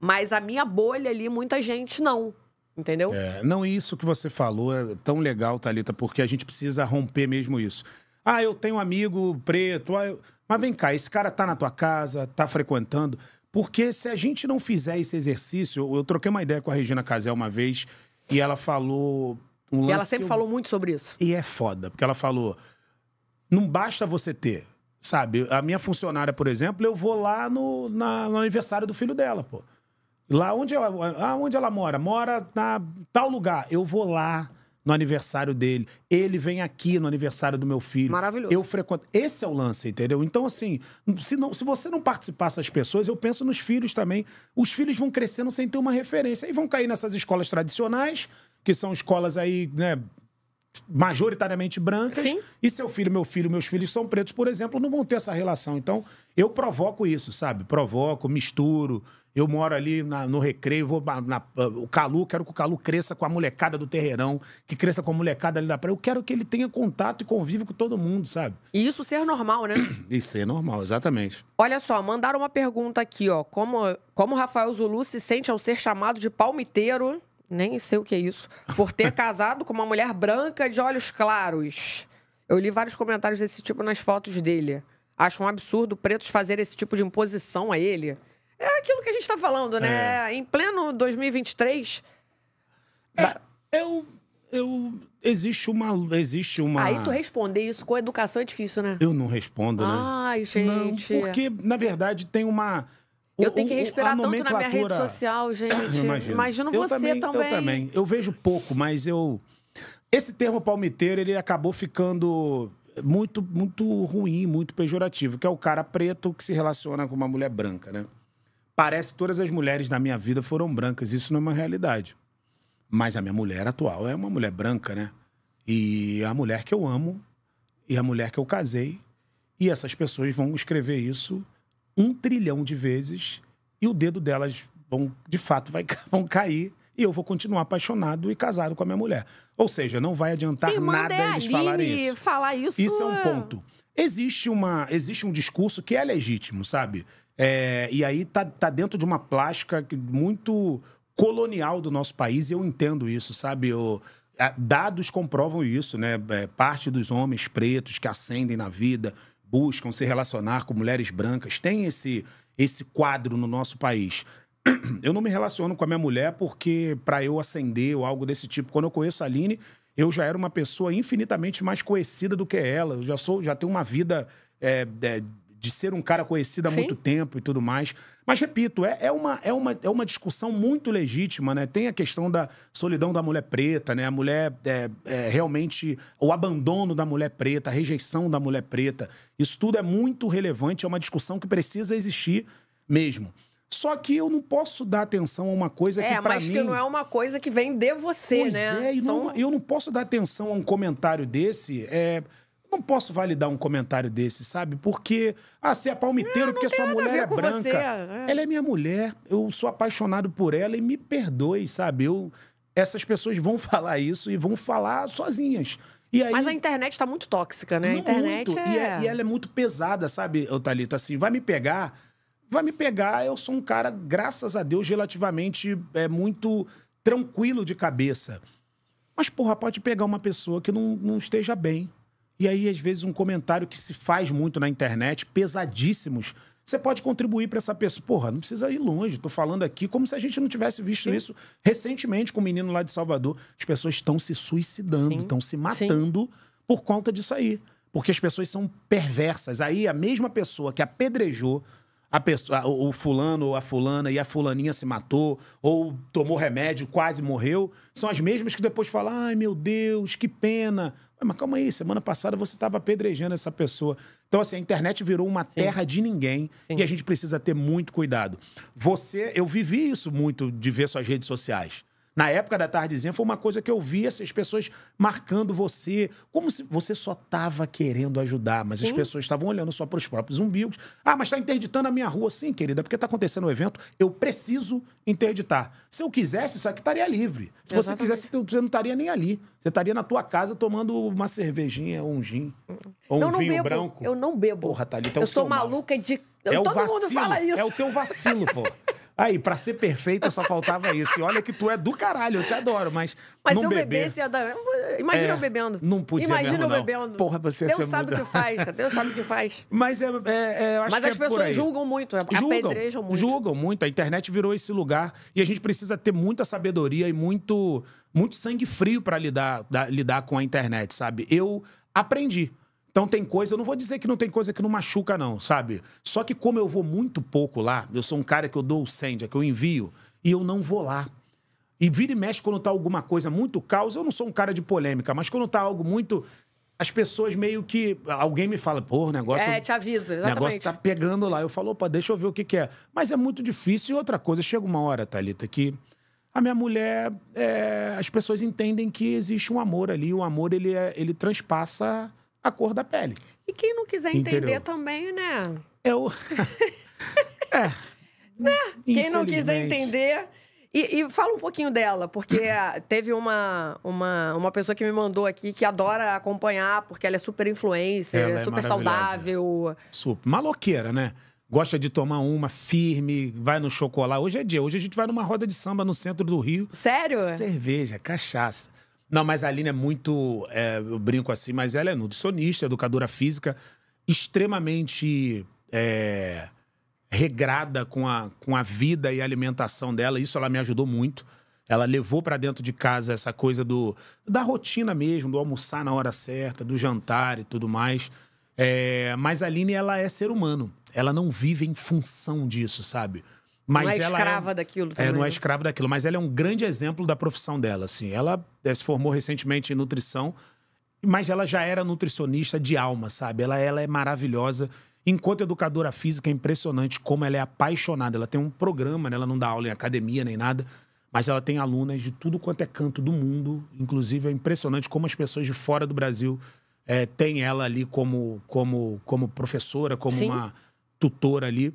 Mas a minha bolha ali, muita gente não. Entendeu? É, não, isso que você falou é tão legal, Talita, porque a gente precisa romper mesmo isso. Ah, eu tenho um amigo preto, ah, eu... Mas vem cá, esse cara tá na tua casa, tá frequentando. Porque se a gente não fizer esse exercício, eu troquei uma ideia com a Regina Casel uma vez e ela falou. Um e ela sempre eu... falou muito sobre isso. E é foda, porque ela falou: não basta você ter, sabe? A minha funcionária, por exemplo, eu vou lá no, na, no aniversário do filho dela, pô. Lá onde, eu, onde ela mora? Mora na tal lugar. Eu vou lá, no aniversário dele. Ele vem aqui no aniversário do meu filho. Maravilhoso. Eu frequento. Esse é o lance, entendeu? Então, assim, se, não, se você não participar dessas pessoas, eu penso nos filhos também. Os filhos vão crescendo sem ter uma referência. E vão cair nessas escolas tradicionais, que são escolas aí, né? majoritariamente brancas. Sim. E seu filho, meu filho, meus filhos são pretos, por exemplo, não vão ter essa relação. Então, eu provoco isso, sabe? Provoco, misturo. Eu moro ali na, no Recreio, vou na, na, o Calu, quero que o Calu cresça com a molecada do terreirão, que cresça com a molecada ali da praia. Eu quero que ele tenha contato e convive com todo mundo, sabe? E isso ser normal, né? Isso [clears throat] ser é normal, exatamente. Olha só, mandaram uma pergunta aqui, ó. Como, como Rafael Zulu se sente ao ser chamado de palmiteiro, nem sei o que é isso, por ter [laughs] casado com uma mulher branca de olhos claros? Eu li vários comentários desse tipo nas fotos dele. Acho um absurdo pretos fazer esse tipo de imposição a ele. É aquilo que a gente está falando, né? É. Em pleno 2023. É, da... eu, eu. Existe uma. Existe uma. Aí tu responder isso com educação é difícil, né? Eu não respondo, né? Ai, gente. Não, porque, na verdade, tem uma. Eu tenho que respirar tanto nomenclatura... na minha rede social, [coughs] gente. Imagino, Imagino você também, também. Eu também. Eu vejo pouco, mas eu. Esse termo palmiteiro, ele acabou ficando muito, muito ruim, muito pejorativo, que é o cara preto que se relaciona com uma mulher branca, né? Parece que todas as mulheres da minha vida foram brancas. Isso não é uma realidade. Mas a minha mulher atual é uma mulher branca, né? E a mulher que eu amo, e a mulher que eu casei. E essas pessoas vão escrever isso um trilhão de vezes, e o dedo delas vão, de fato, vai, [laughs] vão cair e eu vou continuar apaixonado e casado com a minha mulher. Ou seja, não vai adiantar nada é eles falarem isso. falar isso. Isso é um é ponto. Existe, uma, existe um discurso que é legítimo, sabe? É, e aí tá, tá dentro de uma plástica muito colonial do nosso país, e eu entendo isso, sabe? Eu, dados comprovam isso, né? É, parte dos homens pretos que ascendem na vida, buscam se relacionar com mulheres brancas, tem esse, esse quadro no nosso país. [clears throat] Eu não me relaciono com a minha mulher porque para eu ascender ou algo desse tipo. Quando eu conheço a Aline, eu já era uma pessoa infinitamente mais conhecida do que ela. Eu já sou, já tenho uma vida é, é, de ser um cara conhecido há Sim. muito tempo e tudo mais. Mas, repito, é, é, uma, é, uma, é uma discussão muito legítima, né? Tem a questão da solidão da mulher preta, né? A mulher é, é, realmente. O abandono da mulher preta, a rejeição da mulher preta. Isso tudo é muito relevante, é uma discussão que precisa existir mesmo. Só que eu não posso dar atenção a uma coisa é, que para mim... É, mas que não é uma coisa que vem de você, pois né? é, São... não, é, eu não posso dar atenção a um comentário desse... É não posso validar um comentário desse, sabe? Porque, ah, você é palmiteiro porque sua mulher é branca. é. Ela é minha mulher, eu sou apaixonado por ela e me perdoe, sabe? Eu, essas pessoas vão [laughs] falar isso e vão falar sozinhas. Aí, Mas a internet está muito tóxica, né? Não, a internet muito. É... E, é, e, ela é muito pesada, sabe, Thalita? Assim, vai me pegar... Vai me pegar, eu sou um cara, graças a Deus, relativamente é, muito tranquilo de cabeça. Mas, porra, pode pegar uma pessoa que não, não esteja bem e aí, às vezes, um comentário que se faz muito na internet, pesadíssimos, você pode contribuir para essa pessoa. Porra, não precisa ir longe. Estou falando aqui como se a gente não tivesse visto Sim. isso recentemente com o um menino lá de Salvador. As pessoas estão se suicidando, estão se matando Sim. por conta disso aí. Porque as pessoas são perversas. Aí a mesma pessoa que apedrejou a pessoa, o fulano ou a fulana e a fulaninha se matou, ou tomou remédio, quase morreu, são as mesmas que depois falam: ai meu Deus, que pena. Mas calma aí, semana passada você estava apedrejando essa pessoa. Então, assim, a internet virou uma Sim. terra de ninguém Sim. e a gente precisa ter muito cuidado. Você, eu vivi isso muito de ver suas redes sociais. Na época da tardezinha foi uma coisa que eu vi essas pessoas marcando você, como se você só tava querendo ajudar, mas Sim. as pessoas estavam olhando só para os próprios umbigos. Ah, mas tá interditando a minha rua. Sim, querida, porque tá acontecendo um evento, eu preciso interditar. Se eu quisesse, isso aqui estaria livre. Se Exatamente. você quisesse, você não estaria nem ali. Você estaria na tua casa tomando uma cervejinha, ou um gin, ou um vinho bebo. branco. Eu não bebo. Porra, Thalita, tá é eu sou maluca de... É Todo mundo fala isso. É o teu vacilo, pô. [laughs] Aí, para ser perfeita só faltava isso. E olha que tu é do caralho, eu te adoro, mas. Mas num assim, eu bebê, bebesse, adora... imagina é, eu bebendo. Não podia Imagina mesmo, eu não. bebendo. Porra, você Deus sabe o que faz, tá? Deus sabe o que faz. Mas é. é, é mas as é pessoas julgam muito, é, apedrejam muito. Julgam muito. A internet virou esse lugar e a gente precisa ter muita sabedoria e muito, muito sangue frio para lidar, lidar com a internet, sabe? Eu aprendi. Então tem coisa, eu não vou dizer que não tem coisa que não machuca, não, sabe? Só que como eu vou muito pouco lá, eu sou um cara que eu dou o send, é que eu envio, e eu não vou lá. E vira e mexe quando tá alguma coisa muito caos, eu não sou um cara de polêmica, mas quando tá algo muito. As pessoas meio que. Alguém me fala, pô, o negócio. É, te avisa, exatamente. O negócio tá pegando lá. Eu falo, opa, deixa eu ver o que, que é. Mas é muito difícil. E outra coisa, chega uma hora, Thalita, que a minha mulher. É, as pessoas entendem que existe um amor ali. O amor, ele, é, ele transpassa a cor da pele. E quem não quiser entender também, né? Eu... É, [laughs] é. Né? Quem não quiser entender. E, e, fala um pouquinho dela, porque [coughs] teve uma, uma, uma pessoa que me mandou aqui que adora acompanhar, porque ela é super influencer, é super saudável. Super. Maloqueira, né? Gosta de tomar uma firme, vai no chocolate. Hoje é dia, hoje a gente vai numa roda de samba no centro do Rio. Sério? Cerveja, cachaça. Não, mas a Aline é muito. É, eu brinco assim, mas ela é nutricionista, educadora física, extremamente é, regrada com a, com a vida e a alimentação dela. Isso ela me ajudou muito. Ela levou para dentro de casa essa coisa do da rotina mesmo, do almoçar na hora certa, do jantar e tudo mais. É, mas a Aline, ela é ser humano. Ela não vive em função disso, sabe? Mas não é, é escrava é, daquilo também. É, não é né? escrava daquilo, mas ela é um grande exemplo da profissão dela, assim. Ela eh, se formou recentemente em nutrição, mas ela já era nutricionista de alma, sabe? Ela, ela é maravilhosa. Enquanto educadora física, é impressionante como ela é apaixonada. Ela tem um programa, né? ela não dá aula em academia nem nada, mas ela tem alunas de tudo quanto é canto do mundo. Inclusive, é impressionante como as pessoas de fora do Brasil é, têm ela ali como, como, como professora, como Sim. uma tutora ali.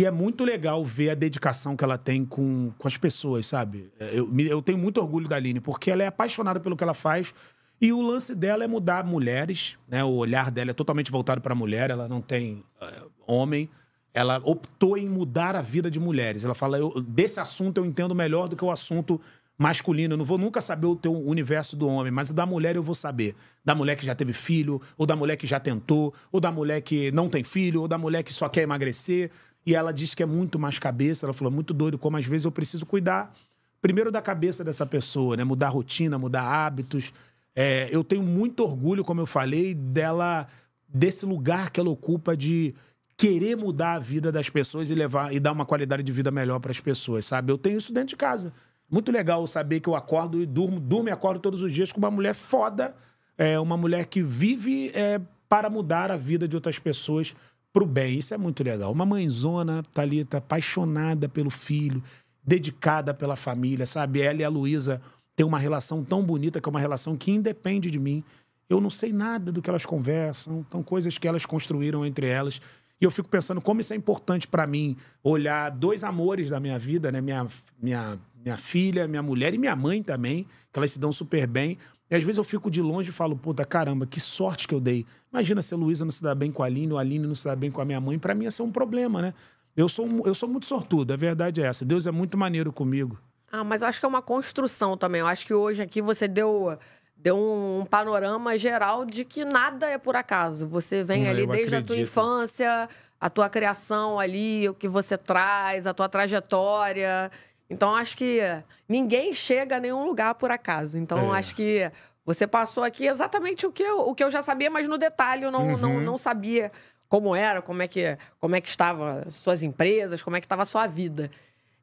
E é muito legal ver a dedicação que ela tem com, com as pessoas, sabe? É, eu, eu tenho muito orgulho da Aline, porque ela é apaixonada pelo que ela faz. E o lance dela é mudar mulheres, né? O olhar dela é totalmente voltado para mulher, ela não tem é, homem. Ela optou em mudar a vida de mulheres. Ela fala: eu, desse assunto eu entendo melhor do que o assunto masculino. Eu não vou nunca saber o teu universo do homem, mas da mulher eu vou saber. Da mulher que já teve filho, ou da mulher que já tentou, ou da mulher que não tem filho, ou da mulher que só quer emagrecer. E ela disse que é muito mais cabeça. Ela falou, muito doido, como às vezes eu preciso cuidar primeiro da cabeça dessa pessoa, né? Mudar rotina, mudar hábitos. É, eu tenho muito orgulho, como eu falei, dela desse lugar que ela ocupa de querer mudar a vida das pessoas e levar e dar uma qualidade de vida melhor para as pessoas, sabe? Eu tenho isso dentro de casa. Muito legal saber que eu acordo e durmo, durmo e acordo todos os dias com uma mulher foda, é, uma mulher que vive é, para mudar a vida de outras pessoas pro bem. Isso é muito legal. Uma mãezona tá ali, tá apaixonada pelo filho, dedicada pela família, sabe? Ela e a Luísa têm uma relação tão bonita que é uma relação que independe de mim. Eu não sei nada do que elas conversam, são coisas que elas construíram entre elas. E eu fico pensando como isso é importante para mim, olhar dois amores da minha vida, né? Minha, minha, minha filha, minha mulher e minha mãe também, que elas se dão super bem, e às vezes eu fico de longe e falo, puta caramba, que sorte que eu dei. Imagina se a Luísa não se dá bem com a Aline, ou a Aline não se dá bem com a minha mãe, para mim ia ser um problema, né? Eu sou, eu sou muito sortudo, a verdade é essa. Deus é muito maneiro comigo. Ah, mas eu acho que é uma construção também. Eu acho que hoje aqui você deu, deu um panorama geral de que nada é por acaso. Você vem hum, ali desde acredito. a tua infância, a tua criação ali, o que você traz, a tua trajetória. Então, acho que ninguém chega a nenhum lugar por acaso. Então, é. acho que você passou aqui exatamente o que eu, o que eu já sabia, mas no detalhe eu não, uhum. não, não sabia como era, como é que como é que estava suas empresas, como é que estava a sua vida.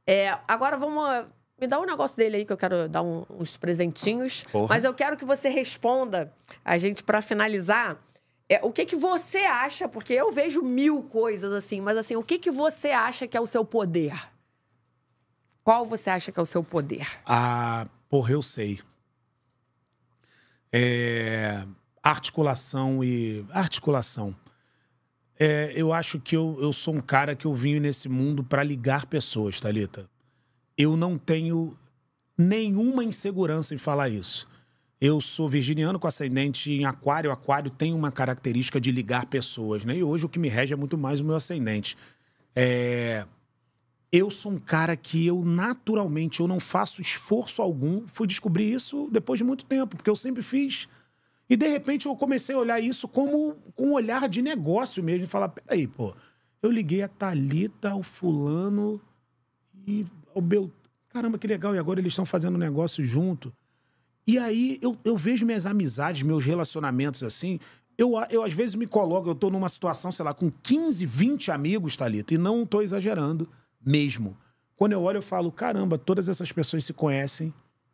É, agora vamos me dá um negócio dele aí que eu quero dar um, uns presentinhos, Porra. mas eu quero que você responda a gente para finalizar. É, o que que você acha? Porque eu vejo mil coisas assim, mas assim, o que que você acha que é o seu poder? Qual você acha que é o seu poder? Ah, porra, eu sei. É... Articulação e. Articulação. É, eu acho que eu, eu sou um cara que eu vim nesse mundo para ligar pessoas, Thalita. Eu não tenho nenhuma insegurança em falar isso. Eu sou virginiano com ascendente em aquário. Aquário tem uma característica de ligar pessoas, né? E hoje o que me rege é muito mais o meu ascendente. É eu sou um cara que eu naturalmente eu não faço esforço algum. Fui descobrir isso depois de muito tempo, porque eu sempre fiz. E de repente eu comecei a olhar isso como com um olhar de negócio mesmo, e falar, peraí, pô, eu liguei a Talita, ao fulano e ao meu caramba, que legal, e agora eles estão fazendo negócio junto. E aí eu, eu vejo minhas amizades, meus relacionamentos assim, eu, eu às vezes me coloco, eu estou numa situação, sei lá, com 15, 20 amigos, Talita, e não estou exagerando mesmo. Quando eu olho, eu falo, caramba, todas essas pessoas se conhecem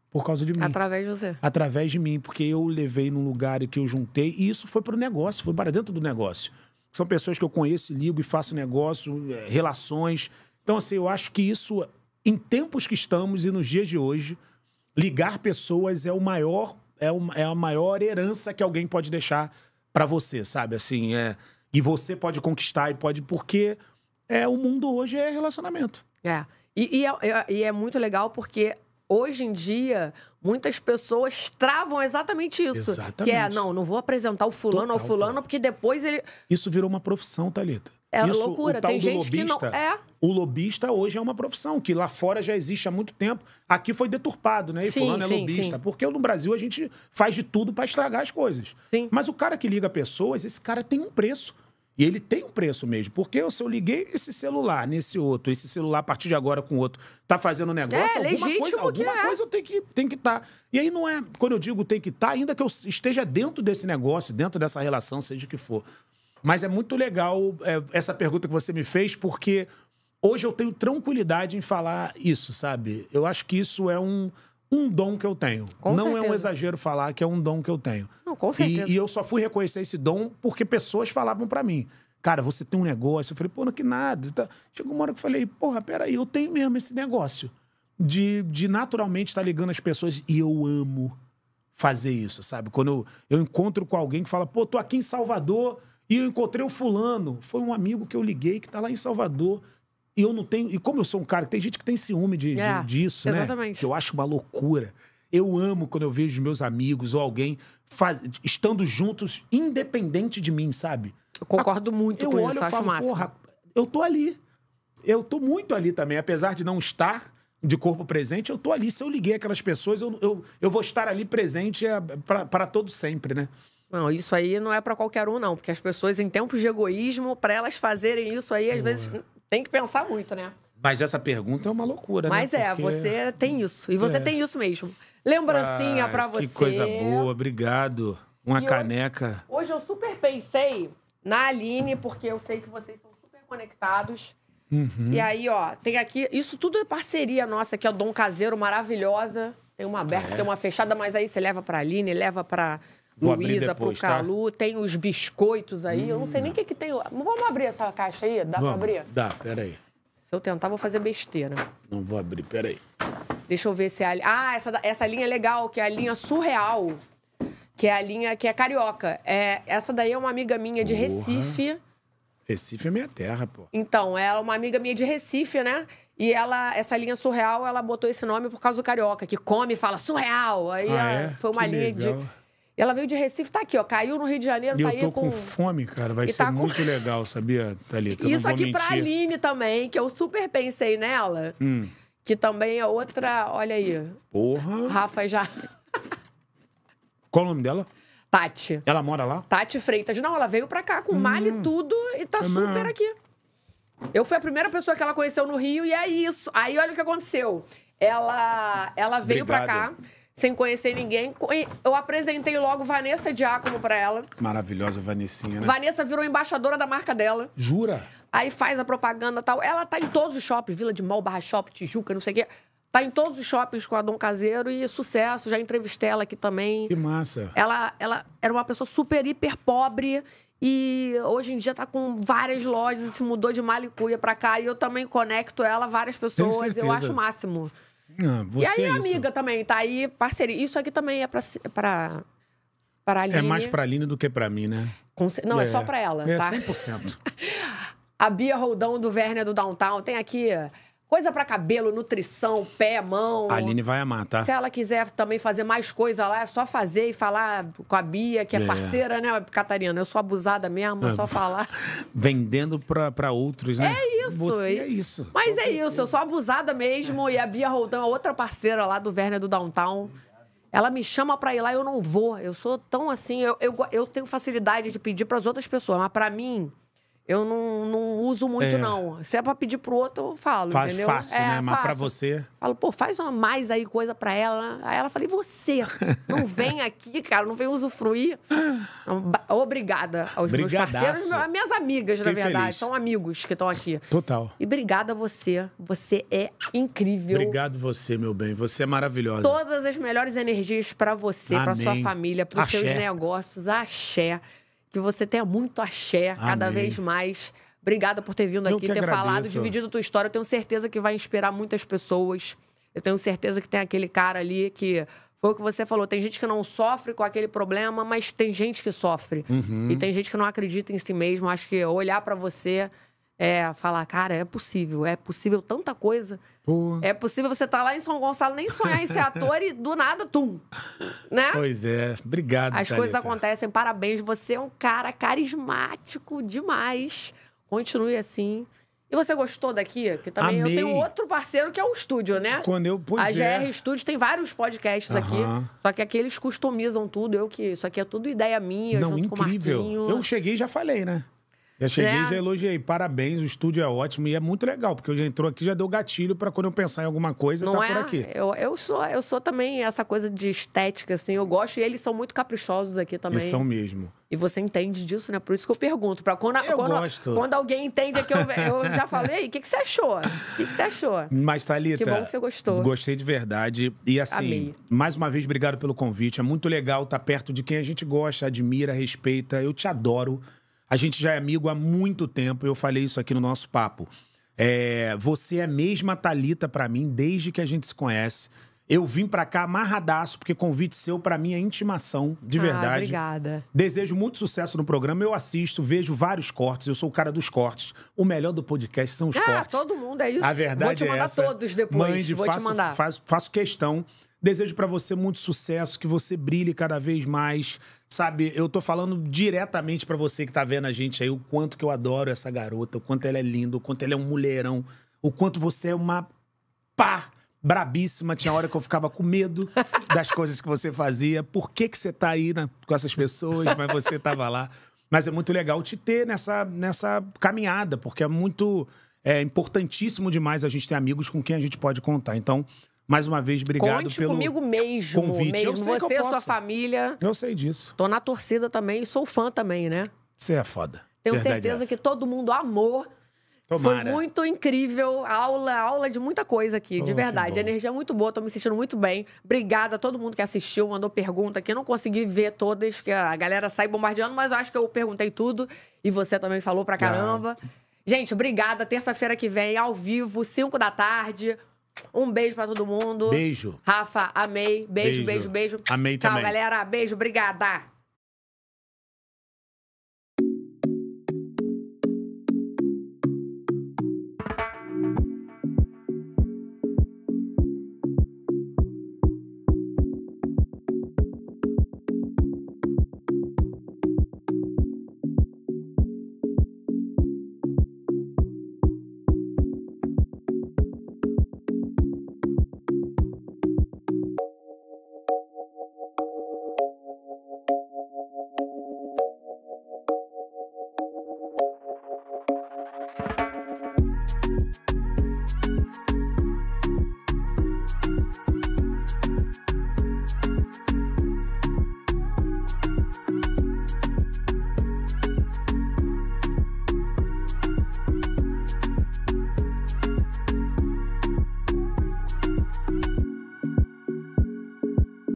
por causa de mim. Através de você. Através de mim, porque eu levei num lugar que eu juntei, e isso foi para o negócio, foi para dentro do negócio. São pessoas que eu conheço, ligo e faço negócio, é, relações. Então, assim, eu acho que isso, em tempos que estamos e nos dias de hoje, ligar pessoas é o maior é, uma, é a maior herança que alguém pode deixar para você, sabe? Assim, é, e você pode conquistar e pode porque é, o mundo hoje é relacionamento. É. E, e, é, é, e é muito legal porque hoje em dia, muitas pessoas travam exatamente isso. Exatamente. Que é, não, não vou apresentar o fulano Total, ao fulano, porque depois ele. Isso virou uma profissão, Thalita. É isso, loucura. Tem gente lobista, que não. É. O lobista hoje é uma profissão, que lá fora já existe há muito tempo. Aqui foi deturpado, né? E sim, fulano é sim, lobista. Sim. Porque no Brasil a gente faz de tudo para estragar as coisas. Sim. Mas o cara que liga pessoas, esse cara tem um preço. E ele tem um preço mesmo. Porque se eu liguei esse celular nesse outro, esse celular a partir de agora com o outro, tá fazendo negócio, é, alguma coisa, alguma é. coisa eu tenho que estar. Tem que tá. E aí não é, quando eu digo tem que estar, tá, ainda que eu esteja dentro desse negócio, dentro dessa relação, seja o que for. Mas é muito legal é, essa pergunta que você me fez, porque hoje eu tenho tranquilidade em falar isso, sabe? Eu acho que isso é um um dom que eu tenho. Com não certeza. é um exagero falar que é um dom que eu tenho. Não, com certeza. E, e eu só fui reconhecer esse dom porque pessoas falavam para mim. Cara, você tem um negócio. Eu falei, pô, não que nada. Tá. Chegou uma hora que eu falei, porra, peraí, eu tenho mesmo esse negócio. De, de naturalmente estar tá ligando as pessoas. E eu amo fazer isso, sabe? Quando eu, eu encontro com alguém que fala, pô, tô aqui em Salvador e eu encontrei o fulano. Foi um amigo que eu liguei que tá lá em Salvador. E eu não tenho. E como eu sou um cara que tem gente que tem ciúme de, é, de disso, né? exatamente. né? Que eu acho uma loucura. Eu amo quando eu vejo meus amigos ou alguém faz, estando juntos, independente de mim, sabe? Eu concordo a, muito eu com olho, isso, eu falo, Porra, eu tô ali. Eu tô muito ali também. Apesar de não estar de corpo presente, eu tô ali. Se eu liguei aquelas pessoas, eu, eu, eu vou estar ali presente é, para todo sempre, né? Não, isso aí não é para qualquer um, não. Porque as pessoas, em tempos de egoísmo, para elas fazerem isso aí, às vezes tem que pensar muito, né? Mas essa pergunta é uma loucura, Mas né? Mas é, você tem isso. E você é. tem isso mesmo. Lembrancinha ah, pra você. Que coisa boa, obrigado. Uma e caneca. Hoje, hoje eu super pensei na Aline, porque eu sei que vocês são super conectados. Uhum. E aí, ó, tem aqui. Isso tudo é parceria nossa, Aqui é o Dom Caseiro, maravilhosa. Tem uma aberta, é. tem uma fechada, mas aí você leva pra Aline, leva pra Luísa, pro tá? Calu, tá? tem os biscoitos aí. Hum, eu não sei nem hum. o que, que tem. Vamos abrir essa caixa aí? Dá Vamos, pra abrir? Dá, peraí. Se eu tentar, vou fazer besteira. Não vou abrir, peraí. Deixa eu ver se é a. Ah, essa, essa linha é legal, que é a linha surreal. Que é a linha que é carioca. É, essa daí é uma amiga minha de Porra. Recife. Recife é minha terra, pô. Então, ela é uma amiga minha de Recife, né? E ela, essa linha surreal, ela botou esse nome por causa do carioca, que come e fala surreal. Aí ah, ah é? foi uma que linha legal. de ela veio de Recife, tá aqui, ó. Caiu no Rio de Janeiro, eu tá aí com... Eu tô com fome, cara. Vai e ser tá muito com... legal, sabia, Thalita? Isso aqui mentir. pra Aline também, que eu super pensei nela. Hum. Que também é outra... Olha aí. Porra! Rafa já... Qual o nome dela? Tati. Ela mora lá? Tati Freitas. Não, ela veio pra cá com hum. mal e tudo e tá é super aqui. Eu fui a primeira pessoa que ela conheceu no Rio e é isso. Aí olha o que aconteceu. Ela, ela veio Obrigado. pra cá sem conhecer ninguém. Eu apresentei logo Vanessa Diácono para ela. Maravilhosa Vanessinha, né? Vanessa virou embaixadora da marca dela. Jura? Aí faz a propaganda e tal. Ela tá em todos os shoppings, Vila de Mal, Barra Shop, Tijuca, não sei o quê. Tá em todos os shoppings com a Dom Caseiro e sucesso. Já entrevistei ela aqui também. Que massa. Ela, ela era uma pessoa super, hiper pobre. E hoje em dia tá com várias lojas, se mudou de Malicuia pra cá. E eu também conecto ela, várias pessoas. Eu acho o máximo. Ah, e aí, é amiga também, tá aí, parceria. Isso aqui também é pra. pra... Para é Aline. É mais para Aline do que para mim, né? Não, é. é, só para ela, é, tá? 100%. [laughs] a Bia Roldão do Werner do Downtown tem aqui Coisa para cabelo, nutrição, pé, mão. A Aline vai amar, tá? Se ela quiser também fazer mais coisa lá, é só fazer e falar com a Bia, que é, é. parceira, né, Catarina? Eu sou abusada mesmo, é só [laughs] falar. Vendendo para outros, né? É isso. Você é isso. Mas é isso, eu sou abusada mesmo. É. E a Bia Roldão é outra parceira lá do Werner do Downtown. Ela me chama para ir lá, eu não vou. Eu sou tão assim, eu, eu, eu tenho facilidade de pedir para as outras pessoas, mas para mim, eu não, não uso muito, é. não. Se é pra pedir pro outro, eu falo, faz entendeu? fácil, é, né? Mas faço. pra você... Falo, pô, faz uma mais aí coisa pra ela. Aí ela fala, e você? Não vem aqui, cara, não vem usufruir. Obrigada aos meus parceiros, minhas amigas, Fiquei na verdade. Feliz. São amigos que estão aqui. Total. E obrigada a você. Você é incrível. Obrigado você, meu bem. Você é maravilhosa. Todas as melhores energias pra você, Amém. pra sua família, pros Axé. seus negócios. Axé que você tenha muito axé Amém. cada vez mais. Obrigada por ter vindo eu aqui, ter agradeço. falado, dividido a tua história. Eu tenho certeza que vai inspirar muitas pessoas. Eu tenho certeza que tem aquele cara ali que foi o que você falou. Tem gente que não sofre com aquele problema, mas tem gente que sofre. Uhum. E tem gente que não acredita em si mesmo. Acho que olhar para você é, falar, cara, é possível, é possível tanta coisa. Pô. É possível você estar tá lá em São Gonçalo, nem sonhar em ser [laughs] ator e do nada, tum. Né? Pois é, obrigado. As coisas acontecem, parabéns. Você é um cara carismático demais. Continue assim. E você gostou daqui? Que também Amei. eu tenho outro parceiro que é o estúdio, né? Quando eu pois A GR é. Estúdio tem vários podcasts uhum. aqui. Só que aqui eles customizam tudo. Eu que isso aqui é tudo ideia minha, Não, incrível. Eu cheguei e já falei, né? Já cheguei, é. já elogiei. Parabéns, o estúdio é ótimo e é muito legal, porque eu já entrou aqui, já deu gatilho para quando eu pensar em alguma coisa, Não tá é? por aqui. Eu, eu, sou, eu sou também essa coisa de estética, assim, eu gosto. E eles são muito caprichosos aqui também. Eles são mesmo. E você entende disso, né? Por isso que eu pergunto. Pra quando, eu quando, gosto. quando alguém entende aqui, eu, eu já falei, o que, que você achou? O que, que você achou? Mas, Thalita... Que bom que você gostou. Gostei de verdade. E assim, Amei. mais uma vez, obrigado pelo convite. É muito legal estar tá perto de quem a gente gosta, admira, respeita. Eu te adoro a gente já é amigo há muito tempo, eu falei isso aqui no nosso papo. É, você é a mesma Talita para mim desde que a gente se conhece. Eu vim para cá amarradaço, porque convite seu para mim é intimação, de ah, verdade. Obrigada. Desejo muito sucesso no programa. Eu assisto, vejo vários cortes. Eu sou o cara dos cortes. O melhor do podcast são os ah, cortes. todo mundo, é isso. A verdade Vou te é mandar é essa. todos depois. Mande, Vou faço, te mandar. Faço, faço questão. Desejo para você muito sucesso, que você brilhe cada vez mais. Sabe, eu tô falando diretamente para você que tá vendo a gente aí o quanto que eu adoro essa garota, o quanto ela é linda, o quanto ela é um mulherão, o quanto você é uma pá brabíssima. Tinha hora que eu ficava com medo [laughs] das coisas que você fazia. Por que que você tá aí né, com essas pessoas, mas você tava lá? Mas é muito legal te ter nessa, nessa caminhada, porque é muito é importantíssimo demais a gente ter amigos com quem a gente pode contar. Então, mais uma vez, obrigado Conte pelo comigo mesmo, convite. mesmo. Eu sei Você, sua família. Eu sei disso. Tô na torcida também, e sou fã também, né? Você é foda. Tenho Verdade certeza que todo mundo amou. Tomara. Foi muito incrível, aula, aula de muita coisa aqui, oh, de verdade. A energia é muito boa, tô me sentindo muito bem. Obrigada a todo mundo que assistiu, mandou pergunta aqui. Eu não consegui ver todas, porque a galera sai bombardeando, mas eu acho que eu perguntei tudo e você também falou pra caramba. Ah. Gente, obrigada. Terça-feira que vem, ao vivo, 5 da tarde. Um beijo pra todo mundo. Beijo. Rafa, amei. Beijo, beijo, beijo. beijo. Amei Tchau, também. Tchau, galera. Beijo, obrigada.